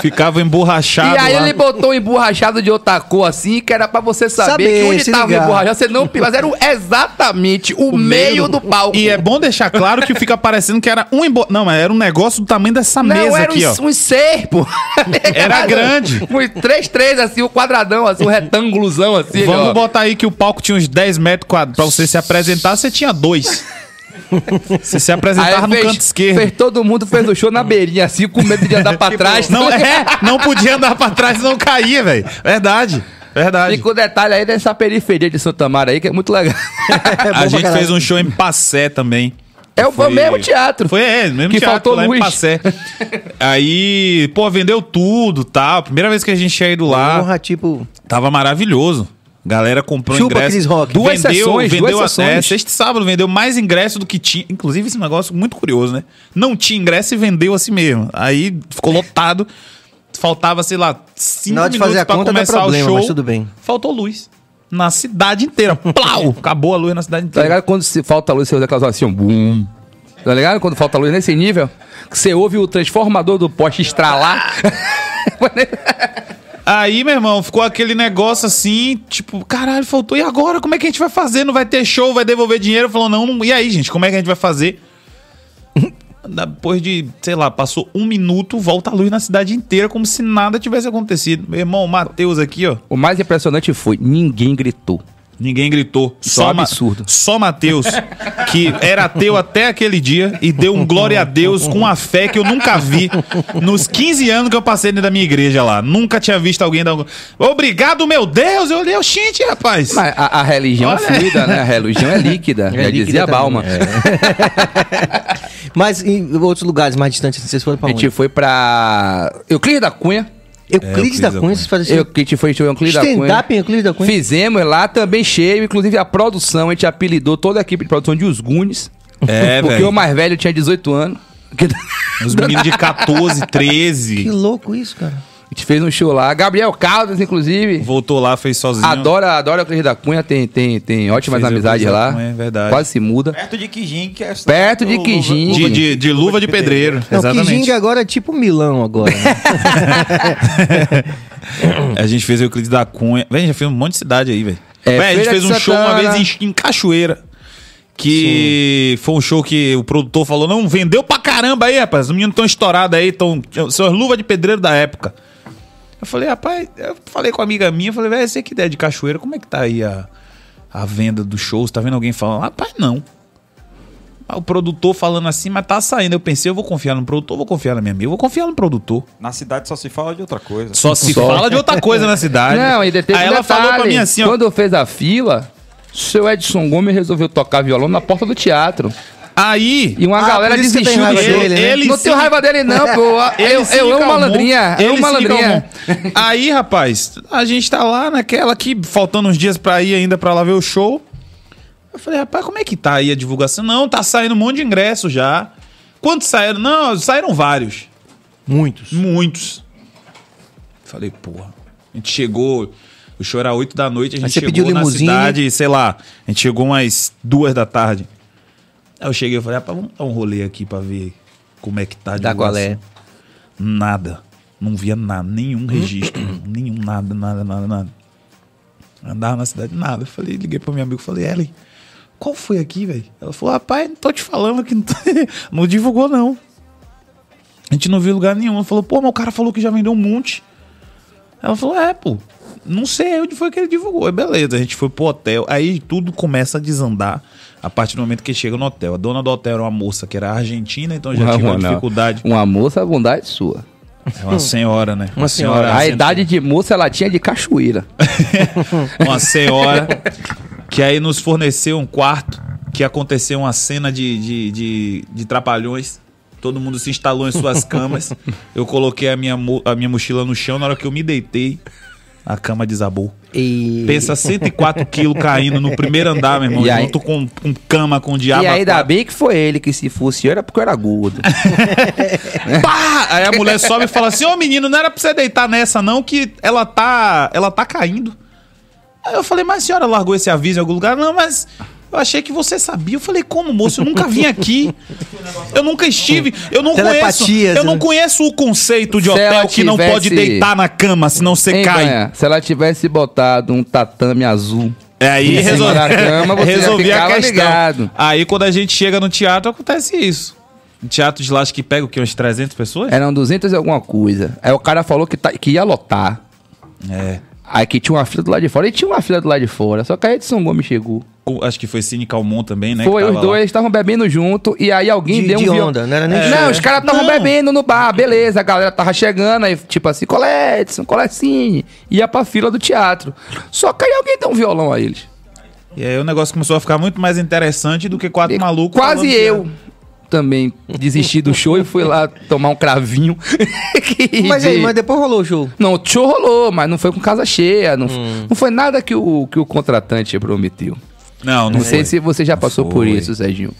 Ficava emborrachado. E aí lá. ele botou emborrachado de outra cor assim, que era pra você saber, que onde tava ligar. emborrachado. Você não. Mas era exatamente o, o meio do palco. E é bom deixar claro que fica parecendo que era um embo... Não, mas era um negócio do tamanho dessa não, mesa aqui, um, ó. Era um serpo. Era grande. Um 3-3, assim, o um quadradão, assim, um [LAUGHS] retângulozão assim. Vamos ó. botar aí que o palco tinha uns 10 metros quadrados. Pra você se apresentar, você tinha dois. Você se apresentava no fez, canto esquerdo. Fez, todo mundo fez o show na beirinha, assim, com medo de andar [LAUGHS] pra tipo, trás. Não, é, [LAUGHS] não podia andar pra trás e não caía, velho. Verdade. Verdade. Fica o um detalhe aí dessa periferia de Santa Mara aí, que é muito legal. É, [LAUGHS] é a gente fez um show em Passé também. É o foi... mesmo teatro. Foi, é, mesmo que teatro, faltou lá em Passé. Aí, pô, vendeu tudo, tá? Primeira vez que a gente tinha ido lá. Porra, tipo... Tava maravilhoso. Galera comprou Chupa ingresso. Chris Rock. Duas vendeu, sessões, vendeu duas até, sessões. Sexta e sábado vendeu mais ingresso do que tinha. Inclusive, esse negócio muito curioso, né? Não tinha ingresso e vendeu assim mesmo. Aí ficou lotado. Faltava, sei lá, cinco Na hora de minutos fazer a pra conta começar problema, o show. Mas tudo bem. Faltou luz na cidade inteira. [LAUGHS] Plau! Acabou a luz na cidade tá inteira. Tá ligado quando se falta luz, você usa aquelas assim, um bum. Tá ligado? Quando falta luz nesse nível, que você ouve o transformador do poste estralar. [LAUGHS] [LAUGHS] Aí, meu irmão, ficou aquele negócio assim, tipo, caralho, faltou. E agora? Como é que a gente vai fazer? Não vai ter show, vai devolver dinheiro? Falou, não, não. E aí, gente, como é que a gente vai fazer? Depois de, sei lá, passou um minuto, volta a luz na cidade inteira, como se nada tivesse acontecido. Meu irmão, Matheus aqui, ó. O mais impressionante foi: ninguém gritou. Ninguém gritou. Só, é um absurdo. Ma só Mateus, que era ateu até aquele dia e deu um glória a Deus com a fé que eu nunca vi nos 15 anos que eu passei dentro da minha igreja lá. Nunca tinha visto alguém dar um... Obrigado, meu Deus! Eu olhei, o gente, rapaz. Mas a, a religião é fluida, né? A religião é líquida. É já né? líquida dizia Balma. É. [LAUGHS] Mas em outros lugares mais distantes, vocês foram pra onde? A gente foi pra Euclides da Cunha. Euclides é, da Cunha, vocês faziam Euclides foi show Euclides da Cunha. Stand-up em Euclides da Cunha? Fizemos é lá também cheio, inclusive a produção, a gente apelidou toda a equipe de produção de Os Gunes. É, [LAUGHS] Porque velho. o mais velho tinha 18 anos. Os meninos de 14, 13. Que louco isso, cara. A gente fez um show lá. Gabriel Caldas, inclusive. Voltou lá, fez sozinho. Adora, adora o Cris da Cunha, tem, tem, tem ótimas amizades lá. Cunha, é verdade. Quase se muda. Perto de Quijing, que é Perto de Quijing. De, de, de, luva de pedreiro. Não, Exatamente. Quijing agora é tipo Milão agora. Né? [LAUGHS] a gente fez o Cris da Cunha. Vem, já fez um monte de cidade aí, velho. É, a gente fez um show uma vez em, em Cachoeira. Que Sim. foi um show que o produtor falou: não, vendeu pra caramba aí, rapaz. Os meninos estão estourados aí, estão. São as luvas de pedreiro da época. Eu falei, rapaz, eu falei com uma amiga minha, falei, velho, você que ideia de cachoeira, como é que tá aí a, a venda dos shows? Tá vendo alguém falando? Rapaz, não. Ah, o produtor falando assim, mas tá saindo. Eu pensei, eu vou confiar no produtor, vou confiar na minha amiga, vou confiar no produtor. Na cidade só se fala de outra coisa. Só se só. fala de outra coisa na cidade. [LAUGHS] Não, e teve Aí ela falou pra mim assim, ó. eu fez a fila, seu Edson Gomes resolveu tocar violão na porta do teatro. Aí. E uma ah, galera desistiu dele. Né? Ele não se... tenho raiva dele, não, pô. [LAUGHS] Eu, eu amo malandrinha. Eu amo malandrinha. [LAUGHS] Aí, rapaz, a gente tá lá naquela que, faltando uns dias pra ir ainda pra lá ver o show. Eu falei, rapaz, como é que tá aí a divulgação? Não, tá saindo um monte de ingresso já. Quantos saíram? Não, saíram vários. Muitos. Muitos. Falei, porra. A gente chegou. O show era 8 da noite, a gente chegou na cidade, sei lá, a gente chegou umas duas da tarde. Aí eu cheguei e falei, rapaz, vamos dar um rolê aqui pra ver como é que tá. De da qual é? Nada. Não via nada, nenhum registro, [CLEARS THROAT] nenhum nada, nada, nada, nada. Andava na cidade, nada. Eu falei, liguei pro meu amigo, falei, Ellen, qual foi aqui, velho? Ela falou, rapaz, não tô te falando que não, [LAUGHS] não divulgou não. A gente não viu lugar nenhum. Ela falou, pô, mas o cara falou que já vendeu um monte. Ela falou, é, pô, não sei onde foi que ele divulgou. É beleza, a gente foi pro hotel. Aí tudo começa a desandar a partir do momento que chega no hotel. A dona do hotel era uma moça que era argentina, então já tinha uma não. dificuldade. Uma moça, a bondade é sua. É uma senhora, né? Uma, uma senhora. senhora. A idade de moça ela tinha de cachoeira. [LAUGHS] uma senhora que aí nos forneceu um quarto que aconteceu uma cena de, de, de, de trapalhões. Todo mundo se instalou em suas camas. [LAUGHS] Eu coloquei a minha, a minha mochila no chão. Na hora que eu me deitei, a cama desabou. E... Pensa 104 quilos caindo no primeiro andar, meu irmão, aí... junto com, com cama, com diabo. E ainda quatro. bem que foi ele que se fosse eu, era porque eu era gordo. [LAUGHS] [LAUGHS] Pá! Aí a mulher sobe e fala assim, ô menino, não era pra você deitar nessa não, que ela tá, ela tá caindo. Aí eu falei, mas a senhora largou esse aviso em algum lugar? Não, mas eu achei que você sabia. Eu falei, como, moço? Eu nunca vim aqui. Eu nunca estive. Eu não conheço. Eu não né? conheço o conceito de hotel tivesse... que não pode deitar na cama, senão você cai. se ela tivesse botado um tatame azul. É aí resolvi, [LAUGHS] cama, resolvi a questão. Ligado. Aí quando a gente chega no teatro, acontece isso. teatro de lá que pega o quê? uns 300 pessoas? Eram 200 e alguma coisa. Aí o cara falou que, tá, que ia lotar. É. Aqui tinha uma fila do lado de fora e tinha uma fila do lado de fora. Só que aí Edson Gomes chegou. Acho que foi Cine Calmon também, né? Foi, os dois estavam bebendo junto e aí alguém de, deu um. De onda, não era nem é. Não, os caras estavam bebendo no bar, beleza. A galera tava chegando, aí tipo assim, qual é Edson, qual é Cine? Ia pra fila do teatro. Só que aí alguém deu um violão a eles. E aí o negócio começou a ficar muito mais interessante do que quatro e malucos. Quase eu. É também desisti do show e fui lá tomar um cravinho. [LAUGHS] mas aí, mas depois rolou o show? Não, o show rolou, mas não foi com casa cheia. Não, hum. não foi nada que o, que o contratante prometeu. Não, não, não sei se você já passou por isso, Serginho.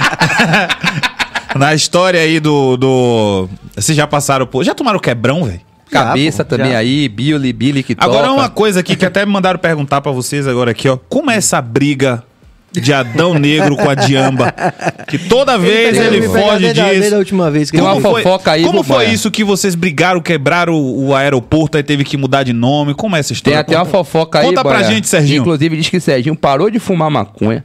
[LAUGHS] Na história aí do, do. Vocês já passaram por. Já tomaram quebrão, velho? Cabeça já, também já. aí, Billy, Billy que Agora uma coisa aqui que até me mandaram perguntar para vocês agora aqui, ó. Como é essa briga de Adão Negro com a Diamba. Que toda vez ele, ele foge disso. última vez que como uma foi, fofoca aí, Como foi isso que vocês brigaram, quebraram o, o aeroporto e teve que mudar de nome? Como é essa história? Tem até Conta. uma fofoca aí, Conta pra gente, Serginho. Inclusive diz que Serginho parou de fumar maconha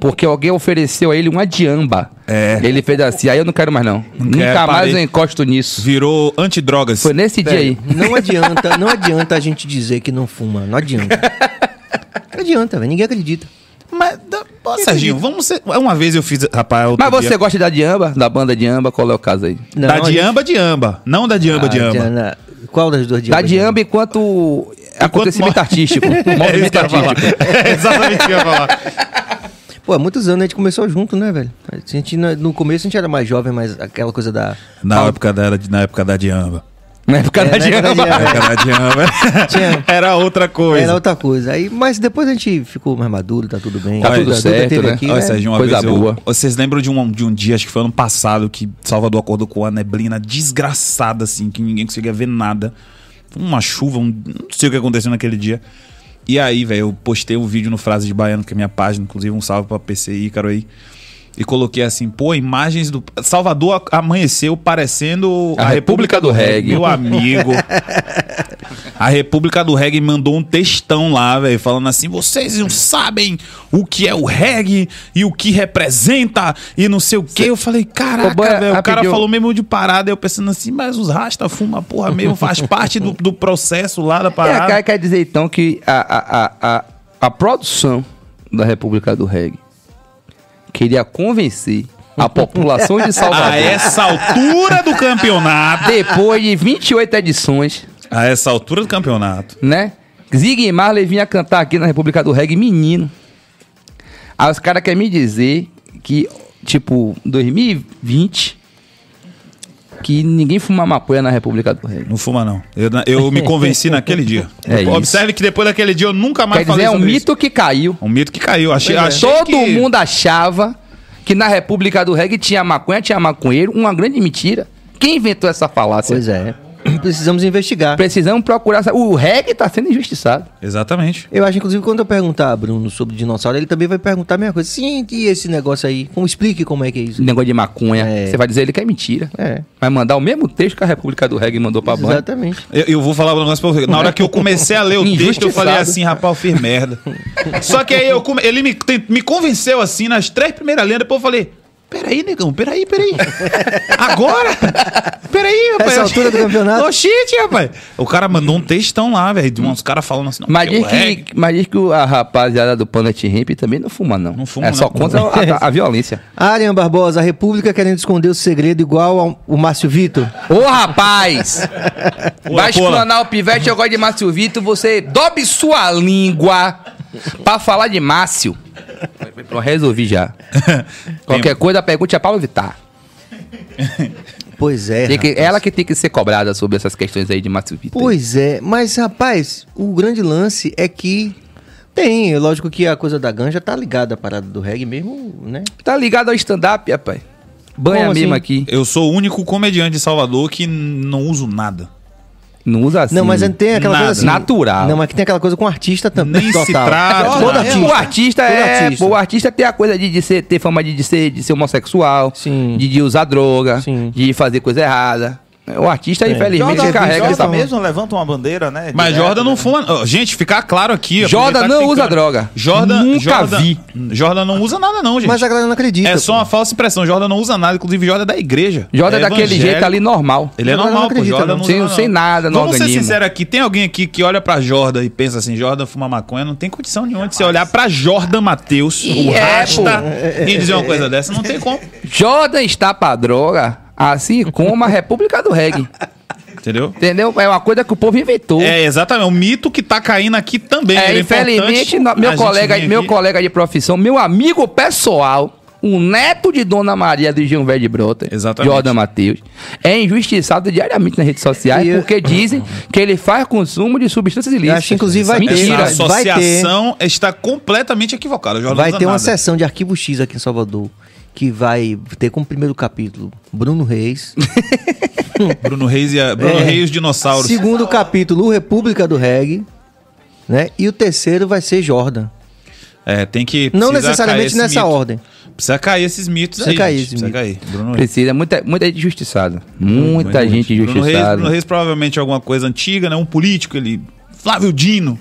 porque alguém ofereceu a ele uma Diamba. É. Ele fez assim, aí eu não quero mais não. não Nunca quero, mais parei. eu encosto nisso. Virou antidrogas. Foi nesse Pera, dia aí. Não adianta, não adianta a gente dizer que não fuma, não adianta. [LAUGHS] Não adianta, ninguém acredita. Mas, ó, Serginho, vamos ser. Uma vez eu fiz. Rapaz, Mas você dia... gosta da Diamba? Da banda Diamba? Qual é o caso aí? Não, da Diamba, gente... Diamba. Não da Diamba, ah, Diamba. Diana... Qual das duas Diamba? Da Diamba enquanto. Acontecimento enquanto... artístico. [LAUGHS] movimento é artístico. É exatamente o que eu ia falar. É, [LAUGHS] Pô, há muitos anos a gente começou junto, né, velho? A gente, no começo a gente era mais jovem, mas aquela coisa da. Na, época, da, na época da Diamba. Na é época da é Diana. É Era outra coisa. Era outra coisa. Aí, mas depois a gente ficou mais maduro, tá tudo bem. Tá, tudo certo, né? Aqui, Olha, né? Sérgio, uma coisa vez boa. Eu, vocês lembram de um, de um dia, acho que foi ano passado, que Salvador acordou com a neblina desgraçada, assim, que ninguém conseguia ver nada. Uma chuva, um, não sei o que aconteceu naquele dia. E aí, velho, eu postei um vídeo no Frase de Baiano, que é minha página, inclusive um salve pra PCI, Ícaro aí e coloquei assim, pô, imagens do. Salvador amanheceu parecendo a, a República, República, do, do Reggae. Meu amigo. a República do Reggae mandou um textão lá, velho, falando assim: vocês não sabem o que é o reggae e o que representa e não sei o quê. Cê... Eu falei, caraca, velho. O cara falou mesmo de parada. Eu pensando assim, mas os rasta fuma, porra, mesmo, faz [LAUGHS] parte do, do processo lá da parada. É, cara, quer dizer então que a, a, a, a, a produção da República do Reggae queria convencer a população de [LAUGHS] Salvador. A essa altura do campeonato. Depois de 28 edições. A essa altura do campeonato. Né? Zig Marley vinha cantar aqui na República do Reggae Menino. Aí os caras querem me dizer que, tipo, 2020 que ninguém fuma maconha na República do Rei. Não fuma, não. Eu, eu me convenci [LAUGHS] naquele dia. É Observe isso. que depois daquele dia eu nunca mais Quer falei dizer, é um mito isso. que caiu. Um mito que caiu. Achei, é. achei Todo que... mundo achava que na República do Reggae tinha maconha, tinha maconheiro. Uma grande mentira. Quem inventou essa falácia? Pois é. [CLEARS THROAT] Precisamos investigar. Precisamos procurar. O reggae está sendo injustiçado. Exatamente. Eu acho, inclusive, quando eu perguntar a Bruno sobre dinossauro, ele também vai perguntar a mesma coisa. Sim, e esse negócio aí? Como, explique como é que é isso. Negócio de maconha. É. Você vai dizer ele que é mentira. É. Vai mandar o mesmo texto que a República do Reggae mandou a banca. Exatamente. Eu, eu, vou falar o negócio para você. Na hora que eu comecei a ler o [LAUGHS] texto, eu falei assim, rapaz, eu fiz merda. Só que aí eu come... ele me, me convenceu assim nas três primeiras linhas, depois eu falei. Peraí, negão, peraí, peraí. [LAUGHS] Agora? Peraí, rapaz. Essa é altura do campeonato? Oh, shit, rapaz. O cara mandou um textão lá, velho, de uns caras falando assim, não, mas, diz é que, mas diz que a rapaziada do Planet Ramp também não fuma, não. Não fuma, É não, só contra a, a, a [LAUGHS] violência. Arian Barbosa, a República querendo esconder o segredo igual ao, o Márcio Vitor. Ô, rapaz! [LAUGHS] Vai explanar o pivete, eu gosto de Márcio Vitor, você dobe sua língua pra falar de Márcio, eu resolvi já. [LAUGHS] Qualquer coisa, pergunta a Paulo Vittar. Pois é. Que, ela que tem que ser cobrada sobre essas questões aí de Márcio Vittar. Pois é, mas rapaz, o grande lance é que tem, lógico que a coisa da ganja tá ligada à parada do reggae mesmo, né? Tá ligado ao stand-up, rapaz. Banha Como mesmo assim? aqui. Eu sou o único comediante de Salvador que não uso nada não usa assim. Não, mas tem aquela nada. coisa assim. Natural. Não, mas que tem aquela coisa com o artista também. Nem total. se trata. Todo artista. O artista é... Artista. Pô, o artista tem a coisa de, de ser, ter fama de, de, ser, de ser homossexual. Sim. De, de usar droga. Sim. De fazer coisa errada. O artista, é. infelizmente, Jordan, carrega Jordan essa mesmo levanta uma bandeira, né? Mas direto, Jordan não né? fuma. gente, ficar claro aqui. Jordan tá não usa droga. Jordan. Nunca Jordan, vi. Jordan não usa nada, não, gente. Mas a galera não acredita. É pô. só uma falsa impressão. Jordan não usa nada. Inclusive, Jordan é da igreja. Jordan é, é daquele jeito ali normal. Ele é normal, não acredita, pô. Jordan não, não sem, usa sem nada, não Vamos organismo. ser sinceros aqui. Tem alguém aqui que olha pra Jordan e pensa assim: Jordan fuma maconha? Não tem condição nenhuma de você olhar pra Jordan Matheus, o é, rasta, e dizer uma coisa dessa. Não tem como. Jordan está pra droga assim como a República do Reggae. Entendeu? Entendeu? É uma coisa que o povo inventou. É, exatamente. É um mito que tá caindo aqui também. É, né? é infelizmente, meu colega, meu colega de profissão, meu amigo pessoal, o neto de Dona Maria do Gilberto de Brota, Jordan Matheus, é injustiçado diariamente nas redes sociais e porque eu... dizem que ele faz consumo de substâncias ilícitas. acho que inclusive vai Mentira. ter. associação vai ter. está completamente equivocada. Jordan vai é ter uma sessão de arquivo X aqui em Salvador que vai ter como primeiro capítulo Bruno Reis. [LAUGHS] Bruno Reis e a, Bruno é, Reis Dinossauros. Segundo capítulo, República do Reggae, né? E o terceiro vai ser Jordan. É, tem que Não necessariamente nessa mito. ordem. Precisa cair esses mitos precisa aí. Cair gente, precisa mito. cair. Bruno precisa, muita, muita gente injustiçada. muita gente injustiçada. Bruno Reis, Bruno Reis provavelmente é alguma coisa antiga, né? Um político, ele Flávio Dino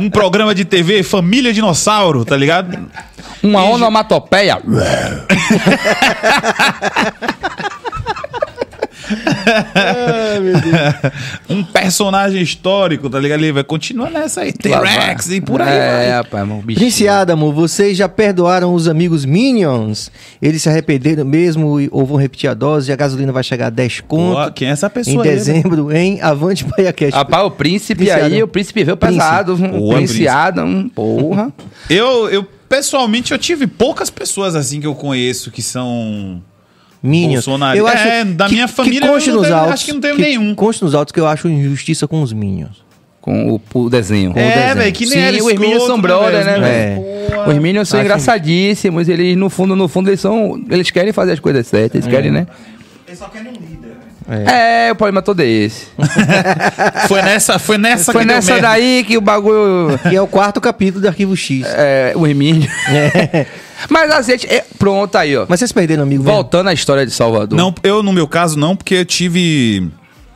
um programa de TV Família Dinossauro, tá ligado? Uma e onomatopeia. [LAUGHS] É, meu Deus. [LAUGHS] Um personagem histórico, tá ligado? Ele vai continuar nessa aí. T-Rex e por aí. É, rapaz, meu bicho. Prince Adamo, vocês já perdoaram os amigos Minions? Eles se arrependeram mesmo ou vão repetir a dose e a gasolina vai chegar a 10 conto. Pô, quem é essa pessoa? Em aí, né? dezembro, né? em Avante Paiaquete. Rapaz, o príncipe Prince aí, Adam. o príncipe veio pesado. O Boa, Prince. Adam, porra. eu, eu, pessoalmente, eu tive poucas pessoas assim que eu conheço que são Minions. Bolsonaro. Eu é, acho é, da que, minha família, que eu não tenho, acho que não tenho que nenhum. Conste nos autos que eu acho injustiça com os Minions. Com o, o desenho. É, velho, que nem Sim, era os Minions são brother, né, velho? Os Minions são acho engraçadíssimos, eles no fundo, no fundo, eles são. Eles querem fazer as coisas certas, eles é. querem, né? Eles só querem um líder. Né? É. é, o problema todo é esse. [LAUGHS] foi nessa, foi nessa, foi nessa daí que o bagulho. Que é o quarto capítulo do Arquivo X. É, o Hermínio. É. [LAUGHS] Mas azeite. É, pronto aí, ó. Mas vocês perderam, amigo. Voltando à história de Salvador. Não, eu, no meu caso, não, porque eu tive.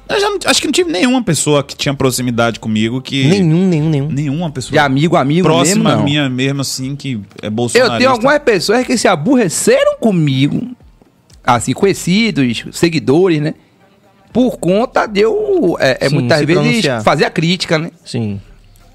Eu já não, acho que não tive nenhuma pessoa que tinha proximidade comigo que. Nenhum, nenhum, nenhum. Nenhuma pessoa. De amigo, amigo, Próxima mesmo, não. minha mesmo, assim, que é bolsonarista. Eu tenho algumas pessoas que se aborreceram comigo, assim, conhecidos, seguidores, né? Por conta de eu, é, é Sim, muitas vezes, pronunciar. fazer a crítica, né? Sim.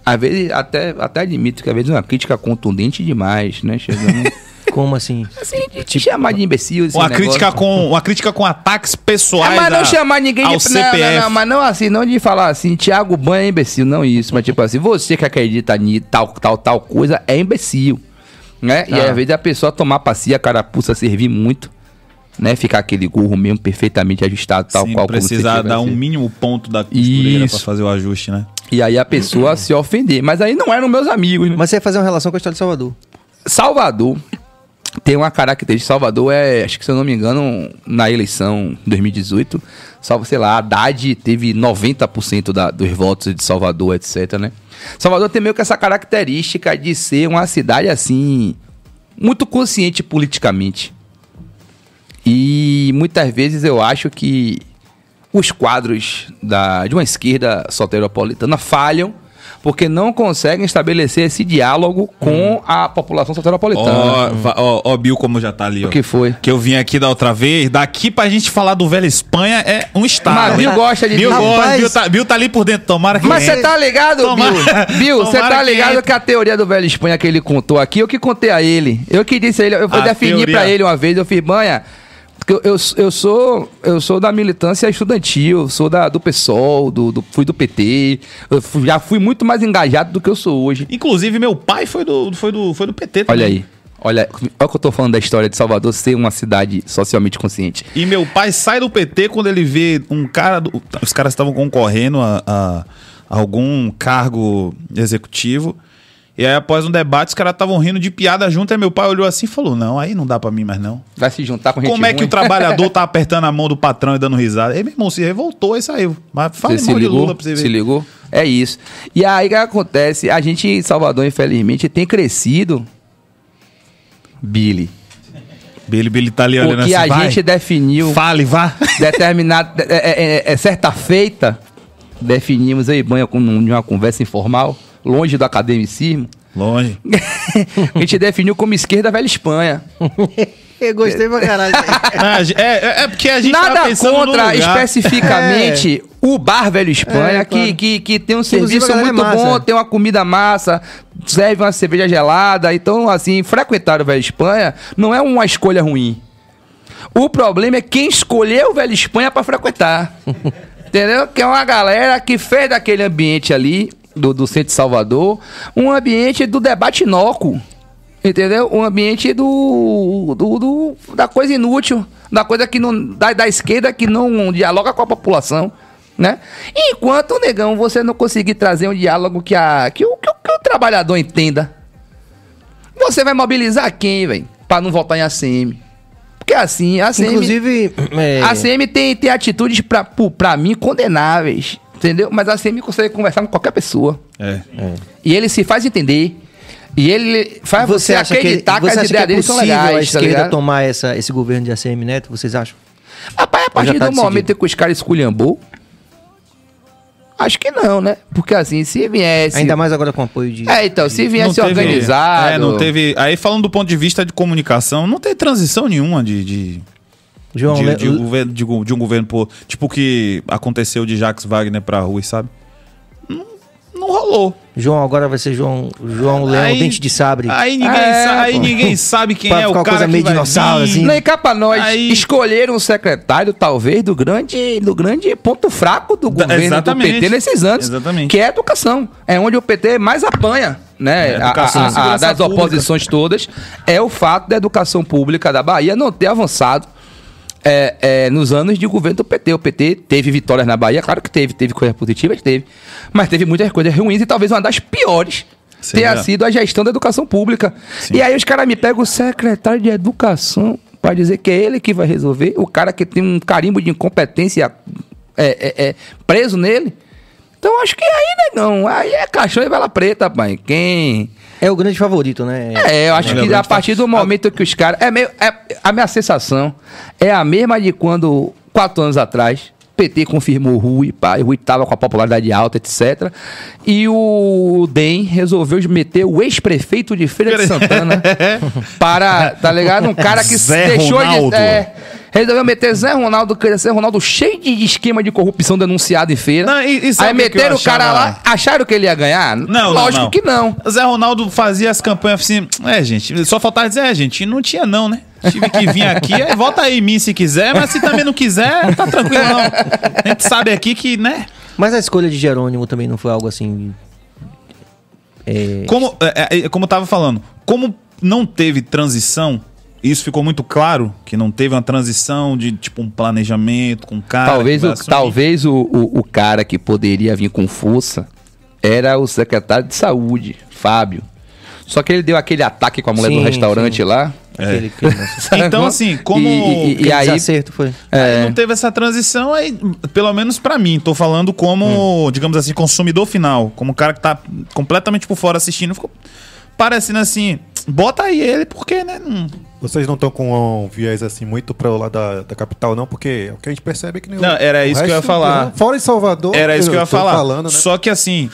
Às vezes, até, até admito que às vezes é uma crítica contundente demais, né? Chegando. [LAUGHS] Como assim? assim de, tipo, chamar de imbecil. Uma crítica, com, uma crítica com ataques pessoais. É, mas não a, chamar ninguém de. CPF. Não, não, não, mas não assim, não de falar assim, Tiago Banha é imbecil, não isso. Mas tipo assim, você que acredita em tal, tal, tal coisa é imbecil. Né? Ah. E às vezes a pessoa tomar passia, carapuça, servir muito né? Ficar aquele gorro mesmo perfeitamente ajustado, tal Sim, qual precisar dar um mínimo ponto da costureira para fazer o ajuste, né? E aí a pessoa uhum. se ofender. Mas aí não eram meus amigos. Né? Mas você ia fazer uma relação com a história de Salvador. Salvador tem uma característica. Salvador é, acho que se eu não me engano, na eleição 2018, salvo, sei lá, Haddad teve 90% da, dos votos de Salvador, etc, né? Salvador tem meio que essa característica de ser uma cidade assim, muito consciente politicamente. E muitas vezes eu acho que os quadros da, de uma esquerda soteropolitana falham porque não conseguem estabelecer esse diálogo com hum. a população soteropolitana. Ó, oh, oh, oh, Bill, como já tá ali. O que foi? Que eu vim aqui da outra vez. Daqui pra gente falar do Velho Espanha é um estado. Mas Bill gosta de... Bill, gosta, Bill, tá, Bill tá ali por dentro, tomara que... Mas você tá ligado, tomara... Bill? [LAUGHS] Bill, você tá ligado que... que... a teoria do Velho Espanha que ele contou aqui, eu que contei a ele. Eu que disse a ele, eu vou definir teoria... pra ele uma vez, eu fiz, banha... Porque eu, eu, eu, sou, eu sou da militância estudantil, sou da, do PSOL, do, do fui do PT, fui, já fui muito mais engajado do que eu sou hoje. Inclusive, meu pai foi do, foi do, foi do PT também. Olha aí. Olha, olha que eu tô falando da história de Salvador ser uma cidade socialmente consciente. E meu pai sai do PT quando ele vê um cara. Do, os caras estavam concorrendo a, a algum cargo executivo. E aí, após um debate, os caras estavam rindo de piada junto. Aí meu pai olhou assim e falou: Não, aí não dá pra mim mais não. Vai se juntar com gente Como é que o trabalhador [LAUGHS] tá apertando a mão do patrão e dando risada? Aí meu irmão se revoltou e saiu. Mas fala mal de Lula pra você ver. Se ligou? É isso. E aí o que acontece? A gente em Salvador, infelizmente, tem crescido. Billy. Billy, Billy tá ali olhando Porque assim, a vai. gente definiu. Fale, vá. Determinada. é, é, é, é certa feita, definimos aí e de uma conversa informal longe do academicismo. Longe. [LAUGHS] a gente definiu como esquerda velha Espanha. [LAUGHS] Eu gostei pra caralho. é, é, é, porque a gente Nada contra especificamente [LAUGHS] é. o bar Velho Espanha, é, claro. que, que, que tem um Inclusive, serviço é muito bom, tem uma comida massa, serve uma cerveja gelada. Então, assim, frequentar o Velho Espanha não é uma escolha ruim. O problema é quem escolheu o Velho Espanha para frequentar. Entendeu? Que é uma galera que fez daquele ambiente ali do, do centro de Salvador, um ambiente do debate inócuo, entendeu? Um ambiente do, do, do da coisa inútil, da coisa que não da, da esquerda que não dialoga com a população. Né? Enquanto, negão, você não conseguir trazer um diálogo que, a, que, o, que, o, que o trabalhador entenda. Você vai mobilizar quem, velho? Pra não votar em ACM. Porque assim, a ACM. Inclusive. É... A ACM tem, tem atitudes, para pra mim, condenáveis. Entendeu? Mas a CM assim, consegue conversar com qualquer pessoa. É. é. E ele se faz entender. E ele faz você, você é- acreditar que, que as é ideias é dele são legais. A tá esquerda tá tomar essa, esse governo de ACM Neto, vocês acham? Rapaz, a é partir tá do decidido. momento que os caras esculhambou, Acho que não, né? Porque assim, se viesse. Ainda mais agora com apoio de. É, então, se viesse não teve, organizado. É, não teve. Aí falando do ponto de vista de comunicação, não tem transição nenhuma de... de João, de, de, um governo, de, de um governo pro Tipo o que aconteceu de Jacques Wagner pra Rui, sabe? Não, não rolou. João agora vai ser João, João Leão, aí, dente de sabre. Aí ninguém, ah, é, sa aí ninguém sabe [LAUGHS] quem é o cara coisa que meio dinossauro, assim. Nem cá pra nós. Aí... Escolheram um secretário, talvez, do grande, do grande ponto fraco do governo Exatamente. do PT nesses anos. Exatamente. Que é a educação. É onde o PT mais apanha, né? É, a, a, a, das pública. oposições todas. É o fato da educação pública da Bahia não ter avançado é, é, nos anos de governo do PT. O PT teve vitórias na Bahia, claro que teve, teve coisas positivas, teve, mas teve muitas coisas ruins e talvez uma das piores Sim, tenha é. sido a gestão da educação pública. Sim. E aí os caras me pegam o secretário de educação para dizer que é ele que vai resolver, o cara que tem um carimbo de incompetência é, é, é preso nele. Então acho que aí, negão, né, aí é cachorro e vela preta, pai. Quem. É o grande favorito, né? É, eu acho é que a partir do momento que os caras. É meio. É, a minha sensação é a mesma de quando, quatro anos atrás, PT confirmou Rui, o Rui tava com a popularidade alta, etc. E o DEM resolveu meter o ex-prefeito de Feira de Santana [LAUGHS] para, tá ligado? Um cara que Zé deixou Ronaldo. de. É, Resolveu meter Zé Ronaldo, Zé Ronaldo cheio de esquema de corrupção denunciado em feira. Não, e, e aí meteram o cara lá, acharam que ele ia ganhar? Não, Lógico não, não. que não. Zé Ronaldo fazia as campanhas assim, é, gente, só faltava dizer, é, gente, não tinha não, né? Tive que vir aqui, aí volta aí em mim se quiser, mas se também não quiser, tá tranquilo não. A gente sabe aqui que, né? Mas a escolha de Jerônimo também não foi algo assim. É... Como, é, é, é como eu tava falando, como não teve transição, isso ficou muito claro, que não teve uma transição de tipo um planejamento com um cara. Talvez, o, talvez o, o, o, cara que poderia vir com força era o secretário de saúde, Fábio. Só que ele deu aquele ataque com a mulher sim, do restaurante sim. lá. É. é. Assim. [LAUGHS] então, assim, como. E, e, e aí. Acerto foi. É... Não teve essa transição, aí, pelo menos para mim, tô falando como, hum. digamos assim, consumidor final. Como o cara que tá completamente por fora assistindo, ficou parecendo assim. Bota aí ele, porque, né? Não vocês não estão com um viés assim muito para o lado da, da, capital, não? Porque é o que a gente percebe é que nem Não, era isso que eu ia falar. Fora em Salvador, era isso que eu, ia falar. Falando, né? Só que assim,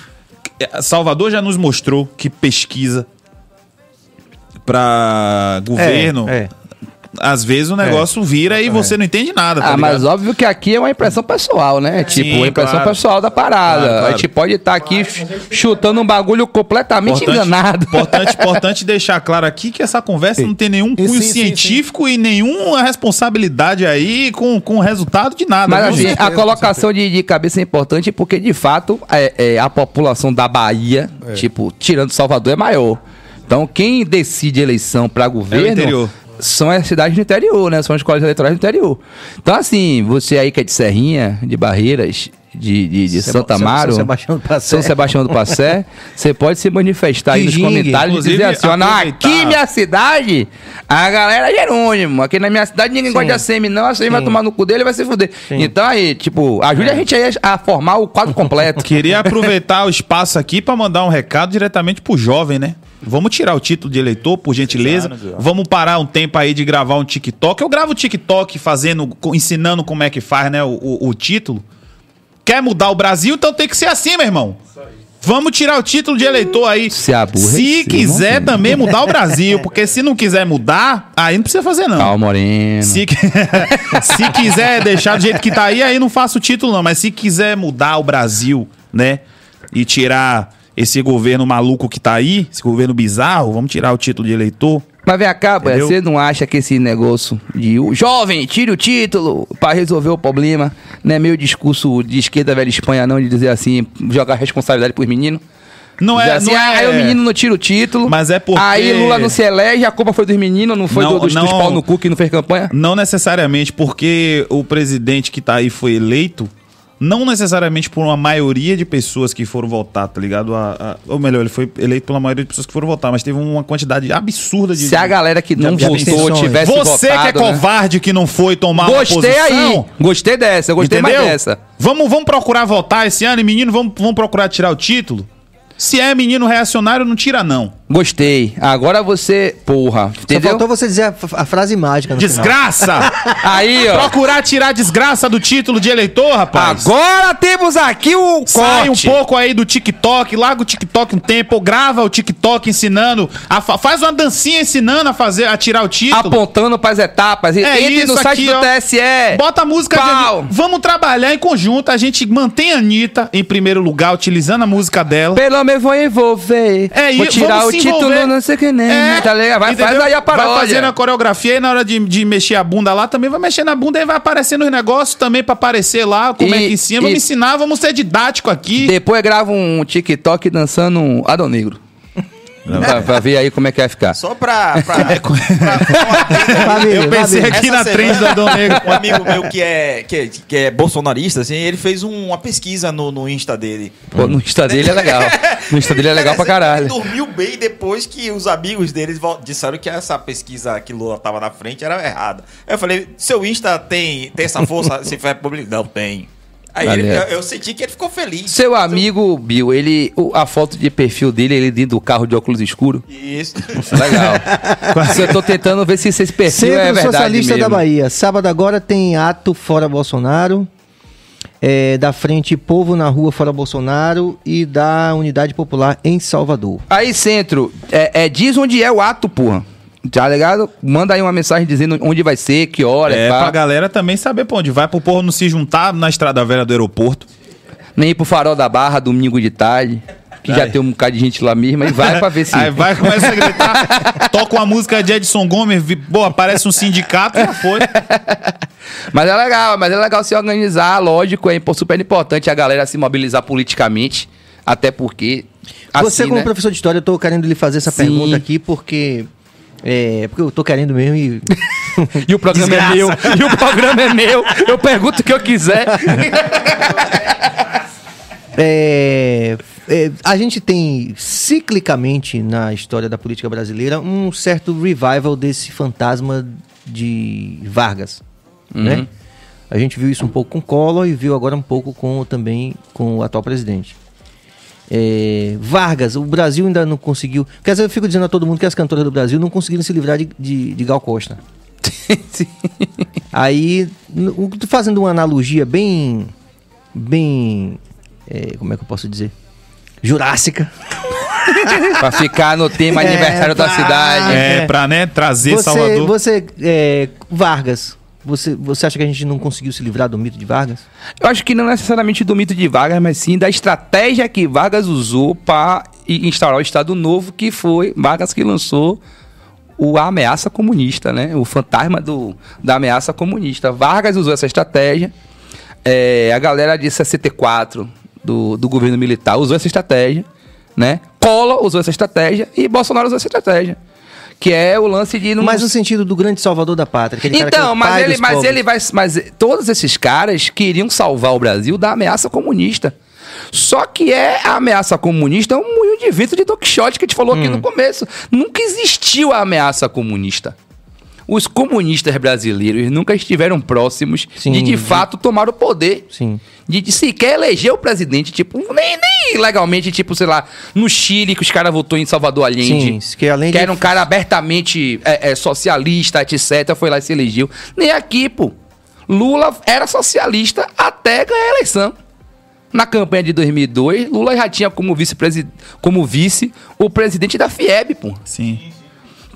Salvador já nos mostrou que pesquisa para é, governo é às vezes o é, negócio é. vira e você não entende nada. Tá ah, mas óbvio que aqui é uma impressão pessoal, né? tipo, a impressão claro. pessoal da parada. Claro, claro. A gente pode estar tá aqui chutando um bagulho completamente importante, enganado. Importante, [LAUGHS] importante deixar claro aqui que essa conversa não tem nenhum cunho científico e nenhuma responsabilidade aí com, com o resultado de nada. Mas assim, certeza, a colocação de, de, cabeça é importante porque, de fato, é, é a população da Bahia, é. tipo, tirando Salvador, é maior. Então, quem decide eleição para é governo é são as cidades do interior, né? São as escolas eleitorais do interior. Então, assim, você aí que é de Serrinha, de Barreiras, de, de, de Santa Amaro, São Sebastião do Passé, São Sebastião do Passé [LAUGHS] você pode se manifestar aí nos comentários e dizer assim, aqui minha cidade, a galera é Jerônimo, aqui na minha cidade ninguém Sim. gosta de ACM não, a ACM vai tomar no cu dele e vai se fuder. Sim. Então aí, tipo, ajude é. a gente aí a formar o quadro completo. Queria aproveitar o espaço aqui para mandar um recado diretamente pro jovem, né? Vamos tirar o título de eleitor, por gentileza. Vamos parar um tempo aí de gravar um TikTok. Eu gravo TikTok fazendo, ensinando como é que faz, né? o, o, o título quer mudar o Brasil, então tem que ser assim, meu irmão. Vamos tirar o título de eleitor aí. Se, se quiser também mudar o Brasil, porque se não quiser mudar, aí não precisa fazer não. Calma, Moreno. Se, [LAUGHS] se quiser deixar do jeito que tá aí, aí não faço o título não, mas se quiser mudar o Brasil, né, e tirar esse governo maluco que tá aí, esse governo bizarro, vamos tirar o título de eleitor, mas vem cá, você não acha que esse negócio de jovem, tira o título para resolver o problema, não é meio discurso de esquerda velha Espanha não de dizer assim, jogar responsabilidade pros meninos? Não é, assim, não ah, é. Aí o menino não tira o título. Mas é porque. Aí Lula não se elege, a culpa foi dos meninos, não foi não, do, dos, não, dos pau no cu que não fez campanha? Não necessariamente, porque o presidente que tá aí foi eleito não necessariamente por uma maioria de pessoas que foram votar, tá ligado? A, a, ou melhor, ele foi eleito pela maioria de pessoas que foram votar, mas teve uma quantidade absurda de. Se a galera que não votou tivesse Você votado. Você que é né? covarde né? que não foi tomar gostei Gostei aí. Gostei dessa, gostei Entendeu? mais dessa. Vamos, vamos procurar votar esse ano menino, vamos, vamos procurar tirar o título? Se é menino reacionário, não tira, não. Gostei. Agora você. Porra. Entendeu? Só faltou você dizer a, a frase mágica. desgraça! Aí, ó. Procurar tirar desgraça do título de eleitor, rapaz. Agora temos aqui o. Sai corte. um pouco aí do TikTok, larga o TikTok um tempo, grava o TikTok ensinando. A, faz uma dancinha ensinando a fazer, a tirar o título. Apontando pras etapas. É Entre isso no site aqui, do ó. TSE. Bota a música Pau. de. Vamos trabalhar em conjunto. A gente mantém a Anitta em primeiro lugar, utilizando a música dela. Pelo me vou envolver. É, vou tirar o título, não sei o que nem. É, tá legal? Vai, entendeu? faz aí a paródia. Vai fazendo a coreografia e na hora de, de mexer a bunda lá também vai mexer na bunda e vai aparecendo os negócios também pra aparecer lá, como é e, é que ensina. Vamos e, ensinar, vamos ser didático aqui. Depois grava um TikTok dançando um Adão Negro. Pra, pra, ver aí como é que vai ficar. Só pra. pra, pra, pra eu, eu pensei aqui na trend da Dom Negro. Um amigo meu que é, que, é, que é bolsonarista, assim, ele fez um, uma pesquisa no, no Insta dele. Pô, no Insta dele é legal. No Insta dele é legal pra caralho. Ele dormiu bem depois que os amigos dele disseram que essa pesquisa que Lula tava na frente era errada. Eu falei: seu Insta tem, tem essa força, se for público? Não, tem. Aí tá ele, eu, eu, senti que ele ficou feliz. Seu então, amigo Bill, ele, a foto de perfil dele, ele dentro do carro de óculos escuro. Isso. Legal. [LAUGHS] eu tô tentando ver se esse perfil é Centro é verdade Socialista mesmo. da Bahia. Sábado agora tem ato fora Bolsonaro. É, da Frente Povo na Rua Fora Bolsonaro e da Unidade Popular em Salvador. Aí, Centro, é, é diz onde é o ato, porra. Tá ligado? Manda aí uma mensagem dizendo onde vai ser, que hora. É, pá. pra galera também saber pra onde vai, pro porro não se juntar na estrada velha do aeroporto. Nem ir pro farol da barra, domingo de tarde. Que já é. tem um bocado de gente lá mesmo, e vai pra ver se. Aí vai, começa a gritar, [LAUGHS] toca uma música de Edson Gomes, pô, aparece um sindicato, já foi. [LAUGHS] Mas é legal, mas é legal se organizar, lógico, é super importante a galera se mobilizar politicamente, até porque. Assim, Você, como né? professor de história, eu tô querendo lhe fazer essa Sim. pergunta aqui, porque é, porque eu tô querendo mesmo e. [LAUGHS] e o programa Desgraça. é meu. E o programa é meu. Eu pergunto o que eu quiser. [LAUGHS] é, é, a gente tem ciclicamente na história da política brasileira um certo revival desse fantasma de Vargas, uhum. né? A gente viu isso um pouco com Collor e viu agora um pouco com também com o atual presidente. É, Vargas, o Brasil ainda não conseguiu. Quer dizer, eu fico dizendo a todo mundo que as cantoras do Brasil não conseguiram se livrar de, de, de Gal Costa. [LAUGHS] Aí, fazendo uma analogia bem. bem. É, como é que eu posso dizer? Jurássica. [LAUGHS] pra ficar no tema é, aniversário pra, da cidade. É, é, pra né, trazer você, Salvador. Você, é, Vargas, você, você acha que a gente não conseguiu se livrar do mito de Vargas? Eu acho que não necessariamente do mito de Vargas, mas sim da estratégia que Vargas usou para instaurar o Estado Novo, que foi Vargas que lançou o a ameaça comunista, né? O fantasma do, da ameaça comunista. Vargas usou essa estratégia. É, a galera de 64 do, do governo militar usou essa estratégia, né? Collor usou essa estratégia e Bolsonaro usou essa estratégia. Que é o lance de. Não... Mas no sentido do grande salvador da pátria. Então, é mas, ele, mas pobres. ele vai. Mas todos esses caras queriam salvar o Brasil da ameaça comunista. Só que é a ameaça comunista é um moinho de vento de Don Quixote que a gente falou hum. aqui no começo. Nunca existiu a ameaça comunista os comunistas brasileiros nunca estiveram próximos Sim. de de fato tomar o poder. Sim. De, de sequer eleger o presidente, tipo, nem, nem legalmente, tipo, sei lá, no Chile, que os caras votou em Salvador Allende. Sim, que além que de... era um cara abertamente é, é, socialista, etc., foi lá e se elegeu. Nem aqui, pô. Lula era socialista até ganhar a eleição. Na campanha de 2002, Lula já tinha como vice, como vice o presidente da FIEB, pô. Sim.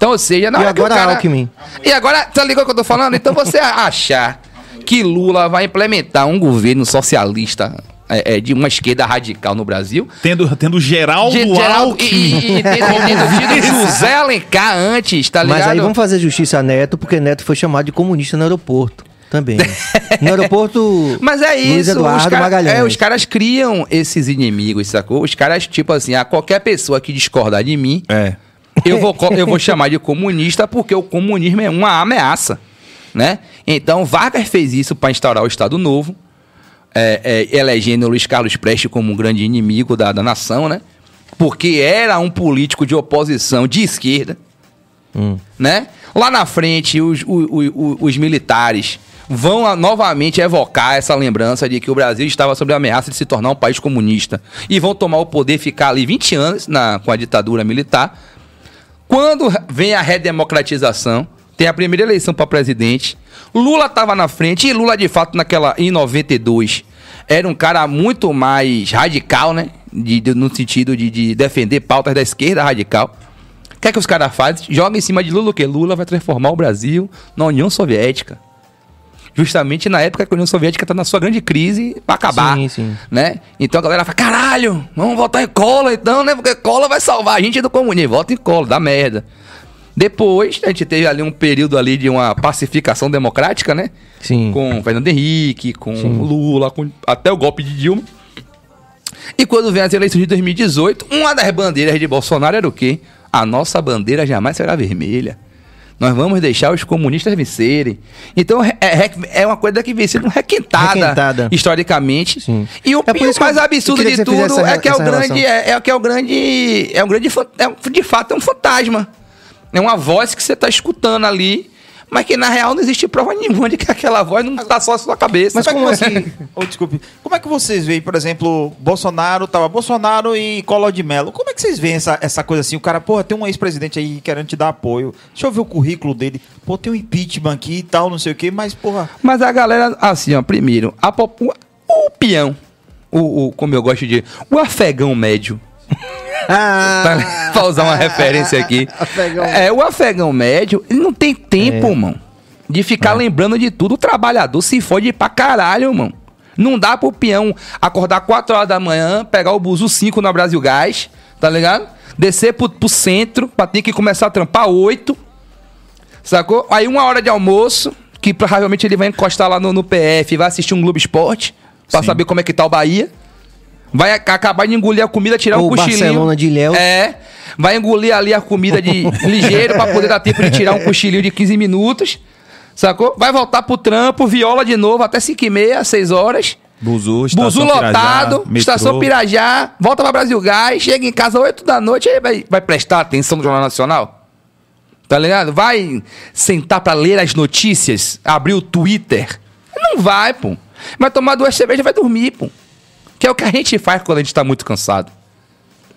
Então, ou seja, na e hora que o cara... Alckmin. E agora, tá ligado o que eu tô falando? Então você achar que Lula vai implementar um governo socialista é, é, de uma esquerda radical no Brasil. Tendo, tendo Geraldo Ge Geral, Alckmin. E, e, e tendo, tendo [LAUGHS] José Alencar antes, tá ligado? Mas aí vamos fazer justiça a Neto, porque Neto foi chamado de comunista no aeroporto. Também. [LAUGHS] No aeroporto. Mas é isso. Luiz Eduardo os cara, Magalhães. É, os caras criam esses inimigos, sacou? Os caras, tipo assim, a qualquer pessoa que discordar de mim, é. Eu vou, [LAUGHS] eu vou chamar de comunista porque o comunismo é uma ameaça. Né? Então, Vargas fez isso para instaurar o Estado Novo, é, é, elegendo Luiz Carlos Prestes como um grande inimigo da, da nação, né? porque era um político de oposição de esquerda. Hum. Né? Lá na frente, os, os militares vão a, novamente evocar essa lembrança de que o Brasil estava sob a ameaça de se tornar um país comunista. E vão tomar o poder, ficar ali 20 anos na, com a ditadura militar, quando vem a redemocratização, tem a primeira eleição para presidente. Lula estava na frente e Lula, de fato, naquela em 92, era um cara muito mais radical, né? De, de, no sentido de, de, defender pautas da esquerda radical. O que é que os caras fazem? Joga em cima de Lula o quê? Lula vai transformar o Brasil na União Soviética justamente na época que a União Soviética tá na sua grande crise para acabar. Sim, sim. Né? Então a galera fala: caralho, vamos votar em cola então, né? Porque cola vai salvar a gente do comunismo. Vota em cola, dá merda. Depois, a gente teve ali um período ali de uma pacificação democrática, né? Sim. Com Fernando Henrique, com Sim. Lula, com até o golpe de Dilma. E quando vem as eleições de 2018, uma das bandeiras de Bolsonaro era o quê? A nossa bandeira jamais será vermelha. Nós vamos deixar os comunistas vencerem. Então é é, é, é, uma coisa que vem sendo requentada, requentada. historicamente. Sim. E o, é e o mais absurdo de tudo é essa, é que é o grande é, que é o grande é um grande de fato é um fantasma. É uma voz que você está escutando ali mas que na real não existe prova nenhuma de que aquela voz não está só na sua cabeça. Mas como, assim, é que assim? oh, desculpe. Como é que vocês veem, por exemplo, Bolsonaro, tava Bolsonaro e Collor de Mello? Como é que vocês veem essa, essa coisa assim? O cara, porra, tem um ex-presidente aí querendo te dar apoio. Deixa eu ver o currículo dele. Pô, tem um impeachment aqui e tal, não sei o quê, mas, porra. Mas a galera, assim, ó, primeiro, a pop... o peão. O, o, como eu gosto de. O afegão médio. [LAUGHS] Ah, pra usar uma referência aqui. É, o afegão médio, ele não tem tempo, é. mano, de ficar é. lembrando de tudo. O trabalhador se fode pra caralho, mano. Não dá pro peão acordar 4 horas da manhã, pegar o buzo 5 na Brasil Gás, tá ligado? Descer pro, pro centro, pra ter que começar a trampar 8, sacou? Aí uma hora de almoço, que provavelmente ele vai encostar lá no, no PF, vai assistir um Globo Esporte, pra Sim. saber como é que tá o Bahia. Vai acabar de engolir a comida, tirar o um cochilinho. Barcelona de Léo. É. Vai engolir ali a comida de [LAUGHS] ligeiro para poder dar tempo de tirar um cochilinho de 15 minutos. Sacou? Vai voltar pro trampo, viola de novo até 5 e meia, 6 horas. Buzu, estação Buzu lotado, Pirajá, estação Pirajá, volta para Brasil Gás, chega em casa 8 da noite, aí vai, vai prestar atenção no Jornal Nacional? Tá ligado? Vai sentar para ler as notícias, abrir o Twitter? Não vai, pô. Vai tomar duas cervejas e vai dormir, pô. Que é o que a gente faz quando a gente tá muito cansado.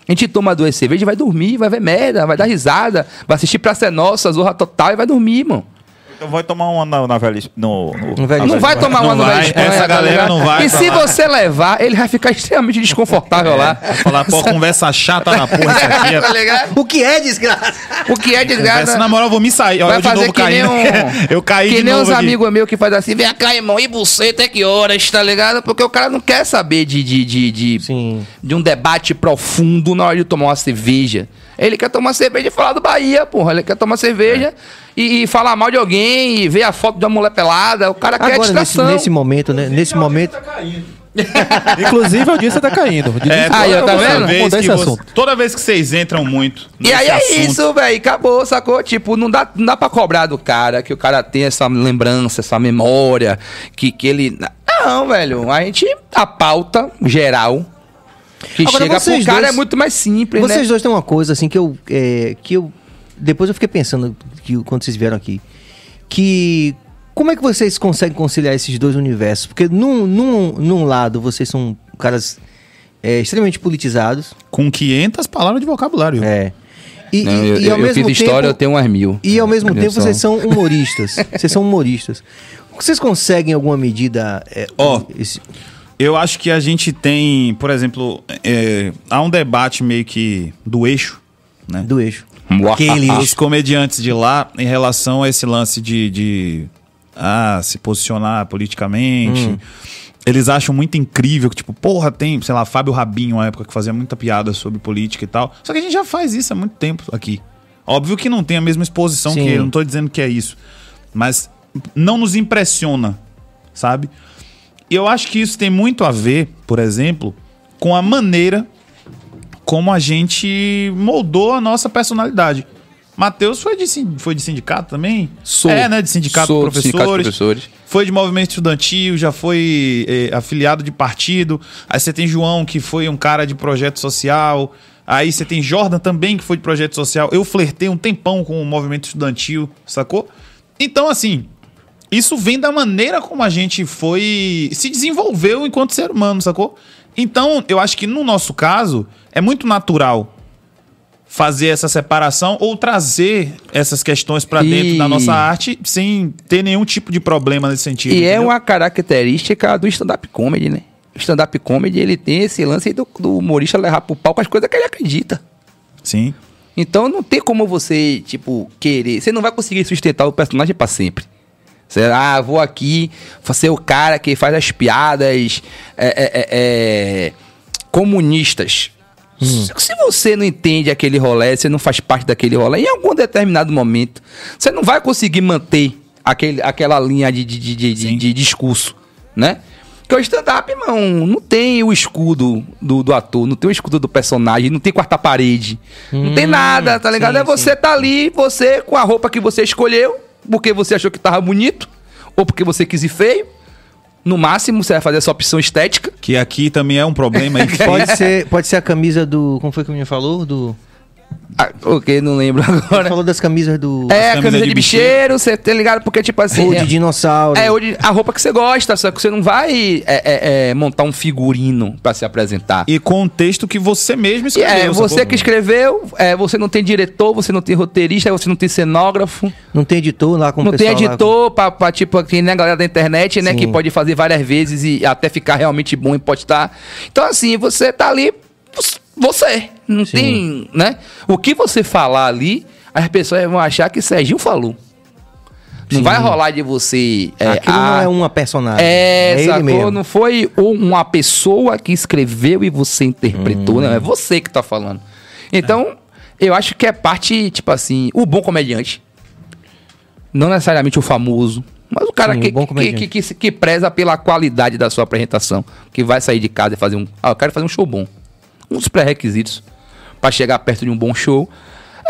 A gente toma duas cervejas, vai dormir, vai ver merda, vai dar risada, vai assistir Praça é Nossa, Zorra Total e vai dormir, mano. Então vai tomar uma na, na velha No, no, no Não vai tomar não uma vai, velha velhice. Essa é, galera não vai. E tomar. se você levar, ele vai ficar extremamente desconfortável lá. Vai é, falar, pô, conversa chata na porra isso aqui. É- [LAUGHS] tá O que é desgraça? O que é desgraça? Conversa, na moral, eu vou me sair. Vai eu fazer que nem um... [LAUGHS] eu caí Que nem uns amigos meus que fazem assim, vem cá, irmão, e você, até que horas, tá ligado? Porque o cara não quer saber de, de, de, de, de um debate profundo na hora de tomar uma cerveja. Ele quer tomar cerveja e falar do Bahia, porra. Ele quer tomar cerveja... É e, e, falar mal de alguém e ver a foto de uma mulher pelada. O cara Agora, quer distração. Nesse, nesse momento, né? Inclusive, nesse momento. Tá [LAUGHS] Inclusive, a audiência tá caindo. É, aí, tá vendo? Vez você, toda vez que vocês entram muito. E aí é assunto. é isso, velho. Acabou, sacou? Tipo, não dá, não dá pra cobrar do cara que o cara tem essa lembrança, essa memória, que, que ele. Não, velho. A gente. A pauta geral. Que Agora, chega pro cara é dois, é muito mais simples, vocês né? Vocês dois têm uma coisa, assim, que eu. É, que eu depois eu fiquei pensando que, quando vocês vieram aqui, que como é que vocês conseguem conciliar esses dois universos? Porque num, num, num lado vocês são caras é, extremamente politizados. Com 500 palavras de vocabulário. É. E, Não, e, eu, e ao eu mesmo fiz tempo, história, eu tenho umas mil. E ao é, mesmo tempo sou... vocês são humoristas. [LAUGHS] vocês são humoristas. Vocês conseguem alguma medida... É, Ó, é, oh, esse... eu acho que a gente tem, por exemplo, é, há um debate meio que do eixo né? Do eixo. Aquele Os comediantes de lá, em relação a esse lance de, de ah, se posicionar politicamente. Hum. Eles acham muito incrível que, tipo, porra, tem, sei lá, Fábio Rabinho, uma época que fazia muita piada sobre política e tal. Só que a gente já faz isso há muito tempo aqui. Óbvio que não tem a mesma exposição Sim. que ele, não tô dizendo que é isso. Mas não nos impressiona, sabe? E eu acho que isso tem muito a ver, por exemplo, com a maneira como a gente moldou a nossa personalidade. Matheus foi de, foi de sindicato também? Sou. É, né? De sindicato, sou professores, de sindicato de professores. Foi de movimento estudantil, já foi é, afiliado de partido. Aí você tem João, que foi um cara de projeto social. Aí você tem Jordan também, que foi de projeto social. Eu flertei um tempão com o movimento estudantil, sacou? Então, assim, isso vem da maneira como a gente foi. se desenvolveu enquanto ser humano, sacou? Então, eu acho que no nosso caso, é muito natural fazer essa separação ou trazer essas questões para dentro e... da nossa arte sem ter nenhum tipo de problema nesse sentido. E é entendeu? é uma característica do stand-up comedy, né? O stand-up comedy, ele tem esse lance do, do humorista levar pro palco as coisas que ele acredita. Sim. Então não tem como você, tipo, querer. Você não vai conseguir sustentar o personagem para sempre. Ah, vou aqui ser o cara que faz as piadas é, é, é, é comunistas. Hum. Se você não entende aquele rolê, você não faz parte daquele rolê, em algum determinado momento, você não vai conseguir manter aquele, aquela linha de, de, de, de, de discurso, né? Porque o stand-up, irmão, não tem o escudo do, do, ator, não tem o escudo do personagem, não tem quarta parede, hum, não tem hum. nada, tá ligado? Sim, é você sim. tá ali, você com a roupa que você escolheu, porque você achou que tava bonito, ou porque você quis ir feio. No máximo, você vai fazer essa opção estética. Que aqui também é um problema. [LAUGHS] pode, é. ser, pode ser a camisa do. Como foi que o menino falou? Do. Ah, ok, não lembro [LAUGHS] agora. Você falou das camisas do. É, camisa, camisa de, de bicheiro, você tá ligado? Porque, tipo assim. Ou de é- dinossauro. É, ou de, a roupa que você gosta, só que você não vai é, é, é montar um figurino pra se apresentar. E com o texto que você mesmo é, escreveu. É, você que escreveu, é, você não tem diretor, você não tem roteirista, você não tem cenógrafo. Não tem editor lá com Não tem editor lá, pra, pra, tipo, aqui, né, a galera da internet, né, Sim. que pode fazer várias vezes e até ficar realmente bom e postar. Então, assim, você tá ali, você. Não Sim. tem, né? O que você falar ali, as pessoas vão achar que Serginho falou. Não Sim. vai rolar de você. É, Aquilo a... não ah, é uma personagem. É, é Não foi uma pessoa que escreveu e você interpretou. Hum. Não, é você que tá falando. Então, é. eu acho que é parte, tipo assim, o bom comediante. Não necessariamente o famoso. Mas o cara Sim, que, o que, que, que, preza pela qualidade da sua apresentação. Que vai sair de casa e fazer um. Ah, eu quero fazer um show bom. Um dos pré-requisitos para chegar perto de um bom show.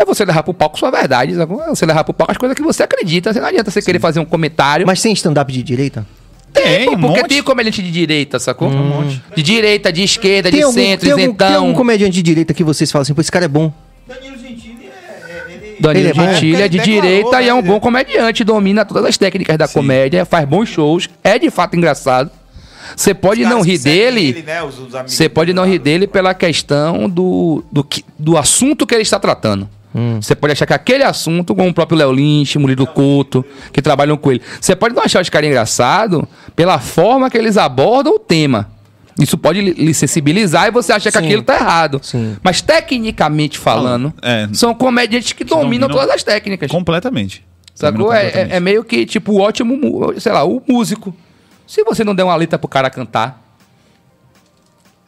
É você levar pro palco sua verdade, sabe? você levar pro palco as coisas que você acredita. Você não adianta você Sim. querer fazer um comentário. Mas tem stand-up de direita? Tem, tem um porque monte. tem comediante de direita, sacou? Hum. Um monte. De direita, de esquerda, tem de algum, centro, tem isentão. Algum, tem algum comediante de direita que vocês falam assim, pô, esse cara é bom. Danilo Gentili é... é Danilo é Gentili é de direita e é um né? bom comediante, domina todas as técnicas da Sim. comédia, faz bons shows, é de fato engraçado. Você pode né, não rir dele. Você né? pode não rir dele pela questão do, do, que, do assunto que ele está tratando. Hum. Você hum. pode achar que aquele assunto, como o próprio Léo Lynch, Murilo Couto, que trabalham com ele, você pode não achar os caras engraçado pela forma que eles abordam o tema. Isso pode lhe sensibilizar e você acha que aquilo tá errado. Sim. Mas tecnicamente falando, é. são comediantes que, que dominam, dominam, todas as técnicas. Completamente. Sabe? É, é, é meio que tipo o ótimo, sei lá, o músico. Se você não der uma letra pro cara cantar,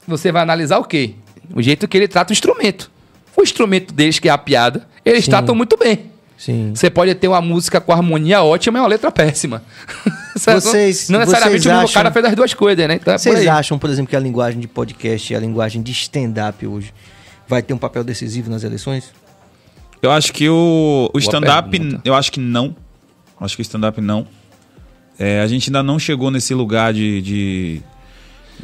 você vai analisar o quê? O jeito que ele trata o instrumento. O instrumento deles, que é a piada, eles Sim. tratam muito bem. Sim. Você pode ter uma música com harmonia ótima e é uma letra péssima. [LAUGHS] É vocês, não necessariamente vocês acham, o cara fez as duas coisas, né? Então é vocês por acham, por exemplo, que a linguagem de podcast e a linguagem de stand-up hoje vai ter um papel decisivo nas eleições? Eu acho que o, o stand-up, eu acho que não. Acho que o stand-up não. É, a gente ainda não chegou nesse lugar de, de,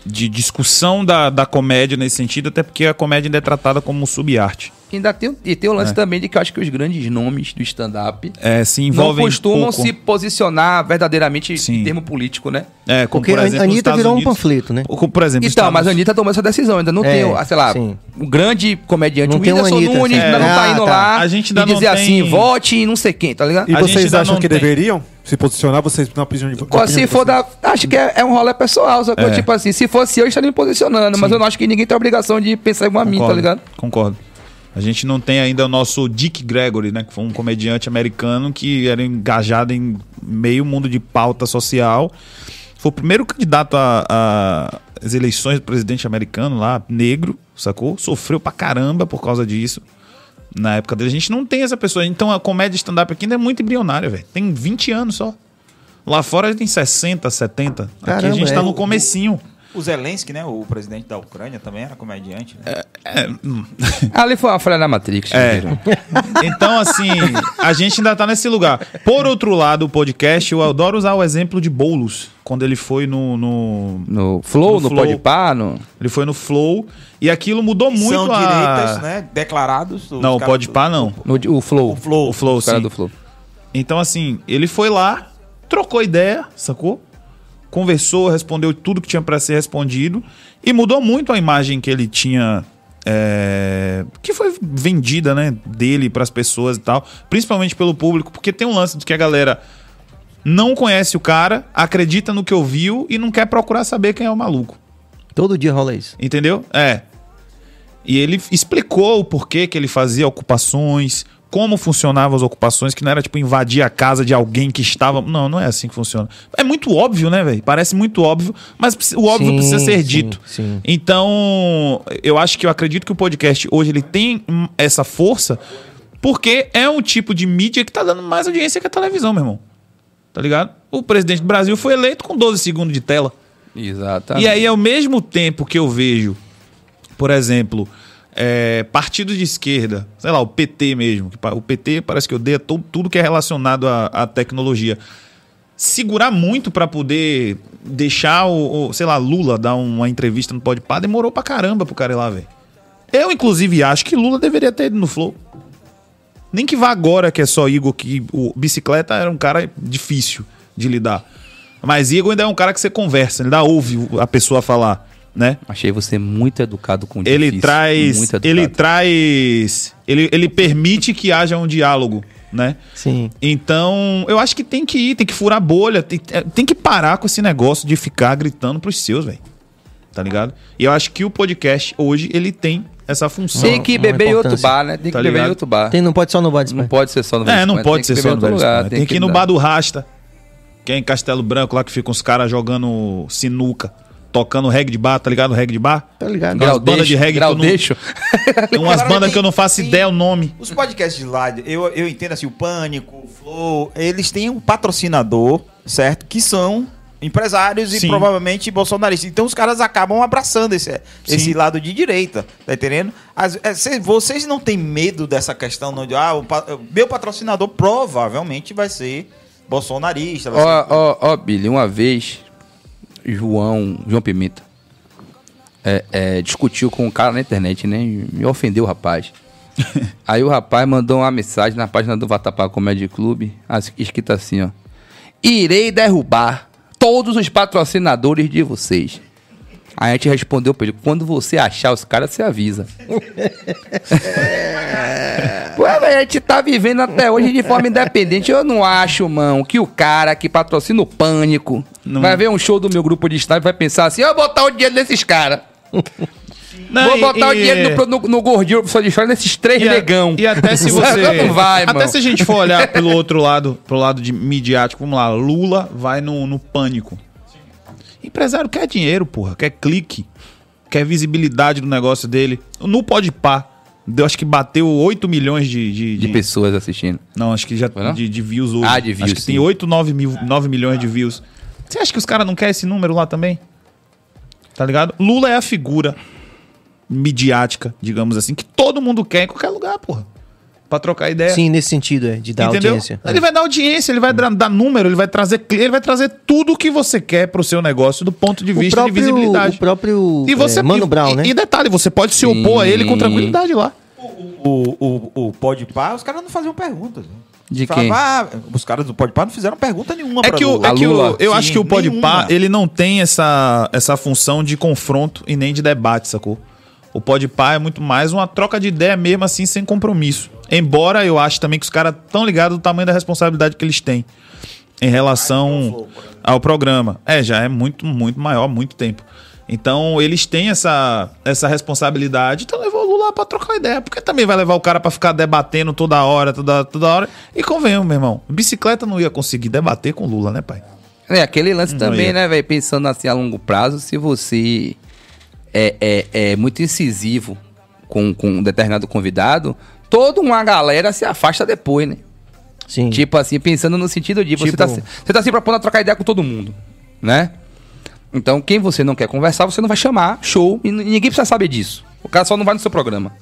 de discussão da, da comédia nesse sentido, até porque a comédia ainda é tratada como subarte. E ainda tem, e tem o lance é. também de que eu acho que os grandes nomes do stand-up é, Não costumam pouco. se posicionar verdadeiramente Sim. em termo político, né? É, como, porque por exemplo, a Anitta virou Unidos, um panfleto, né? por exemplo, então, Estados... mas a Anitta tomou essa decisão, ainda não é, tem, ah, sei lá, Sim. um grande comediante, não o Whindersson Anitta, Nunes, é. ainda não tá ah, indo ah, tá. lá a gente e dizer não assim, tem... assim, vote e não sei quem, tá ligado? E a vocês acham que tem... deveriam? se posicionar, você na prisão de, na Se for da. Acho que é, é, um rolê pessoal, só que é. eu, tipo assim, se fosse eu, estaria me posicionando, Sim. mas eu não acho que ninguém tem a obrigação de pensar igual a mim, tá ligado? Concordo. A gente não tem ainda o nosso Dick Gregory, né? Que foi um comediante americano que era engajado em meio mundo de pauta social. Foi o primeiro candidato às eleições do presidente americano lá, negro, sacou? Sofreu pra caramba por causa disso na época dele. A gente não tem essa pessoa. Então a comédia stand-up aqui ainda é muito embrionária, velho. Tem 20 anos só. Lá fora tem 60, 70. Caramba, aqui a gente tá é no comecinho. O Zelensky, né? O presidente da Ucrânia também era comediante, né? É, é, hum. [LAUGHS] Ali foi a falha da Matrix. É. Né? [LAUGHS] Então, assim, a gente ainda tá nesse lugar. Por outro lado, o podcast, eu adoro usar o exemplo de Boulos. Quando ele foi no... No, no Flow, no, no Podpah, no... Ele foi no Flow e aquilo mudou muito São a... né? Declarados. Não, o Podpah do... não. No, o Flow. O Flow. O Flow, o cara sim. do Flow. Então, assim, ele foi lá, trocou ideia, sacou? conversou, respondeu tudo que tinha para ser respondido e mudou muito a imagem que ele tinha é, que foi vendida, né, dele para as pessoas e tal, principalmente pelo público, porque tem um lance de que a galera não conhece o cara, acredita no que ouviu e não quer procurar saber quem é o maluco. Todo dia rola isso. Entendeu? É. E ele explicou o porquê que ele fazia ocupações, como funcionavam as ocupações, que não era tipo invadir a casa de alguém que estava. Não, não é assim que funciona. É muito óbvio, né, velho? Parece muito óbvio, mas o óbvio sim, precisa ser sim, dito. Sim. Então, eu acho que eu acredito que o podcast hoje ele tem essa força porque é um tipo de mídia que tá dando mais audiência que a televisão, meu irmão. Tá ligado? O presidente do Brasil foi eleito com 12 segundos de tela. Exatamente. E aí, ao mesmo tempo que eu vejo, por exemplo, é, partido de esquerda, sei lá, o PT mesmo, que o PT parece que odeia tudo que é relacionado à, tecnologia, segurar muito para poder deixar o, o, sei lá, Lula dar uma entrevista no Pode Pá, demorou pra caramba pro cara ir lá ver. Eu, inclusive, acho que Lula deveria ter ido no Flow. Nem que vá agora, que é só Igor, que o bicicleta era um cara difícil de lidar. Mas Igor ainda é um cara que você conversa, ele ainda ouve a pessoa falar né? Achei você muito educado com o ele difícil, traz, ele traz, ele ele permite que haja um diálogo, né? Sim. Então, eu acho que tem que ir, tem que furar bolha, tem, é, tem que parar com esse negócio de ficar gritando pros seus, velho. Tá ligado? E eu acho que o podcast hoje ele tem essa função. Tem que beber em outro bar, né? Tem tá que beber em outro bar. Tem, não pode só no bar Não pode ser só no bar. É, não pode ser só no bar. Lugar, tem, que ir no bar do Rasta, que é em Castelo Branco, lá que fica os caras jogando sinuca tocando reggae de bar, tá ligado? Reggae de bar? Tá ligado. Grau de reggae. Grau não... deixo. Tem umas bandas que eu não faço ideia o nome. Os podcasts de lá, eu, eu entendo assim, o Pânico, o Flow, eles têm um patrocinador, certo? Que são empresários sim. e provavelmente bolsonaristas. Então os caras acabam abraçando esse, esse lado de direita, tá entendendo? As, é, vocês não têm medo dessa questão não, de, ah, o, meu patrocinador provavelmente vai ser bolsonarista. Ó, ó, ó, Billy, uma vez João, João Pimenta é, é, discutiu com um cara na internet, né? Me ofendeu o rapaz. [LAUGHS] Aí o rapaz mandou uma mensagem na página do Vatapá Comedy Club, escrita assim, ó. Irei derrubar todos os patrocinadores de vocês. Aí a gente respondeu pra ele: quando você achar os caras, você avisa. É. Ué, velho a gente tá vivendo até hoje de forma independente. Eu não acho, mano, que o cara que patrocina o pânico não. vai ver um show do meu grupo de estádio e vai pensar assim: eu vou botar o dinheiro desses caras. Não, Vou botar e, o dinheiro no, no, no gordinho só de fora nesses três e negão. e até se [LAUGHS] você. vai, até se a gente for olhar pelo outro lado, pro lado de midiático, vamos lá, Lula vai no, no pânico. Empresário quer dinheiro, porra, quer clique, quer visibilidade no negócio dele. No pode par. Eu acho que bateu 8 milhões de, de, de... de pessoas assistindo. Não, acho que já De, de, views hoje. Ah, de views. Acho que sim. tem 8, 9, mil, 9 milhões de views. Você acha que os caras não querem esse número lá também? Tá ligado? Lula é a figura midiática, digamos assim, que todo mundo quer em qualquer lugar, porra para trocar ideia. Sim, nesse sentido, é, de dar Entendeu? audiência. Ele é. vai dar audiência, ele vai dar número, ele vai trazer ele vai trazer tudo o que você quer para o seu negócio do ponto de vista próprio, de visibilidade. O próprio e você, é, Mano Brown, e, né? E detalhe, você pode se opor Sim. a ele com tranquilidade lá. O, o, o, o pode par, os caras não faziam perguntas. Né? De quem? Falava, ah, os caras do Podpah não fizeram pergunta nenhuma é que o, É que o, eu Sim, acho que o Podpah, ele não tem essa, essa função de confronto e nem de debate, sacou? O Podpah é muito mais uma troca de ideia mesmo assim, sem compromisso. Embora eu acho também que os caras estão ligados do tamanho da responsabilidade que eles têm em relação ao programa. É, já é muito, muito maior, muito tempo. Então eles têm essa, essa responsabilidade. Então levou o Lula pra trocar ideia. Porque também vai levar o cara para ficar debatendo toda hora, toda, toda hora. E convenhamos, meu irmão. Bicicleta não ia conseguir debater com Lula, né, pai? É, aquele lance não também, ia. né, velho? Pensando assim a longo prazo, se você é, é, é muito incisivo com, com um determinado convidado, toda uma galera se afasta depois, né? Sim. Tipo assim, pensando no sentido de tipo... você, tá, tipo- você tá se propondo a trocar ideia com todo mundo, né? Então, quem você não quer conversar, você não vai chamar, show, e ninguém precisa saber disso. O cara só não vai no seu programa.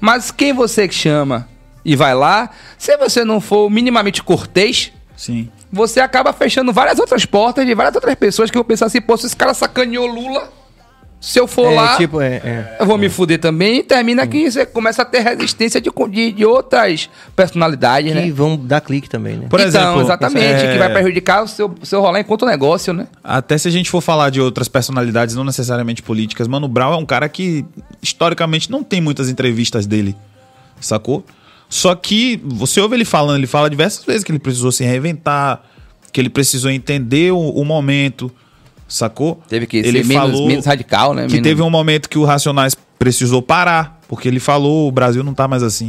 Mas quem você chama e vai lá, se você não for minimamente cortês, Sim. você acaba fechando várias outras portas de várias outras pessoas que vão pensar assim, pô, se esse cara sacaneou Lula, se eu for é, lá, tipo, é, é, eu vou me fuder também. E termina que você começa a ter resistência de, de, de outras personalidades, que né? vão dar clique também, né? Por então, exemplo, exatamente, é. que vai prejudicar o seu, seu rolar enquanto negócio, né? Até se a gente for falar de outras personalidades, não necessariamente políticas, Mano Brown é um cara que, historicamente, não tem muitas entrevistas dele, sacou? Só que você ouve ele falando, ele fala diversas vezes que ele precisou se reinventar, que ele precisou entender o, o momento, Sacou? Teve que ele ser falou menos, menos radical, né? Que menos... teve um momento que o Racionais precisou parar, porque ele falou: o Brasil não tá mais assim.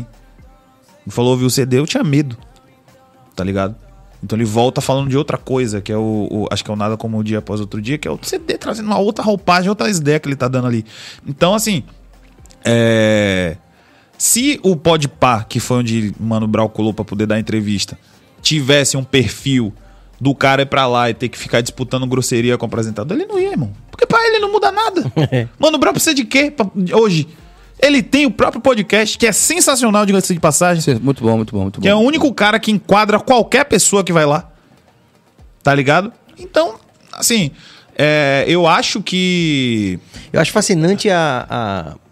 Ele falou, viu o CD, eu tinha medo. Tá ligado? Então ele volta falando de outra coisa, que é o, o, Acho que é o Nada Como o Dia Após Outro Dia, que é o CD trazendo uma outra roupagem, outra ideia que ele tá dando ali. Então, assim. É, se o Podpah, que foi onde Mano Brau colou pra poder dar entrevista, tivesse um perfil do cara ir pra lá e ter que ficar disputando grosseria com o apresentador. Ele não ia, irmão. Porque pra ele não muda nada. [LAUGHS] Mano, o Brau precisa de quê pra, hoje? Ele tem o próprio podcast, que é sensacional, diga-se de passagem. Muito bom, muito bom, muito bom. Que é o único cara que enquadra qualquer pessoa que vai lá. Tá ligado? Então, assim, é, eu acho que. Eu acho fascinante a... a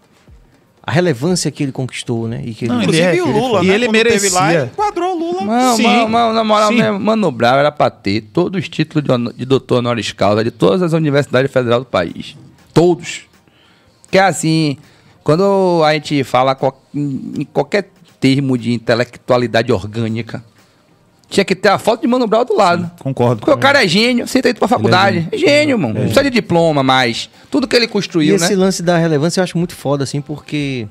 a relevância que ele conquistou, né? E que ele... Não, ele é, o Lula, ele, né? E é ele Quando merecia. Lá, enquadrou o Lula. Não, sim, mano, mano, na moral, sim. Mano Brown era pra ter todos os títulos de, de doutor honoris causa de todas as universidades federais do país. Todos. Que é assim, quando a gente fala em qualquer termo de intelectualidade orgânica, tinha que ter a foto de Mano Brown do lado. Sim, concordo. Porque o cara é gênio, você tá indo pra é faculdade. É, é gênio, mano. É. Não precisa de diploma mas Tudo que ele construiu, e né? esse né? lance da relevância eu acho muito foda, assim, porque.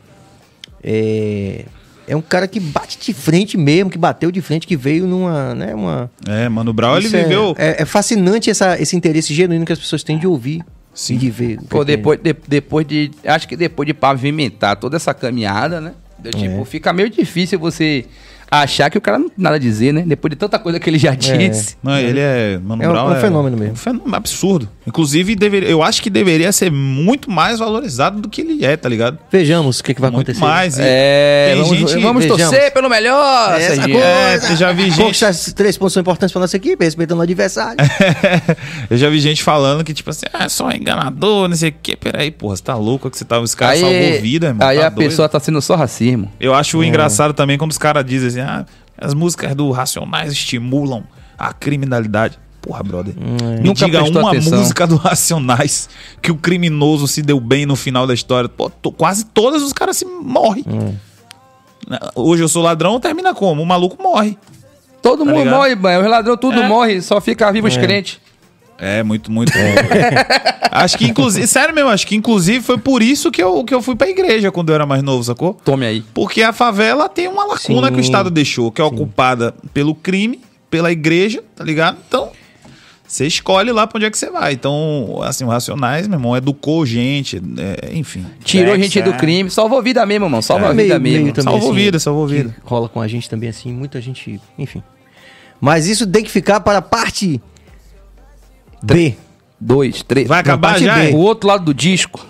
É, é um cara que bate de frente mesmo, que bateu de frente, que veio numa. Né, uma... É, Mano Brown, Isso ele é viveu. É, é, fascinante essa, esse interesse genuíno que as pessoas têm de ouvir. Sim. E de ver. Pô, depois, de, depois de. Acho que depois de pavimentar toda essa caminhada, né? É. tipo, fica meio difícil você achar que o cara não tem nada a dizer, né? Depois de tanta coisa que ele já é. disse. É. Não, ele é. Mano é um, um é fenômeno mesmo. Um fenômeno absurdo. Inclusive, deveria, eu acho que deveria ser muito mais valorizado do que ele é, tá ligado? Vejamos o que, que vai muito acontecer. Mais. É, tem vamos, gente, vamos torcer pelo melhor. É essa coisa. É, já vi gente. Conquistar esses três pontos são importantes pra nossa equipe, respeitando o adversário. [LAUGHS] eu já vi gente falando que, tipo assim, ah, é só um enganador, não sei o quê. Peraí, porra, você tá louco que você tava. Tá, os caras salvou vida, irmão. Aí tá a doido. pessoa tá sendo só racismo. Eu acho é. engraçado também quando os caras dizem assim, dizem, ah, as músicas do Racionais estimulam a criminalidade. Porra, brother. Hum, é. me diga uma atenção. música do Racionais que o criminoso se deu bem no final da história. Pô, tô, quase todas os caras se morrem. Hum. Hoje eu sou ladrão, termina como? O maluco morre. Todo tá mundo ligado? morre, mano. Os ladrões tudo é. morre, só fica vivo os é. crentes. É, muito, muito bom. [LAUGHS] acho que, inclusive, sério mesmo, acho que, inclusive, foi por isso que eu, que eu fui pra igreja quando eu era mais novo, sacou? Tome aí. Porque a favela tem uma lacuna Sim. que o Estado deixou, que é Sim. ocupada pelo crime, pela igreja, tá ligado? Então, você escolhe lá pra onde é que você vai. Então, assim, o Racionais, meu irmão, educou gente, é, enfim. Tirou é, gente é. do crime, salvou vida mesmo, irmão. Salva é. a vida meio, mesmo. Meio também, salvou assim, vida, salvou vida. Rola com a gente também, assim, muita gente, enfim. Mas isso tem que ficar para a parte B. Dois, três. Vai acabar já? B. O outro lado do disco.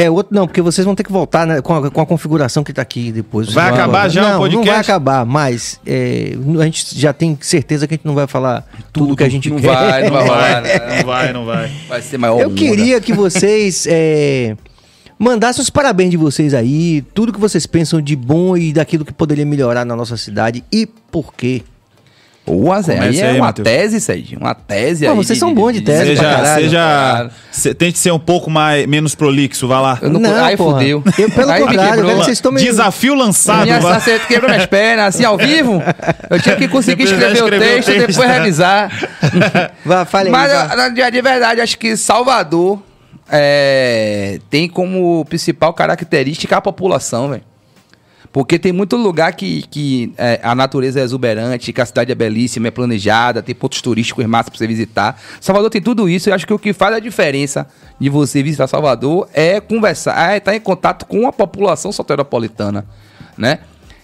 É, outro não, porque vocês vão ter que voltar né, com, a, com, a, configuração que está aqui depois. Vai acabar agora. já não, o podcast? Não vai acabar, mas é, a gente já tem certeza que a gente não vai falar tudo, tudo que a gente não quer. Vai, não vai, [LAUGHS] né? não vai, não vai. Vai ser maior. Eu onda. queria né? que vocês é, mandassem os parabéns de vocês aí, tudo que vocês pensam de bom e daquilo que poderia melhorar na nossa cidade e por quê. Boa, Zé. Aí é aí, uma Mateus. tese, Sérgio. Uma tese Pô, aí. Vocês de, são bons de tese, seja, pra Seja. tente ser um pouco mais, menos prolixo, vá lá. Eu não, não aí porra. Eu, pelo aí contrário, velho, vocês estão meio... Desafio lançado. Minha sacerdote quebrou minhas pernas, assim, ao vivo. Eu tinha que conseguir escrever, escrever, o texto, e depois revisar. [LAUGHS] Vá, fale Mas aí, de verdade, acho que Salvador é, tem como principal característica a população, velho. Porque tem muito lugar que, que é, a natureza é exuberante, que a cidade é belíssima, é planejada, tem pontos turísticos massa para você visitar. Salvador tem tudo isso. Eu acho que o que faz a diferença de você visitar Salvador é conversar, é estar em contato com a população soteropolitana, né?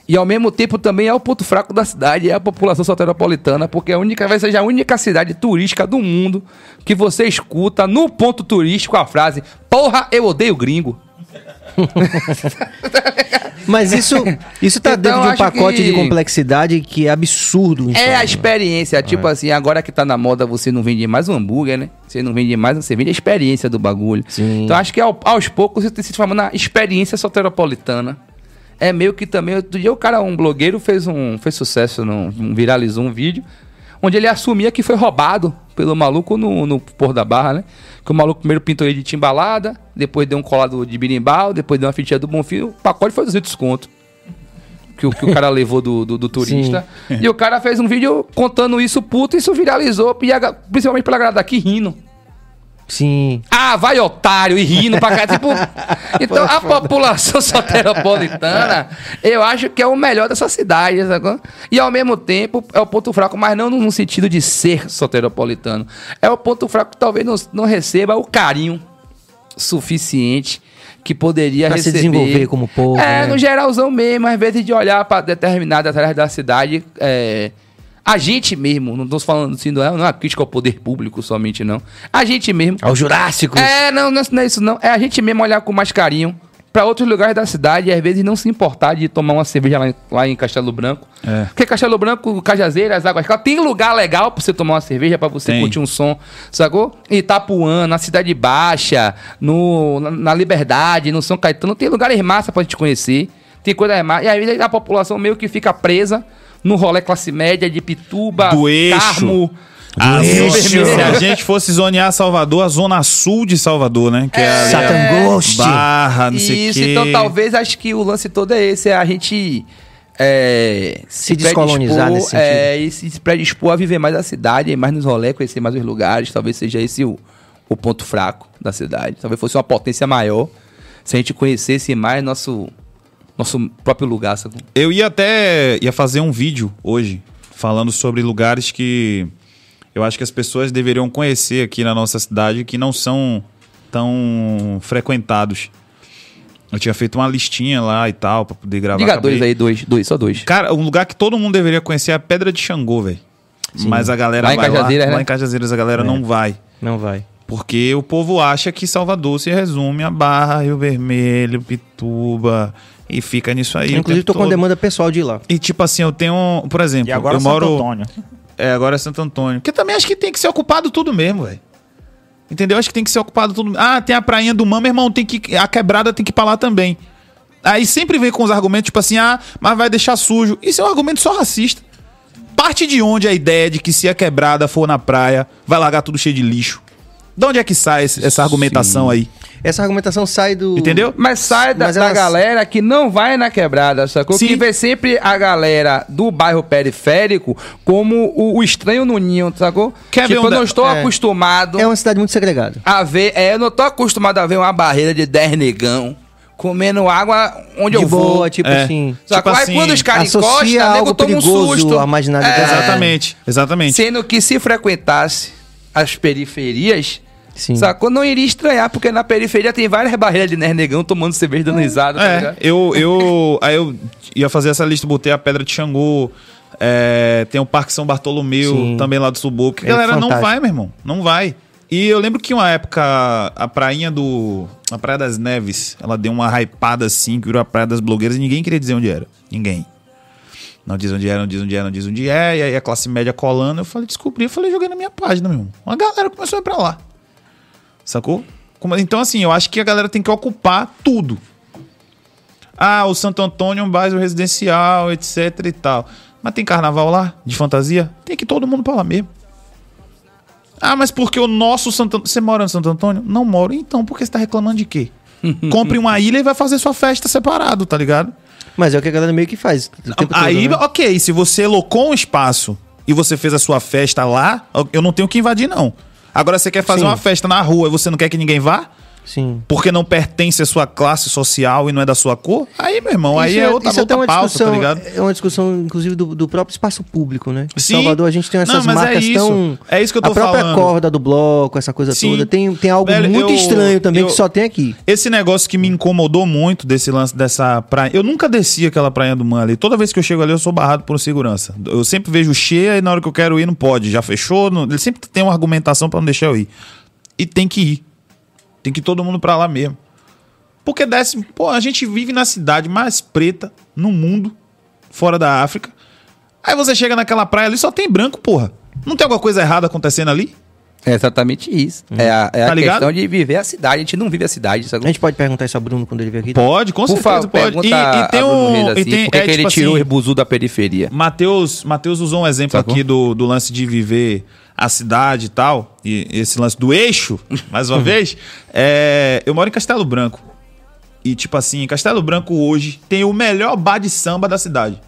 E ao mesmo tempo também é o ponto fraco da cidade, é a população soteropolitana, porque é a única, vai ser a única cidade turística do mundo que você escuta no ponto turístico a frase: Porra, eu odeio gringo. [LAUGHS] Mas isso, isso tá então, dentro de um pacote que... de complexidade que é absurdo. É a experiência. É. Tipo é. assim, agora que tá na moda, você não vende mais um hambúrguer, né? Você não vende mais, você vende a experiência do bagulho. Sim. Então acho que ao, aos poucos você tem se formando na experiência soteropolitana. É meio que também. Outro dia o cara, um blogueiro, fez um. Fez sucesso, num, um, viralizou um vídeo, onde ele assumia que foi roubado pelo maluco no, no Porto da Barra, né? Que o maluco primeiro pintou ele de timbalada, depois deu um colado de birimbau, depois deu uma fitinha do Bonfim. O pacote foi 200 conto. Que, que o cara [LAUGHS] levou do, do, do turista. Sim. E o cara fez um vídeo contando isso, puto, e isso viralizou, principalmente pela galera daqui rindo. Sim. Ah, vai otário, e rindo pra cá. tipo, [LAUGHS] então é a população [LAUGHS] soteropolitana, eu acho que é o melhor dessa cidade. E ao mesmo tempo, é o ponto fraco, mas não no sentido de ser soteropolitano. É o ponto fraco que talvez não, não receba o carinho suficiente que poderia pra receber. se desenvolver como povo. É, né? no geralzão mesmo, às vezes de olhar para determinada atrás da cidade. É, a gente mesmo, não estamos falando assim, não é uma é crítica ao poder público somente, não. A gente mesmo. Ao Jurássico! É, não, não, é, não é isso, não. É a gente mesmo olhar com mais carinho para outros lugares da cidade e às vezes não se importar de tomar uma cerveja lá em, lá em Castelo Branco. É. Porque Castelo Branco, Cajazeiras, Águas Claras, tem lugar legal para você tomar uma cerveja, para você tem. curtir um som, sacou? Itapuã, na Cidade Baixa, no, na, na Liberdade, no São Caetano, tem lugares massa pra gente conhecer, tem coisas massa. E às vezes a população meio que fica presa no rolê classe média de Pituba, Do eixo. Carmo. A ah, se a gente fosse zonear Salvador, a zona sul de Salvador, né? Que é, é Satangost. Barra, não Isso, sei então talvez acho que o lance todo é esse, é a gente é, se, se descolonizar nesse sentido. É, e se predispor a viver mais a cidade, mais nos rolê, conhecer mais os lugares, talvez seja esse o, o ponto fraco da cidade. Talvez fosse uma potência maior se a gente conhecesse mais nosso nosso próprio lugar. Sabe? Eu ia até ia fazer um vídeo hoje falando sobre lugares que eu acho que as pessoas deveriam conhecer aqui na nossa cidade que não são tão frequentados. Eu tinha feito uma listinha lá e tal para poder gravar. Diga dois aí, dois, dois, só dois. Cara, um lugar que todo mundo deveria conhecer é a Pedra de Xangô, velho. Mas a galera lá vai em Cajazeiras, lá, né? lá em Cajazeiras a galera é. não vai. Não vai. Porque o povo acha que Salvador se resume a Barra, Rio Vermelho, Pituba, e fica nisso aí. inclusive, tô todo. com demanda pessoal de ir lá. E tipo assim, eu tenho, por exemplo, e agora eu é Santo moro. Antônio. É, agora é Santo Antônio. Que também acho que tem que ser ocupado tudo mesmo, velho. Entendeu? Acho que tem que ser ocupado tudo. Ah, tem a prainha do Mama, irmão, tem que a quebrada tem que ir pra lá também. Aí sempre vem com os argumentos tipo assim: "Ah, mas vai deixar sujo". Isso é um argumento só racista. Parte de onde a ideia de que se a quebrada for na praia, vai largar tudo cheio de lixo? De onde é que sai esse, essa argumentação Sim. aí? Essa argumentação sai do. Entendeu? Mas sai da, Mas da galera que não vai na quebrada, sacou? Sim. Que vê sempre a galera do bairro periférico como o, o estranho no ninho, sacou? Quer tipo, ver um eu não da... estou é. acostumado. É uma cidade muito segregada. A ver. É, eu não estou acostumado a ver uma barreira de 10 negão comendo água onde de eu boa, vou. tipo é. assim. Só tipo aí assim, quando os caras encostam, nego toma um susto. A marginalidade. É. Exatamente, exatamente. Sendo que se frequentasse as periferias, Sim. Sacou? Não iria estranhar, porque na periferia tem várias barreiras de nernegão tomando cerveja dando é. risada. Tá é, tá eu, eu, aí eu ia fazer essa lista, botei a Pedra de Xangô, é, tem o Parque São Bartolomeu, Sim. também lá do subúrbio. é a galera fantástico. não vai, meu irmão, não vai. E eu lembro que uma época a prainha do. A Praia das Neves, ela deu uma hypada assim, que virou a Praia das Blogueiras e ninguém queria dizer onde era. Ninguém. Não diz onde era não diz onde era não diz onde é. E aí a classe média colando, eu falei, descobri, eu falei, joguei na minha página, meu irmão. Uma galera começou a ir pra lá. Sacou? Então, assim, eu acho que a galera tem que ocupar tudo. Ah, o Santo Antônio é um bairro residencial, etc e tal. Mas tem carnaval lá, de fantasia? Tem que todo mundo pra lá mesmo. Ah, mas porque o nosso Santo Antônio... Você mora no Santo Antônio? Não moro. Então, por que você tá reclamando de quê? [LAUGHS] Compre uma ilha e vai fazer sua festa separado, tá ligado? Mas é o que a galera meio que faz. Aí, todo, né? ok, se você locou um espaço e você fez a sua festa lá, eu não tenho que invadir, não. Agora você quer fazer Sim. uma festa na rua e você não quer que ninguém vá? Sim. Porque não pertence à sua classe social e não é da sua cor? Aí, meu irmão, isso aí é, é outra, isso é outra é pauta, tá ligado? É uma discussão, inclusive, do, do próprio espaço público, né? Sim. Em Salvador, a gente tem essas não, é marcas é isso. tão. É isso que eu tô falando. A própria falando. corda do bloco, essa coisa Sim. toda. Tem, tem algo Velho, muito eu, estranho também eu, que só tem aqui. Esse negócio que me incomodou muito desse lance dessa praia. Eu nunca desci aquela praia do Man ali. Toda vez que eu chego ali, eu sou barrado por segurança. Eu sempre vejo cheia e na hora que eu quero ir, não pode. Já fechou. Não... Ele sempre tem uma argumentação para não deixar eu ir. E tem que ir. Tem que ir todo mundo para lá mesmo. Porque desce, pô, a gente vive na cidade mais preta no mundo, fora da África. Aí você chega naquela praia ali, só tem branco, porra. Não tem alguma coisa errada acontecendo ali? É exatamente isso. Uhum. É a, é tá a questão de viver a cidade. A gente não vive a cidade. Sabe? A gente pode perguntar isso a Bruno quando ele vier aqui? Pode, com Por certeza pode. E, e, tem um. Assim, e tem, por é, que, tipo ele tirou assim, o rebuzu da periferia? Matheus, Mateus usou um exemplo Sacou? aqui do, do lance de viver a cidade e tal, e esse lance do eixo, [LAUGHS] mais uma vez, é, eu moro em Castelo Branco. E, tipo assim, Castelo Branco hoje tem o melhor bar de samba da cidade.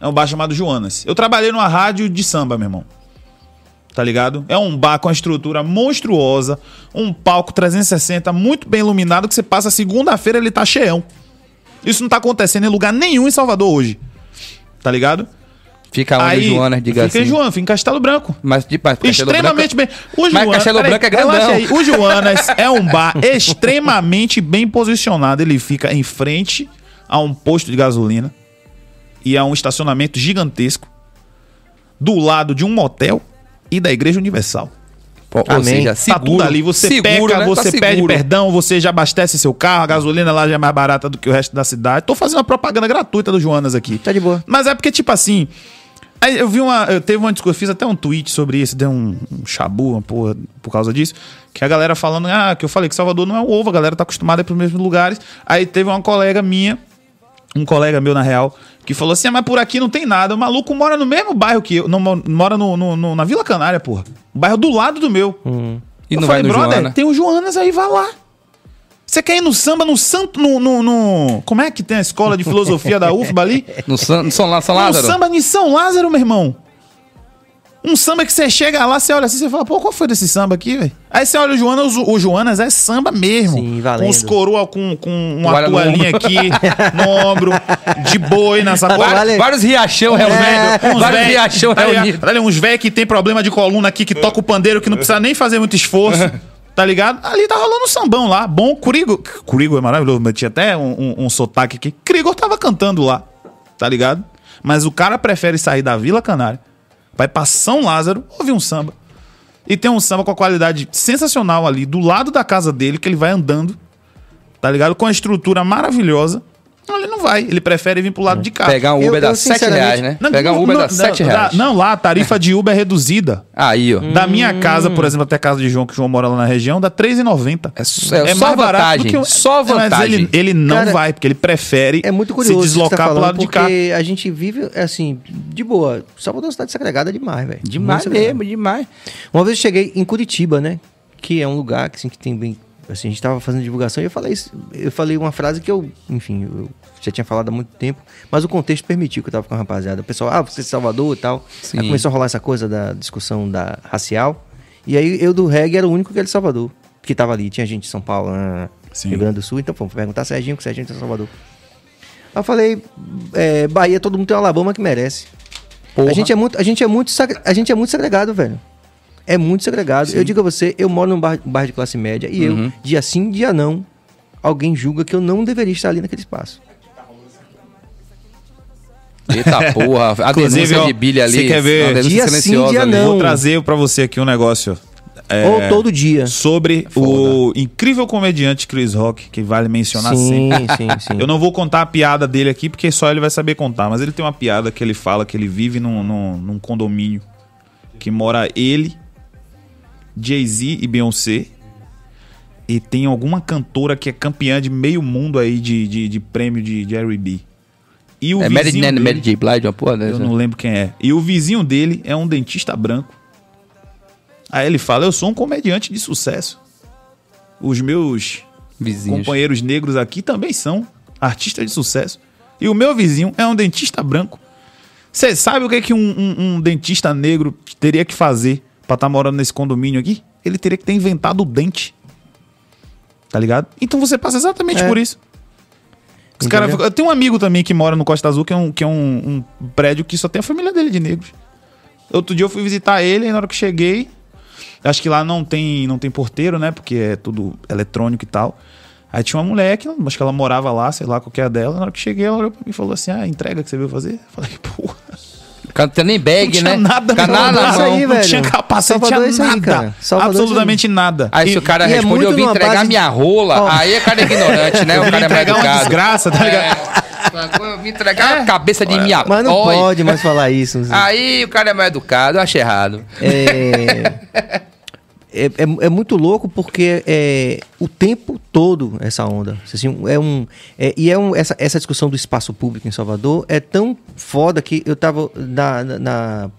É um bar chamado Joanas. Eu trabalhei numa rádio de samba, meu irmão. Tá ligado? É um bar com uma estrutura monstruosa, um palco 360 muito bem iluminado que você passa segunda-feira ele tá cheião. Isso não tá acontecendo em lugar nenhum em Salvador hoje. Tá ligado? Fica onde aí, Joana, diga fica assim. Fica em Joana, fica em Castelo Branco. Mas, de mas extremamente Branco, bem. O Joana, mas Castelo Branco aí, é grandão. Aí, o [LAUGHS] Joanas é um bar extremamente bem posicionado. Ele fica em frente a um posto de gasolina e a um estacionamento gigantesco do lado de um motel e da Igreja Universal. Ou Amém. seja, seguro, tá tudo ali. Você seguro, peca, né? Tá você tá pede perdão, você já abastece seu carro, a gasolina lá já é mais barata do que o resto da cidade. Tô fazendo uma propaganda gratuita do Joanas aqui. Tá de boa. Mas é porque, tipo assim, Aí eu vi uma. Eu teve uma discussão, fiz até um tweet sobre isso, deu um, um chabu, uma porra, por causa disso. Que a galera falando, ah, que eu falei que Salvador não é um ovo, a galera tá acostumada para os mesmos lugares. Aí teve uma colega minha, um colega meu na real, que falou assim: ah, mas por aqui não tem nada. O maluco mora no mesmo bairro que eu. Não, mora no, no, no na Vila Canária, porra. O bairro do lado do meu. Uhum. E eu não falei, vai no brother, Joana. tem o Joanas aí, vai lá. Você quer ir no samba no Santo. No, no, no, como é que tem a escola de filosofia da UFBA ali? [LAUGHS] No, san, no São, São Lázaro. No samba de São Lázaro, meu irmão. Um samba que você chega lá, você olha assim, você fala, pô, qual foi desse samba aqui, velho? Aí você olha o Joanas, o, o Joanas é samba mesmo. Sim, valeu. Com os coroa com, com uma Guarda toalhinha aqui no ombro, de boi na sacola. Vários, vários riachão reunidos. É, vários riachão tá reunidos. Olha, uns velho que tem problema de coluna aqui, que toca o pandeiro, que não precisa nem fazer muito esforço tá ligado? Ali tá rolando um sambão lá, bom, Curigo. Curigo é maravilhoso, mas tinha até um, um, um sotaque aqui, Curigo tava cantando lá, tá ligado? Mas o cara prefere sair da Vila Canária, vai pra São Lázaro, ouvir um samba, e tem um samba com a qualidade sensacional ali, do lado da casa dele, que ele vai andando, tá ligado? Com a estrutura maravilhosa, não, ele não vai. Ele prefere vir pro lado de cá. Pegar um Uber eu, dá eu, 7 reais, né? Não, Pegar um Uber não, dá 7 reais. Não, lá a tarifa de Uber é reduzida. Aí, ó. Da minha casa, por exemplo, até a casa de João, que o João mora lá na região, dá 3,90. É, é, é só mais vantagem. Que, só vantagem. Mas ele, ele não Cara, vai, porque ele prefere é muito curioso se tá deslocar tá pro lado de cá. Porque a gente vive, é assim, de boa. Salvador é uma cidade segregada demais, velho. Demais mesmo, demais. Uma vez eu cheguei em Curitiba, né? Que é um lugar que, assim, que tem bem Assim, a gente estava fazendo divulgação e eu falei, eu falei uma frase que eu, enfim, eu já tinha falado há muito tempo, mas o contexto permitiu que eu estava com a rapaziada. O pessoal, ah, você é de Salvador e tal. Sim. Aí começou a rolar essa coisa da discussão da racial. E aí eu do reggae era o único que era de Salvador, que estava ali. Tinha gente de São Paulo, ah, Sim. Rio Grande do Sul. Então, vamos perguntar Serginho, é que Serginho é, é de Salvador. Aí eu falei, é, Bahia, todo mundo tem uma Alabama que merece. A gente é muito, a gente é muito, a gente é muito segregado, velho. É muito segregado. Sim. Eu digo a você, eu moro num bar, bar de classe média e uhum. eu, dia sim, dia não, alguém julga que eu não deveria estar ali naquele espaço. Eita [LAUGHS] porra, a denúncia ó, de bilha ali. Você quer ver? É dia sim, dia né? não. Vou trazer para você aqui um negócio. É, Ou todo dia. Sobre é Foda. o incrível comediante Chris Rock, que vale mencionar sim, sempre. Sim, sim. [LAUGHS] Eu não vou contar a piada dele aqui, porque só ele vai saber contar. Mas ele tem uma piada que ele fala que ele vive num, num, num condomínio que mora ele, Jay-Z e Beyoncé. E tem alguma cantora que é campeã de meio mundo aí de, de, de prêmio de, Jerry B. E o é Mary, dele, Mary J. Blige, uma porra Eu não lembro quem é. E o vizinho dele é um dentista branco. Aí ele fala, eu sou um comediante de sucesso. Os meus Vizinhos. companheiros negros aqui também são artistas de sucesso. E o meu vizinho é um dentista branco. Você sabe o que, é que um, um, um dentista negro teria que fazer pra estar tá morando nesse condomínio aqui, ele teria que ter inventado o dente. Tá ligado? Então você passa exatamente é. por isso. Os cara, eu tenho um amigo também que mora no Costa Azul, que é, um, que é um, um prédio que só tem a família dele de negros. Outro dia eu fui visitar ele, e na hora que cheguei, acho que lá não tem, não tem porteiro, né? Porque é tudo eletrônico e tal. Aí tinha uma mulher que, acho que ela morava lá, sei lá qual que é a dela. Na hora que cheguei, ela olhou pra mim e falou assim: Ah, entrega que você veio fazer? Eu falei, porra. Não tinha nem bag, não tinha né? nada, Canal na Aí, não tinha capacete, não tinha nada. Aí, absolutamente nada. Aí se o cara e é responde, é, [LAUGHS] né? é, tá é. eu vim entregar base... minha rola, oh. aí o cara é ignorante, né? O cara é mais educado. Uma desgraça, tá ligado? É, eu vim entregar é. a cabeça de minha Mas não pode mais falar isso. Aí o cara é mais educado, eu achei errado. É... [LAUGHS] é, é, é, muito louco porque é o tempo todo essa onda. Assim, é um, é, e é um, essa, essa discussão do espaço público em Salvador é tão foda que eu tava na, na, na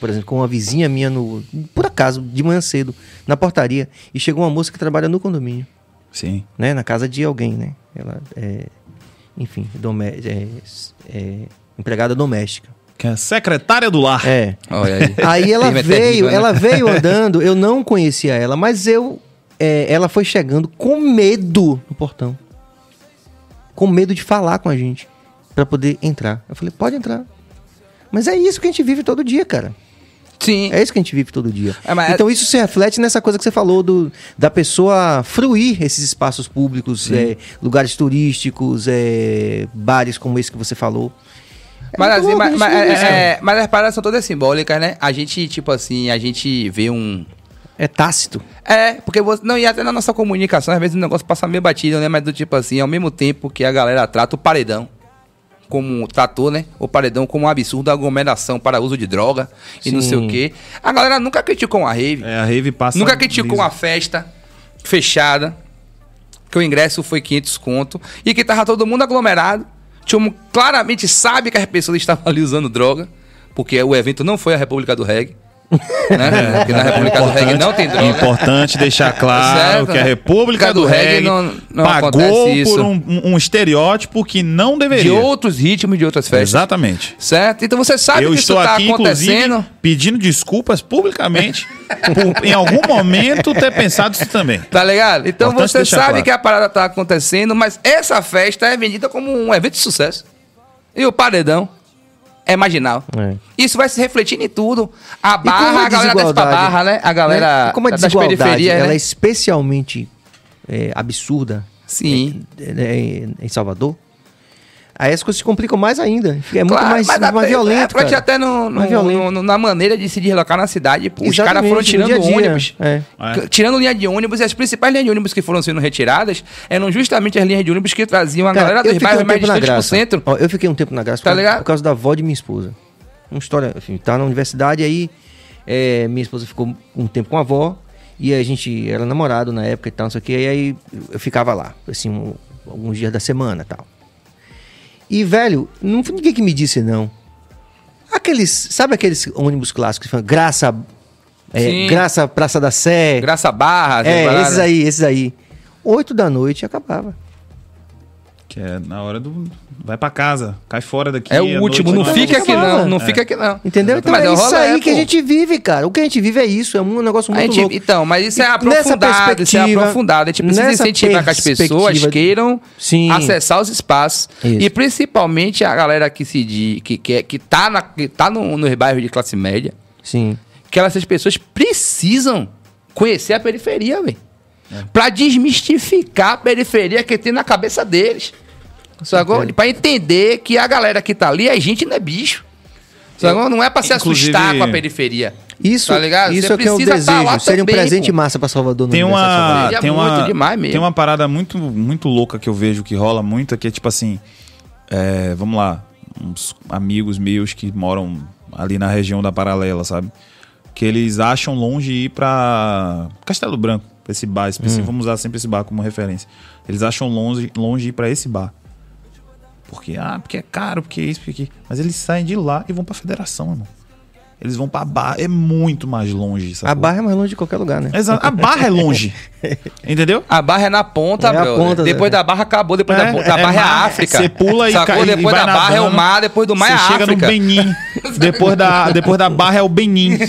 por exemplo, com uma vizinha minha no. Por acaso, de manhã cedo, na portaria, e chegou uma moça que trabalha no condomínio. Sim. Né? Na casa de alguém, né? Ela é. Enfim, domé é, empregada doméstica que é secretária do lar. É. Olha aí. [LAUGHS] aí ela veio, né? ela veio [LAUGHS] andando, eu não conhecia ela, mas eu. É, ela foi chegando com medo no portão. Com medo de falar com a gente. para poder entrar. Eu falei, pode entrar. Mas é isso que a gente vive todo dia, cara. Sim. É isso que a gente vive todo dia. É, mas... É então isso se reflete nessa coisa que você falou do, da pessoa fruir esses espaços públicos, é, lugares turísticos, é, bares como esse que você falou. Mas, é assim, mas, mas, né? é, é, mas as paradas são todas simbólicas, né? A gente, tipo assim, a gente vê um. É tácito. É, porque você. Não, e até na nossa comunicação, às vezes o negócio passa meio batido, né? Mas do tipo assim, ao mesmo tempo que a galera trata o paredão como tratou, né? O paredão como um absurdo, aglomeração para uso de droga Sim. e não sei o quê. A galera nunca criticou uma rave. É, a rave passa. Nunca criticou a festa fechada, que o ingresso foi 500 conto e que tava todo mundo aglomerado. Tchum claramente sabe que as pessoas estavam [LAUGHS] ali usando droga, porque o evento não foi a República do Reggae né? É, Porque na é República do Reggae não tem droga. Importante deixar claro certo, que a né? República do, do Reggae, reggae não, não pagou por um, um, estereótipo que não deveria. De outros ritmos, de outras festas. Exatamente. Certo? Então você sabe Eu que isso está tá acontecendo. pedindo desculpas publicamente por em algum momento ter pensado isso também. Tá ligado? Então Importante você sabe claro. que a parada está acontecendo, mas essa festa é vendida como um evento de sucesso. E o paredão? é marginal. É. Isso vai se refletindo em tudo. A barra, a, é a, galera desce pra barra, né? A galera né? como é a das Ela né? é especialmente é, absurda Sim. É, em Salvador, Aí as coisas se complicam mais ainda. É muito claro, mais, mais violento. É, cara. até no, no, no, no, na maneira de se deslocar na cidade. Pô, os caras foram tirando dia dia. ônibus. É. É. Tirando linha de ônibus. E as principais linhas de ônibus que foram sendo retiradas eram justamente as linhas de ônibus que traziam a cara, galera dos bairros um mais distantes pro centro. Ó, eu fiquei um tempo na graça tá por, ligado? por causa da avó de minha esposa. Uma história, enfim, assim, tá na universidade aí. É, minha esposa ficou um tempo com a avó. E a gente era namorado na época e tal, não sei o que. E aí eu ficava lá, assim, um, alguns dias da semana e tal. E, velho, não foi ninguém que me disse não. Aqueles, sabe aqueles ônibus clássicos que falam Graça, é, Graça Praça da Sé? Graça Barra. É, esses aí, esses aí. Oito da noite acabava. Que é na hora do vai para casa, cai fora daqui. É o último, não, não fica aqui não, não é. fica aqui não. Entendeu? Então mas é isso é aí é, que a gente vive, cara. O que a gente vive é isso, é um negócio muito gente, louco. Então, mas isso é aprofundado, isso é aprofundado. A gente precisa incentivar que as pessoas queiram sim. acessar os espaços. Isso. E principalmente a galera que se diz, que, que, é, que tá, na, que tá no, nos bairros de classe média. Sim. Que essas pessoas precisam conhecer a periferia, velho. É. Pra desmistificar a periferia que tem na cabeça deles. Sacou? É. Pra entender que a galera que tá ali, a é gente não é bicho. Sacou? Não é pra se assustar com a periferia. Isso, tá ligado? isso é é que é eu tá desejo. Seria um presente pô. massa pra Salvador. Tem uma, tem uma, tem uma parada muito, muito louca que eu vejo que rola muito, que é tipo assim... É, vamos lá, uns amigos meus que moram ali na região da Paralela, sabe? Que eles acham longe ir pra Castelo Branco, esse bar específico. Hum. Vamos usar sempre esse bar como referência. Eles acham longe, longe ir pra esse bar. Porque, ah, porque é caro, porque é isso, porque aqui. Mas eles saem de lá e vão pra federação, irmão. Eles vão pra barra. É muito mais longe. Sacou? A barra é mais longe de qualquer lugar, né? Exato. A barra é longe. [LAUGHS] entendeu? A barra é na ponta, é bro. Ponta, depois da barra acabou, depois é, da, da é barra é a África. Você pula e sacou? Cai, depois da barra é o mar, depois do mar é a África. chega no Benin. [LAUGHS] depois, da, depois da barra é o Benin. [LAUGHS]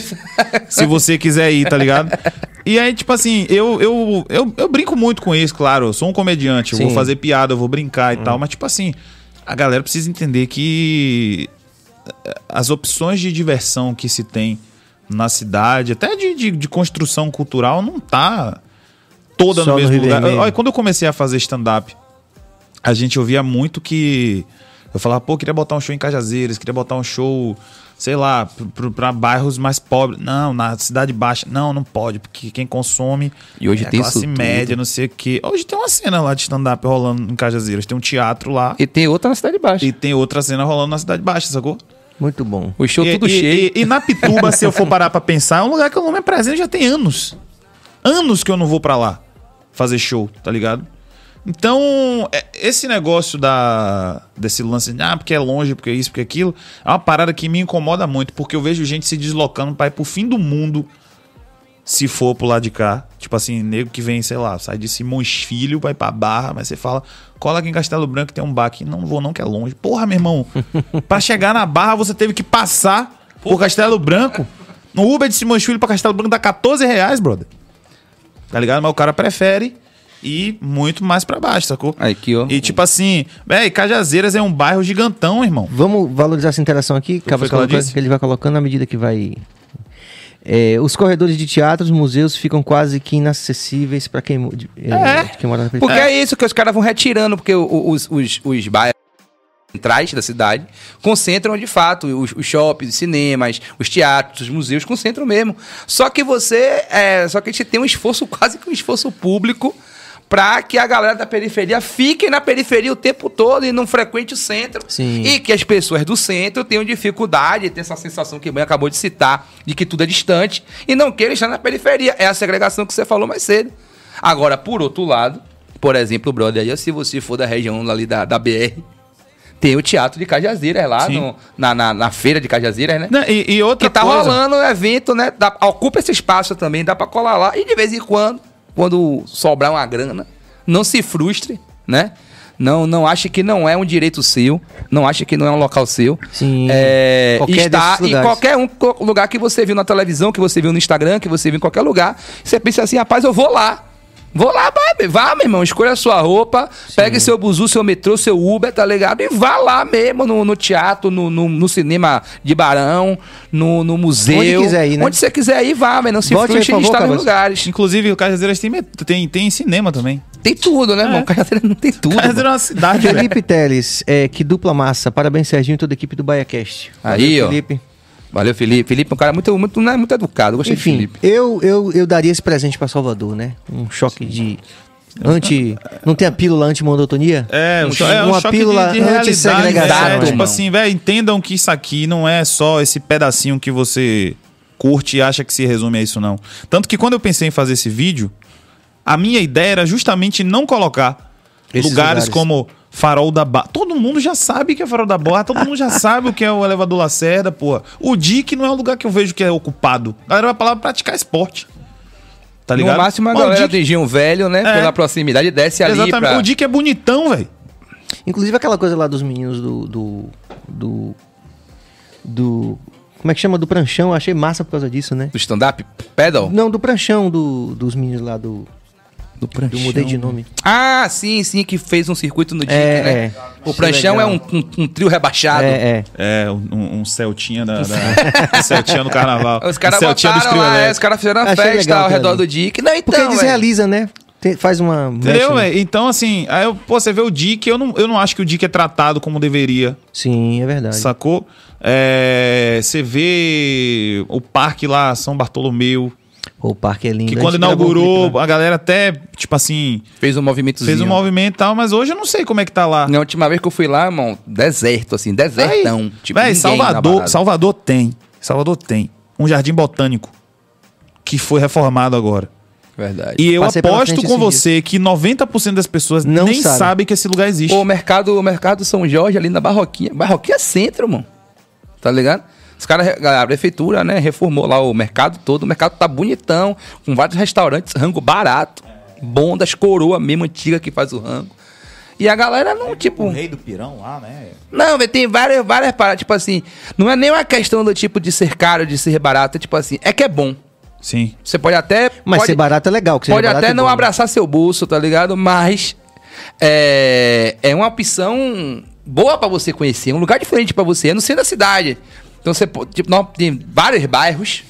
se você quiser ir, tá ligado? E aí, tipo assim, eu, eu, eu, eu brinco muito com isso, claro. Eu sou um comediante, eu vou fazer piada, eu vou brincar e hum. tal. Mas, tipo assim, a galera precisa entender que eh, as opções de diversão que se tem na cidade, até de, de, de construção cultural, não tá toda Só no mesmo no lugar. Olha, quando eu comecei a fazer stand-up, a gente ouvia muito que. Eu falava, pô, queria botar um show em Cajazeiras, queria botar um show sei lá, para bairros mais pobres. Não, na cidade baixa. Não, não pode, porque quem consome e hoje é tem classe média, tudo. não sei o quê. Hoje tem uma cena lá de stand-up rolando em Cajazeiras. Tem um teatro lá. E tem outra na cidade baixa. E tem outra cena rolando na cidade baixa, sacou? Muito bom. O show e, tudo e, cheio. E, e na Pituba, se eu for parar pra pensar, é um lugar que eu não me apresento já tem anos. Anos que eu não vou para lá fazer show, tá ligado? Então, é, esse negócio da desse lance, ah, porque é longe, porque é isso, porque é aquilo, é uma parada que me incomoda muito, porque eu vejo gente se deslocando para ir pro fim do mundo se for pro lado de cá. Tipo assim, nego que vem, sei lá, sai de Simões Filho, vai pra Barra, mas você fala, cola aqui em Castelo Branco, tem um bar aqui. Não vou não, que é longe. Porra, meu irmão, [LAUGHS] pra chegar na Barra você teve que passar por Castelo Branco. No Uber de Simões Filho pra Castelo Branco dá 14 reais, brother. Tá ligado? Mas o cara prefere e muito mais para baixo, sacou? Aqui, ó. E tipo assim, véi, Cajazeiras é um bairro gigantão, irmão. Vamos valorizar essa interação aqui, Cabo colocando, que ele vai colocando à medida que vai. É, os corredores de teatros, museus ficam quase que inacessíveis para quem, é, é. quem mora na periferia. Porque é. isso que os caras vão retirando, porque os, os, os bairros centrais da cidade concentram de fato os, os, shoppings, os cinemas, os teatros, os museus concentram mesmo. Só que você, é, só que a gente tem um esforço [LAUGHS] quase que um esforço público para que a galera da periferia fique na periferia o tempo todo e não frequente o centro. Sim. E que as pessoas do centro tenham dificuldade, tenham essa sensação que a mãe acabou de citar, de que tudo é distante, e não queiram estar na periferia. É a segregação que você falou mais cedo. Agora, por outro lado, por exemplo, brother, aí, se você for da região ali da, da BR, tem o Teatro de Cajazeiras lá, no, na, na, na, feira de Cajazeiras, né? Não, e, e outra que tá rolando evento, né? Dá, ocupa esse espaço também, dá para colar lá. E de vez em quando quando sobrar uma grana, não se frustre, né? Não, não ache que não é um direito seu, não ache que não é um local seu. Sim. É, qualquer está em qualquer um lugar que você viu na televisão, que você viu no Instagram, que você viu em qualquer lugar, você pensa assim, rapaz, eu vou lá. Vou lá, vai, vá, meu irmão. Escolha sua roupa, Sim. pegue seu buzu, seu metrô, seu Uber, tá ligado? E vá lá mesmo no, no teatro, no, no, no, cinema de Barão, no, no museu. Onde quiser ir, né? Onde você quiser ir, vá, mas não se Volte frustre aí, tá favor, estar nos lugares. Inclusive, o Cajazeiras tem, tem, tem cinema também. Tem tudo, né, é. irmão? Cajazeiras não tem tudo. Cajazeiras é uma cidade. Felipe Teles, é, que dupla massa. Parabéns, Serginho e toda a equipe do BaiaCast. Aí, ó. Felipe. Valeu, Felipe. Felipe é um cara muito, muito, né, muito educado. Gostei Enfim, Felipe. Eu, eu, eu daria esse presente para Salvador, né? Um choque Sim. de Anti. Não tem a pílula anti-monotonia? É, um, é um uma pílula de, de anti-segregação. Né? tipo assim, velho, entendam que isso aqui não é só esse pedacinho que você curte e acha que se resume a isso, não. Tanto que quando eu pensei em fazer esse vídeo, a minha ideia era justamente não colocar lugares, lugares como Farol da Barra. Todo mundo já sabe que é Farol da Barra, todo mundo já sabe o que é o elevador Lacerda, porra. O Dick não é um lugar que eu vejo que é ocupado. A galera vai pra lá praticar esporte. Tá ligado? No máximo a Ó, galera DIC... Velho, né? É. Pela proximidade, desce ali Exatamente. Pra... O Dick é bonitão, velho. Inclusive aquela coisa lá dos meninos do... do... do... do como é que chama? Do pranchão. achei massa por causa disso, né? Do stand-up? Pedal? Não, do pranchão do, dos meninos lá do... Do Pranchão. Eu mudei de nome. Ah, sim, sim, que fez um circuito no dia, é, né? É. O Pranchão é um, um, um, trio rebaixado. É, é. é um, um, Celtinha da, da [LAUGHS] Celtinha no carnaval. Os caras botaram lá, é, os caras fizeram uma festa legal, ao redor do Dick. Não, então, Porque eles realizam, né? Tem, faz uma. Entendeu, né? Então, assim, aí eu, pô, você vê o Dick, eu não, eu não acho que o Dick é tratado como deveria. Sim, é verdade. Sacou? É, você vê o parque lá, São Bartolomeu o parque é lindo. Que quando inaugurou, a galera até, tipo assim. Fez um movimento Fez um movimento e tal, mas hoje eu não sei como é que tá lá. Na última vez que eu fui lá, irmão, deserto, assim, desertão. Aí, tipo, véi, Salvador, Salvador tem. Salvador tem. Um jardim botânico. Que foi reformado agora. Verdade. E eu Passei aposto com você dia. que 90% das pessoas não nem sabe. sabem que esse lugar existe. O mercado, o mercado São Jorge ali na Barroquinha. Barroquinha é centro, mano. Tá ligado? Os caras, a prefeitura, né, reformou lá o mercado todo. O mercado tá bonitão, com vários restaurantes, rango barato, bom das coroa mesmo antiga que faz o rango. E a galera não, é tipo. tipo o rei do pirão lá, né? Não, tem várias, várias paradas. Tipo assim, não é nem uma questão do tipo de ser caro, de ser barato. É tipo assim, é que é bom. Sim. Você pode até. Mas pode, ser barato é legal. Que pode até é não bom, abraçar né? seu bolso, tá ligado? Mas. É, é uma opção boa para você conhecer, um lugar diferente para você, é no centro da cidade. Então você tipo, não, tem vários bairros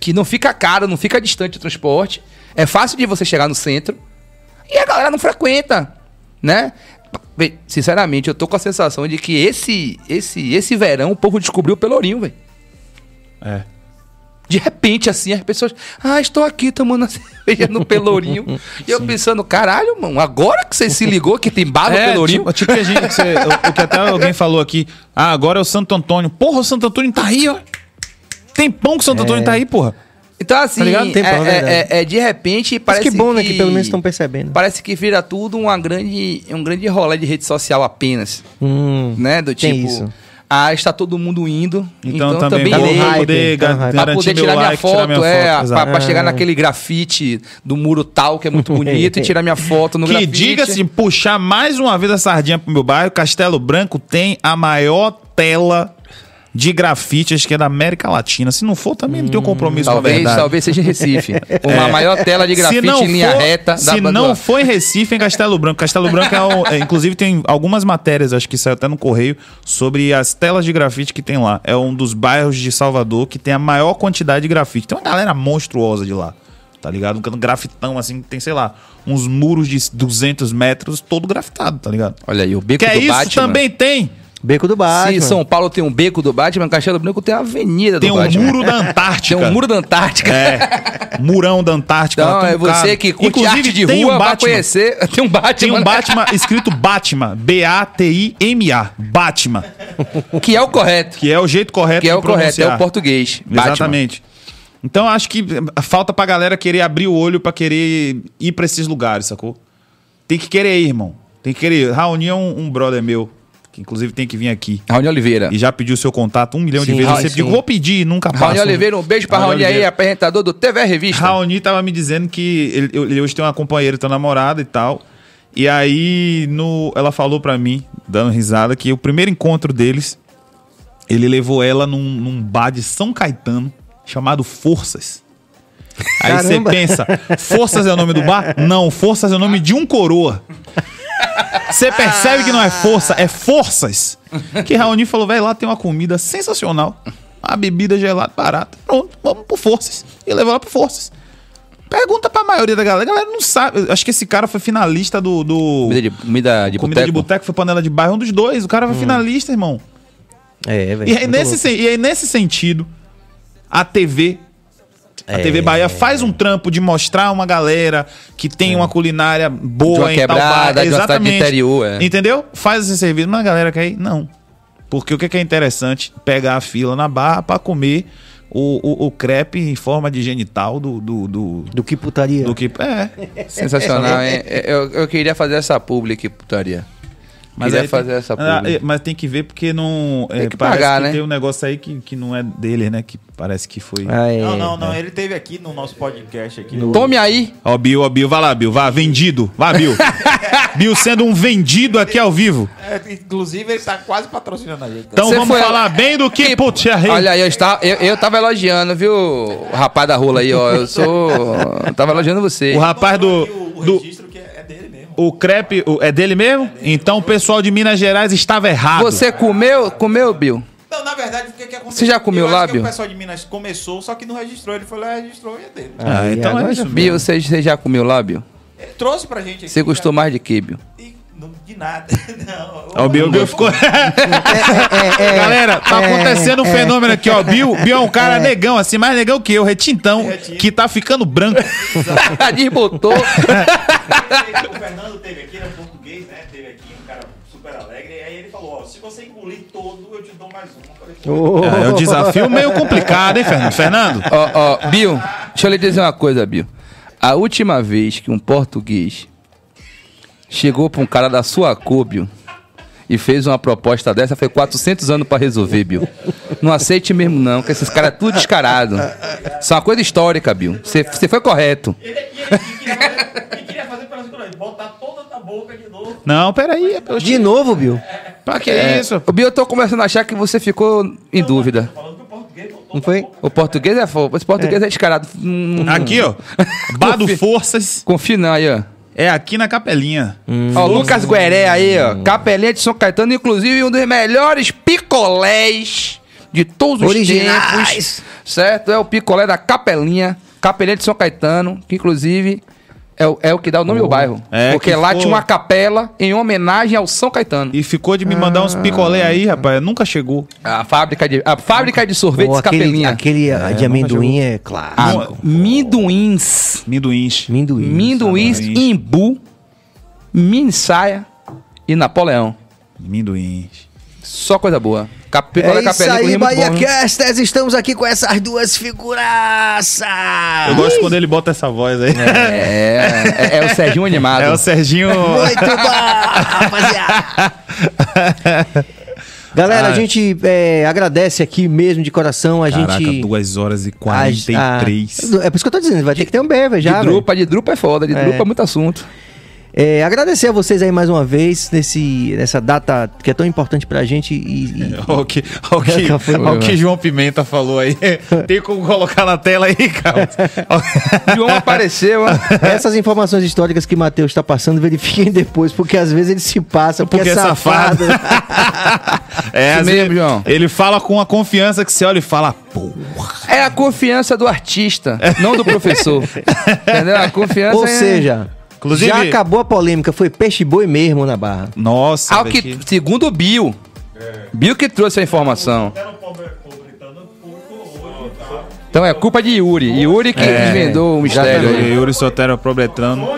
que não fica caro, não fica distante o transporte. É fácil de você chegar no centro. E a galera não frequenta, né? Sinceramente, eu tô com a sensação de que esse esse esse verão o povo descobriu o Pelourinho, velho. É. De repente, assim, as pessoas. Ah, estou aqui tomando a [LAUGHS] cerveja no Pelourinho. e eu Sim. pensando, caralho, mano, agora que você se ligou que tem bar no [LAUGHS] é, Pelourinho. Tipo, tipo a gente, você, [LAUGHS] o, o, que até alguém falou aqui. Ah, agora é o Santo Antônio. Porra, o Santo Antônio tá aí, ó. Tem pão que o Santo é. Antônio tá aí, porra. Então, assim, tá Tempo, é é, é, é, é, de repente parece Mas que. bom, que, né? Que pelo menos estão percebendo. Parece que vira tudo uma grande, um grande rolê de rede social apenas. Hum, né? Do tipo. Tem isso. Ah, está todo mundo indo. Então, então também, também irei, poder, para poder tirar minha, like, foto, tirar minha é, foto, é, para chegar naquele grafite do muro tal, que é muito [LAUGHS] bonito, e tirar minha foto no que grafite. Que diga-se, assim, puxar mais uma vez a sardinha pro meu bairro, Castelo Branco tem a maior tela de grafite, acho que é da América Latina. Se não for, também não tem compromisso talvez, com a verdade. Talvez seja em Recife. [LAUGHS] É. Uma é. maior tela de grafite em linha for, reta. Se não for em Recife, em Castelo Branco. Castelo Branco é, um, é, inclusive tem algumas matérias, acho que saiu até no correio, sobre as telas de grafite que tem lá. É um dos bairros de Salvador que tem a maior quantidade de grafite. Tem uma galera monstruosa de lá tá ligado? Um grafitão assim, tem, sei lá, uns muros de 200 metros, todo grafitado, tá ligado? Olha aí, o bico que é do é isso Batman. também tem Beco do Batman. Se São Paulo tem um Beco do Batman, do Branco tem a Avenida tem do um Batman. Tem um muro da Antártica. [LAUGHS] tem um muro da Antártica. É. Murão da Antártica. Não, é você cara. que curte Inclusive, arte de tem rua, um vai conhecer. [LAUGHS] Tem um Batman. Tem um né? Batman escrito Batman. B-A-T-I-M-A. Batman. Que é o correto. Que é o jeito correto Que é o correto, é o português. Exatamente. Então acho que eh, falta pra galera querer abrir o olho para querer ir para esses lugares, sacou? Tem que querer ir, irmão. Tem que querer. Raoni é um, um brother meu que inclusive tem que vir aqui. Raoni Oliveira. E já pediu seu contato um milhão sim, de vezes. Você eu sempre digo, vou pedir, nunca passa. Raoni Oliveira, um beijo pra Raoni, aí, apresentador do TV Revista. Raoni tava me dizendo que ele, ele hoje tem uma companheira, tem uma namorada e tal. E aí, no, ela falou pra mim, dando risada, que o primeiro encontro deles, ele levou ela num, num bar de São Caetano, chamado Forças. Aí você pensa, Forças é o nome do bar? [LAUGHS] Não, Forças é o nome de um coroa. Você percebe que não é força, é forças. Que Raoni falou, velho, lá tem uma comida sensacional, uma bebida gelada barata. Pronto, vamos pro forças. E levou lá pro forças. Pergunta pra maioria da galera. A galera não sabe. Acho que esse cara foi finalista do. do... Comida de, comida de Comida boteco. de boteco, foi panela de bairro, um dos dois. O cara foi hum. finalista, irmão. É, velho. E, aí nesse e aí, nesse sentido, a TV a é. TV Bahia faz um trampo de mostrar uma galera que tem é. uma culinária boa de uma em quebrada, tal de Exatamente. De interior, é. Entendeu? Faz esse serviço, mas a galera quer ir? Não. Porque o que é interessante? Pegar a fila na barra para comer o, o, o, crepe em forma de genital do. Do, do, do que putaria. Do que, é. Sensacional, [LAUGHS] hein? Eu, eu queria fazer essa publi que putaria. Mas Queria fazer tem, essa ah, é, publi. Mas tem que ver porque não. É, tem que é, parece pagar, que né? tem um negócio aí que, que não é dele, né? Que parece que foi. Ah, é, não, não, não. É. Ele teve aqui no nosso podcast aqui. No... Tome aí! Ó, Bill, ó, Bill, vai lá, Bill. Vá, vendido. Vá, Bill. [LAUGHS] Bill sendo um vendido aqui ao vivo. É, inclusive, ele tá quase patrocinando a gente. Então Você vamos falar bem do que, que Putia Rei. Olha aí, eu, está, eu, eu tava elogiando, viu? O rapaz da rola aí, ó. Eu sou. Eu [LAUGHS] tava elogiando você. O rapaz do. do... O crepe o, é dele mesmo? Então o pessoal de Minas Gerais estava errado. Você comeu? Comeu, Bill? Não, na verdade, o que, é que aconteceu? Você já comeu lá, Bill? O pessoal de Minas começou, só que não registrou. Ele falou, é, registrou e é dele. Ah, ah então é isso. Bill, você, já comeu lá, Bill? Ele é, trouxe pra gente aqui. Você gostou mais de que, Bill? E de nada. [LAUGHS] Não. O Bill, Bill ficou. [LAUGHS] É, é, é, é, Galera, tá é, acontecendo um é. fenômeno aqui, ó. Bill, Bill é um cara negão, assim, mais negão que eu, retintão, que tá ficando branco. Desbotou. [LAUGHS] o Fernando teve aqui, era português, né? Teve aqui um cara super alegre. E aí ele falou: ó, se você engolir todo, eu te dou mais um. Oh. É um desafio meio complicado, hein, Fernando? Fernando? Ó, oh, oh, Bill, deixa eu lhe dizer uma coisa, Bill. A última vez que um português chegou para um cara da sua cor, Bill, e fez uma proposta dessa, foi 400 anos para resolver, Bill. Não aceite mesmo não, que esses caras é tudo descarado. Isso é uma coisa histórica, Bill. Você foi correto. Ele, queria fazer botar toda boca de novo. Não, peraí. É eu... De novo, Bill? Pra que é isso? Bill, eu tô começando a achar que você ficou em dúvida. Tá não, não foi? O português é fofo. Esse português é, é descarado. Hum, Aqui, ó. Hum. Bado Forças. Confina aí, ó. É aqui na Capelinha. Hum. Ó, Lucas Gueré aí, ó. Capelinha de São Caetano, inclusive um dos melhores picolés de todos Originais. os tempos. Certo? É o picolé da Capelinha. Capelinha de São Caetano, que inclusive é, é o que dá o nome oh. do bairro. É, porque lá ficou... tinha uma capela em homenagem ao São Caetano. E ficou de me mandar ah. uns picolé aí, rapaz. Nunca chegou. A fábrica de, a fábrica de sorvete oh, aquele, capelinha. Aquele é, ah, de amendoim é claro. Ah, minduins. Minduins. Minduins. Minduins, ah, Imbu, Minsaia e Napoleão. Minduins. Só coisa boa. Capítulo é isso aí, Bahia bom, Casters, estamos aqui com essas duas figuraças. Eu gosto quando ele bota essa voz aí. É, é, é o Serginho animado. É o Serginho... Muito bom, rapaziada. [LAUGHS] Galera, ah, a gente é, agradece aqui mesmo de coração. A caraca, gente. 2 horas e 43. A, a, é por isso que eu tô dizendo, vai ter que ter um beva já. De drupa, véio. de drupa é foda, de é. drupa é muito assunto. É, agradecer a vocês aí mais uma vez nesse, nessa data que é tão importante pra gente. E, e... [LAUGHS] Olha o que, o [LAUGHS] que, o que João Pimenta falou aí. [LAUGHS] Tem como colocar na tela aí, Carlos? João apareceu. Essas informações históricas que Matheus está passando, verifiquem depois, porque às vezes ele se passa, porque, porque é, é safado. é, mesmo, João. Ele fala com a confiança que você olha e fala, porra. É a confiança do artista, não do professor. Entendeu? A confiança Ou é... seja... Inclusive, Já acabou a polêmica, foi peixe boi mesmo na barra. Nossa, Ao que, que... Segundo o Bill. É. Bill que trouxe a informação. Tá tá? Então é culpa de Yuri. Yuri que é, inventou o mistério. Yuri Sotero Probletano.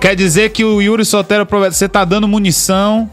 Quer dizer que o Yuri Sotero Probletano, você tá dando munição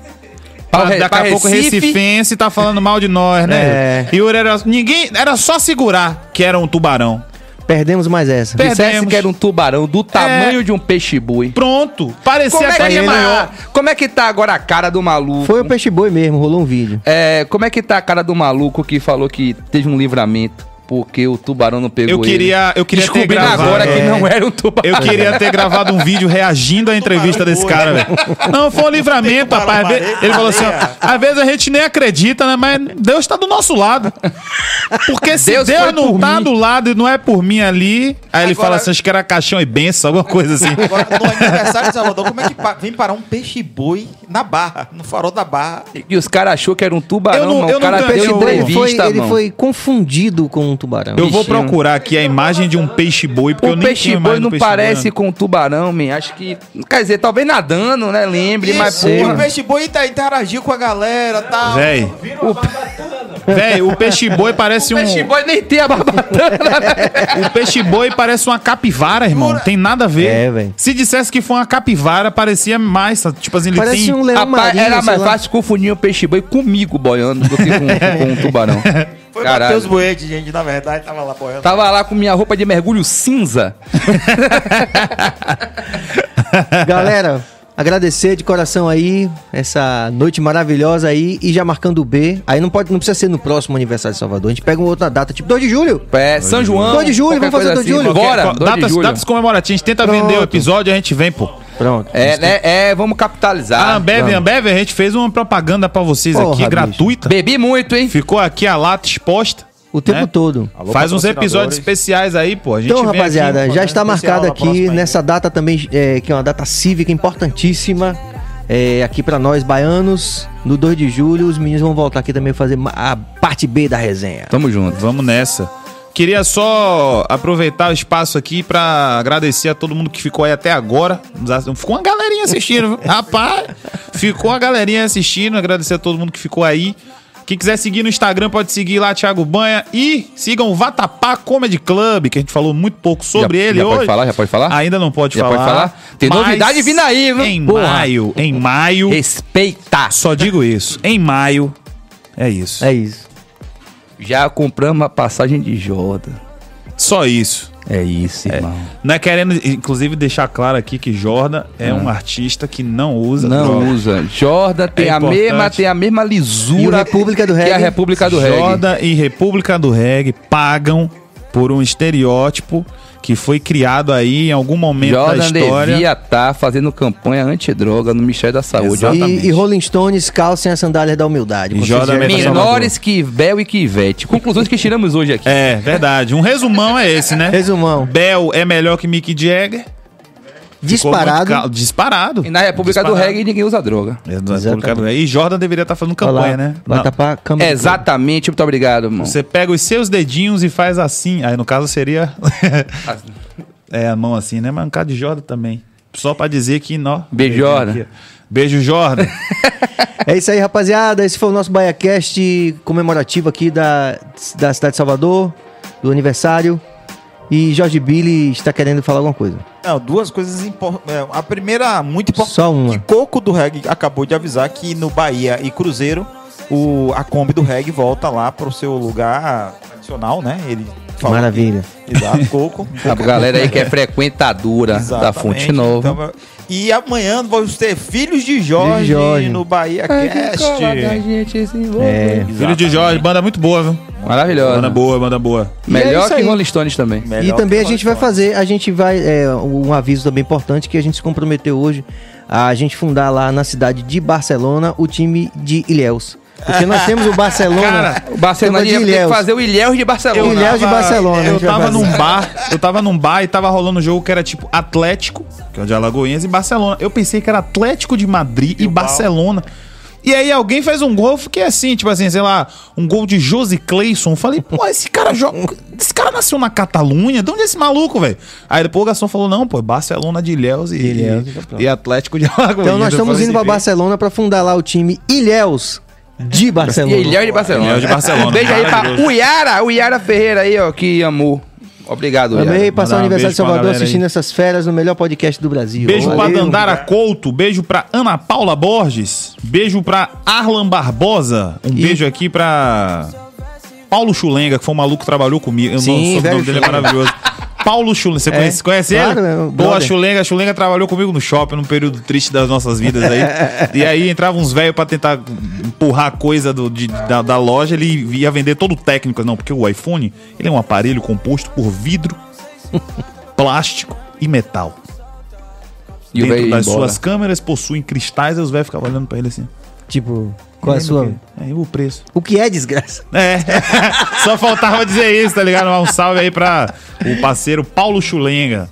Pra, daqui a pouco Recife. Recifense tá falando mal de nós, né? É. Yuri era. Ninguém. Era só segurar que era um tubarão. Perdemos mais essa. Perdemos. Dissesse que era um tubarão do tamanho é. de um peixe-bui. Pronto. Parecia como é até que tá, maior. Como é que tá agora a cara do maluco? Foi o peixe-boi mesmo, rolou um vídeo. É, como é que tá a cara do maluco que falou que teve um livramento? porque o tubarão não pegou eu queria, ele. Eu queria ter gravado, agora é. que não é. era um tubarão. Eu queria ter gravado um vídeo reagindo à entrevista tubarão desse cara, velho. Não, foi um livramento, rapaz. Ele falou assim, ó, é. às vezes a gente nem acredita, né? Mas Deus está do nosso lado. Porque se Deus, Deus não tá mim. do lado e não é por mim ali, aí agora, ele fala assim, acho que era caixão e benção, alguma coisa assim. Agora, no aniversário de Salvador, como é que vem parar um peixe-boi na barra, no farol da barra? E os caras achou que era um tubarão, eu não, não. Eu o cara não, deu entrevista, foi, Ele foi confundido com um tubarão. Eu vou Vixe, procurar aqui a imagem de um peixe-boi, porque eu nem nem tinha peixe-boi imagem do não peixe-boi, parece né? com um tubarão, men. Acho que. Quer dizer, talvez nadando, né? Lembre, mas porra. o peixe boi tá interagiu com a galera, tal. Tá? Véi, O... Velho, o peixe boi [LAUGHS] parece o um. O peixe boi nem tem a barbatana, velho. Né? [LAUGHS] O peixe boi parece uma capivara, irmão. tem nada a ver. É, velho. Se dissesse que foi uma capivara, parecia mais. Tipo assim, ele parece tem. um leão Rapaz, marinho, Era mais fácil confundir o peixe boi comigo boiando do que com, [LAUGHS] com um tubarão. Foi Caralho. Matheus Boete, gente, na verdade, tava lá boiando. Tava lá com minha roupa de mergulho cinza. Galera, agradecer de coração aí essa noite maravilhosa aí e já marcando o B. Aí não pode, não precisa ser no próximo aniversário de Salvador. A gente pega uma outra data, tipo 2 de julho. É, São João. 2 de julho, vamos fazer 2 assim, de julho. Bora. datas, datas comemorativas, a gente tenta Pronto. vender o episódio, a gente vem, pô. Pronto. É, né, é, vamos capitalizar. A Ambev, Ambev, a gente fez uma propaganda para vocês Porra, aqui gratuita. Bicho. Bebi muito, hein? Ficou aqui a lata exposta. O tempo né? todo. Alô, Faz uns episódios especiais aí, pô. então, rapaziada, né? aqui, já está marcado aqui nessa aí. data também, é, que é uma data cívica importantíssima. É, aqui para nós, baianos, no 2 de julho, os meninos vão voltar aqui também fazer a parte B da resenha. Tamo junto. Vamos nessa. Queria só aproveitar o espaço aqui para agradecer a todo mundo que ficou aí até agora. Ficou uma galerinha assistindo, [LAUGHS] rapaz. Ficou uma galerinha assistindo. Agradecer a todo mundo que ficou aí. Quem quiser seguir no Instagram pode seguir lá Thiago Banha e sigam o Vatapá Comedy Club, que a gente falou muito pouco sobre já, ele já hoje. Pode falar, já pode falar? Ainda não pode já falar. Pode falar? Tem novidade vindo aí, viu? Em Porra. maio, em maio. Respeita. Só digo isso. Em maio é isso. É isso. Já compramos a passagem de Joda. Só isso. É isso, é. irmão. É. Não é querendo, inclusive, deixar claro aqui que Jordan é ah. um artista que não usa Não droga. usa. Jordan tem, é a mesma, tem a mesma lisura. E República do Reg Que a República do Reggae. Jordan e República do Reggae pagam por um estereótipo que foi criado aí em algum momento Jordan da história. devia estar tá fazendo campanha antidroga no Ministério da Saúde. E, e, Rolling Stones calcem as sandálias da humildade. Jordan Menores que Bel e que Ivete. Conclusões que tiramos hoje aqui. É, verdade. Um resumão é esse, né? Resumão. Bel é melhor que Mick Jagger. Disparado. Cal... Disparado. E na República Disparado. do Reggae ninguém usa droga. É, na República do Reggae. E Jordan deveria estar tá fazendo campanha, Olá. né? Vai tapar a Exatamente, muito obrigado, mano. Você pega os seus dedinhos e faz assim. Aí no caso seria. [LAUGHS] é, a mão assim, né? Mas um cara de Jordan também. Só pra dizer que nó. Beijo, Jordan. Beijo, Jordan. [LAUGHS] é isso aí, rapaziada. Esse foi o nosso BaiaCast comemorativo aqui da, da cidade de Salvador, do aniversário. E Jorge Billy está querendo falar alguma coisa. Não, duas coisas importantes. É, a primeira, muito importante. Só uma. Que Coco do Reg acabou de avisar que no Bahia e Cruzeiro, o, a Kombi do Reg volta lá para o seu lugar tradicional, né? Ele Maravilha. Que, exato, Coco. [LAUGHS] a galera aí que é frequentadora Exatamente. da Fonte Nova. Então, e amanhã vamos ter Filhos de Jorge, de Jorge. no Bahia Ai, Cast. É, Filhos de Jorge, banda muito boa, viu? Maravilhosa. Banda boa, banda boa. Melhor é que Rolling Stones também. Melhor e também a gente vai fazer, a gente vai, é, um aviso também importante que a gente se comprometeu hoje a gente fundar lá na cidade de Barcelona o time de Ilhéus. Porque nós temos o Barcelona. Cara, o Barcelona de Ilhéus. tem que fazer o Ilhéus de Barcelona. Ilhéus de Barcelona. Eu tava num bar, eu tava num bar e tava rolando um jogo que era tipo Atlético, que é o de é Alagoinhas, e Barcelona. Eu pensei que era Atlético de Madrid e, e Barcelona. E aí alguém faz um gol, que é assim, tipo assim, sei lá, um gol de Josi Clayson. Eu falei, pô, esse cara joga. Esse cara nasceu na Catalunha, de onde é esse maluco, velho? Aí depois o garçom falou, não, pô, é Barcelona de Ilhéus e, Ilhéus, e, então e Atlético de Alagoas. Então nós estamos indo pra assim, Barcelona pra fundar lá o time Ilhéus de Barcelona. Ilhéus de Barcelona. Ilhéus de Barcelona. Beijo aí pra Uiara, Uiara Ferreira aí, ó, que amou. Obrigado, Também Yara. passar o aniversário de Salvador assistindo aí. essas férias no melhor podcast do Brasil. Beijo Valeu, pra Dandara cara. Couto, beijo pra Ana Paula Borges, beijo pra Arlan Barbosa, um e... beijo aqui pra Paulo Chulenga, que foi um maluco que trabalhou comigo. Eu Sim, não sou, o nome dele é maravilhoso. Paulo Chulenga. Você é. conhece, conhece claro, ele? Boa, Chulenga. Chulenga trabalhou comigo no shopping num período triste das nossas vidas aí. [LAUGHS] e aí entrava uns velhos pra tentar empurrar coisa do, de, da, da loja. Ele ia vender todo técnico. Não, porque o iPhone, ele é um aparelho composto por vidro, [LAUGHS] plástico e metal. E Dentro das embora. suas câmeras possuem cristais. E os velhos ficavam olhando pra ele assim. Tipo... Qual é a sua? É, o preço. O que é desgraça? [LAUGHS] É. Só faltava dizer isso, tá ligado? Um salve aí pra o parceiro Paulo Chulenga.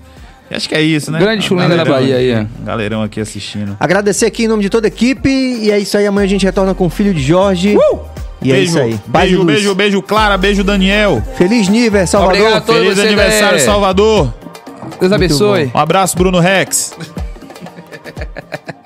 Acho que é isso, né? Grande chulenga da Bahia aí. É. Galerão aqui assistindo. Agradecer aqui em nome de toda a equipe. E é isso aí. Amanhã a gente retorna com o filho de Jorge. Uh! E beijo, é isso aí. beijo, beijo, beijo, Clara. Beijo, Daniel. Feliz Nível, Salvador. Obrigado a todos Feliz aniversário, daí. Salvador. Deus abençoe. Um abraço, Bruno Rex. [LAUGHS]